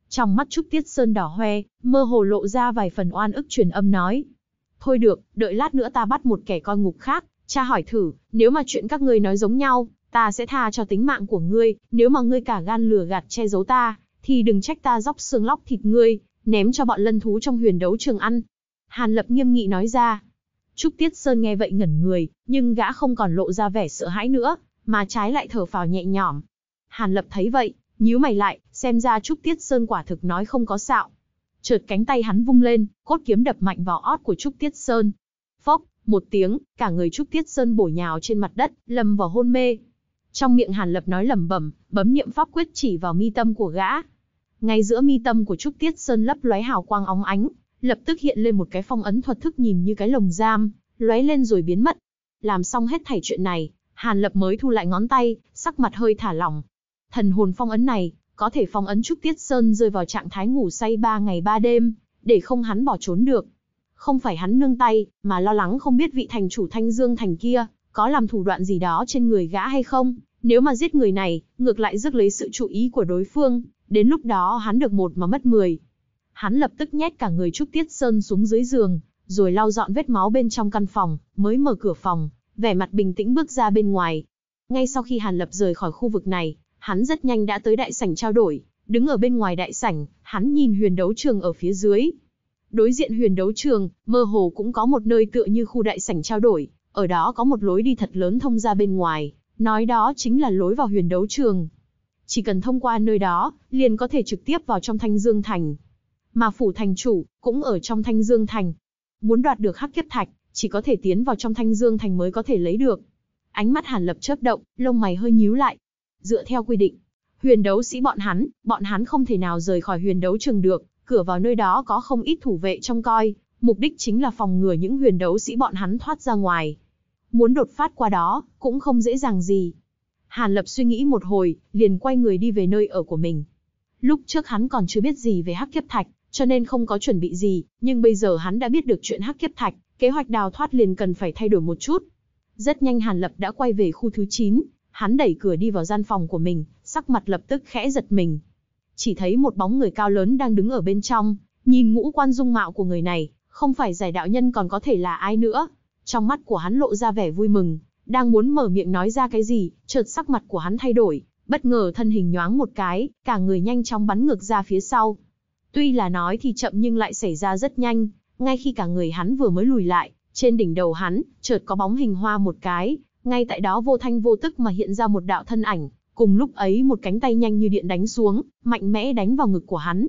Trong mắt Trúc Tiết Sơn đỏ hoe, mơ hồ lộ ra vài phần oan ức truyền âm nói. Thôi được, đợi lát nữa ta bắt một kẻ coi ngục khác, tra hỏi thử, nếu mà chuyện các ngươi nói giống nhau, ta sẽ tha cho tính mạng của ngươi, nếu mà ngươi cả gan lừa gạt che giấu ta, thì đừng trách ta dóc xương lóc thịt ngươi, ném cho bọn lân thú trong huyền đấu trường ăn. Hàn Lập nghiêm nghị nói ra. Trúc Tiết Sơn nghe vậy ngẩn người, nhưng gã không còn lộ ra vẻ sợ hãi nữa, mà trái lại thở phào nhẹ nhõm. Hàn Lập thấy vậy, nhíu mày lại, xem ra Trúc Tiết Sơn quả thực nói không có xạo. Chợt cánh tay hắn vung lên, cốt kiếm đập mạnh vào ót của Trúc Tiết Sơn. Phốc, một tiếng, cả người Trúc Tiết Sơn bổ nhào trên mặt đất, lầm vào hôn mê. Trong miệng Hàn Lập nói lẩm bẩm, bấm niệm pháp quyết chỉ vào mi tâm của gã. Ngay giữa mi tâm của Trúc Tiết Sơn lấp lóe hào quang óng ánh, lập tức hiện lên một cái phong ấn thuật thức nhìn như cái lồng giam, lóe lên rồi biến mất. Làm xong hết thảy chuyện này, Hàn Lập mới thu lại ngón tay, sắc mặt hơi thả lỏng. Thần hồn phong ấn này, có thể phong ấn Trúc Tiết Sơn rơi vào trạng thái ngủ say 3 ngày 3 đêm, để không hắn bỏ trốn được. Không phải hắn nương tay, mà lo lắng không biết vị thành chủ Thanh Dương Thành kia, có làm thủ đoạn gì đó trên người gã hay không. Nếu mà giết người này, ngược lại rước lấy sự chú ý của đối phương, đến lúc đó hắn được một mà mất mười. Hắn lập tức nhét cả người Trúc Tiết Sơn xuống dưới giường, rồi lau dọn vết máu bên trong căn phòng, mới mở cửa phòng, vẻ mặt bình tĩnh bước ra bên ngoài. Ngay sau khi Hàn Lập rời khỏi khu vực này, hắn rất nhanh đã tới đại sảnh trao đổi, đứng ở bên ngoài đại sảnh, hắn nhìn huyền đấu trường ở phía dưới. Đối diện huyền đấu trường, mơ hồ cũng có một nơi tựa như khu đại sảnh trao đổi, ở đó có một lối đi thật lớn thông ra bên ngoài nói đó chính là lối vào huyền đấu trường. Chỉ cần thông qua nơi đó, liền có thể trực tiếp vào trong Thanh Dương Thành. Mà phủ thành chủ, cũng ở trong Thanh Dương Thành. Muốn đoạt được hắc kiếp thạch, chỉ có thể tiến vào trong Thanh Dương Thành mới có thể lấy được. Ánh mắt Hàn Lập chớp động, lông mày hơi nhíu lại. Dựa theo quy định, huyền đấu sĩ bọn hắn, bọn hắn không thể nào rời khỏi huyền đấu trường được, cửa vào nơi đó có không ít thủ vệ trông coi, mục đích chính là phòng ngừa những huyền đấu sĩ bọn hắn thoát ra ngoài muốn đột phát qua đó, cũng không dễ dàng gì. Hàn Lập suy nghĩ một hồi, liền quay người đi về nơi ở của mình. Lúc trước hắn còn chưa biết gì về hắc kiếp thạch, cho nên không có chuẩn bị gì, nhưng bây giờ hắn đã biết được chuyện hắc kiếp thạch, kế hoạch đào thoát liền cần phải thay đổi một chút. Rất nhanh Hàn Lập đã quay về khu thứ 9, hắn đẩy cửa đi vào gian phòng của mình, sắc mặt lập tức khẽ giật mình. Chỉ thấy một bóng người cao lớn đang đứng ở bên trong, nhìn ngũ quan dung mạo của người này, không phải giải đạo nhân còn có thể là ai nữa. Trong mắt của hắn lộ ra vẻ vui mừng, đang muốn mở miệng nói ra cái gì, chợt sắc mặt của hắn thay đổi, bất ngờ thân hình nhoáng một cái, cả người nhanh chóng bắn ngược ra phía sau. Tuy là nói thì chậm nhưng lại xảy ra rất nhanh, ngay khi cả người hắn vừa mới lùi lại, trên đỉnh đầu hắn, chợt có bóng hình hoa một cái, ngay tại đó vô thanh vô tức mà hiện ra một đạo thân ảnh, cùng lúc ấy một cánh tay nhanh như điện đánh xuống, mạnh mẽ đánh vào ngực của hắn,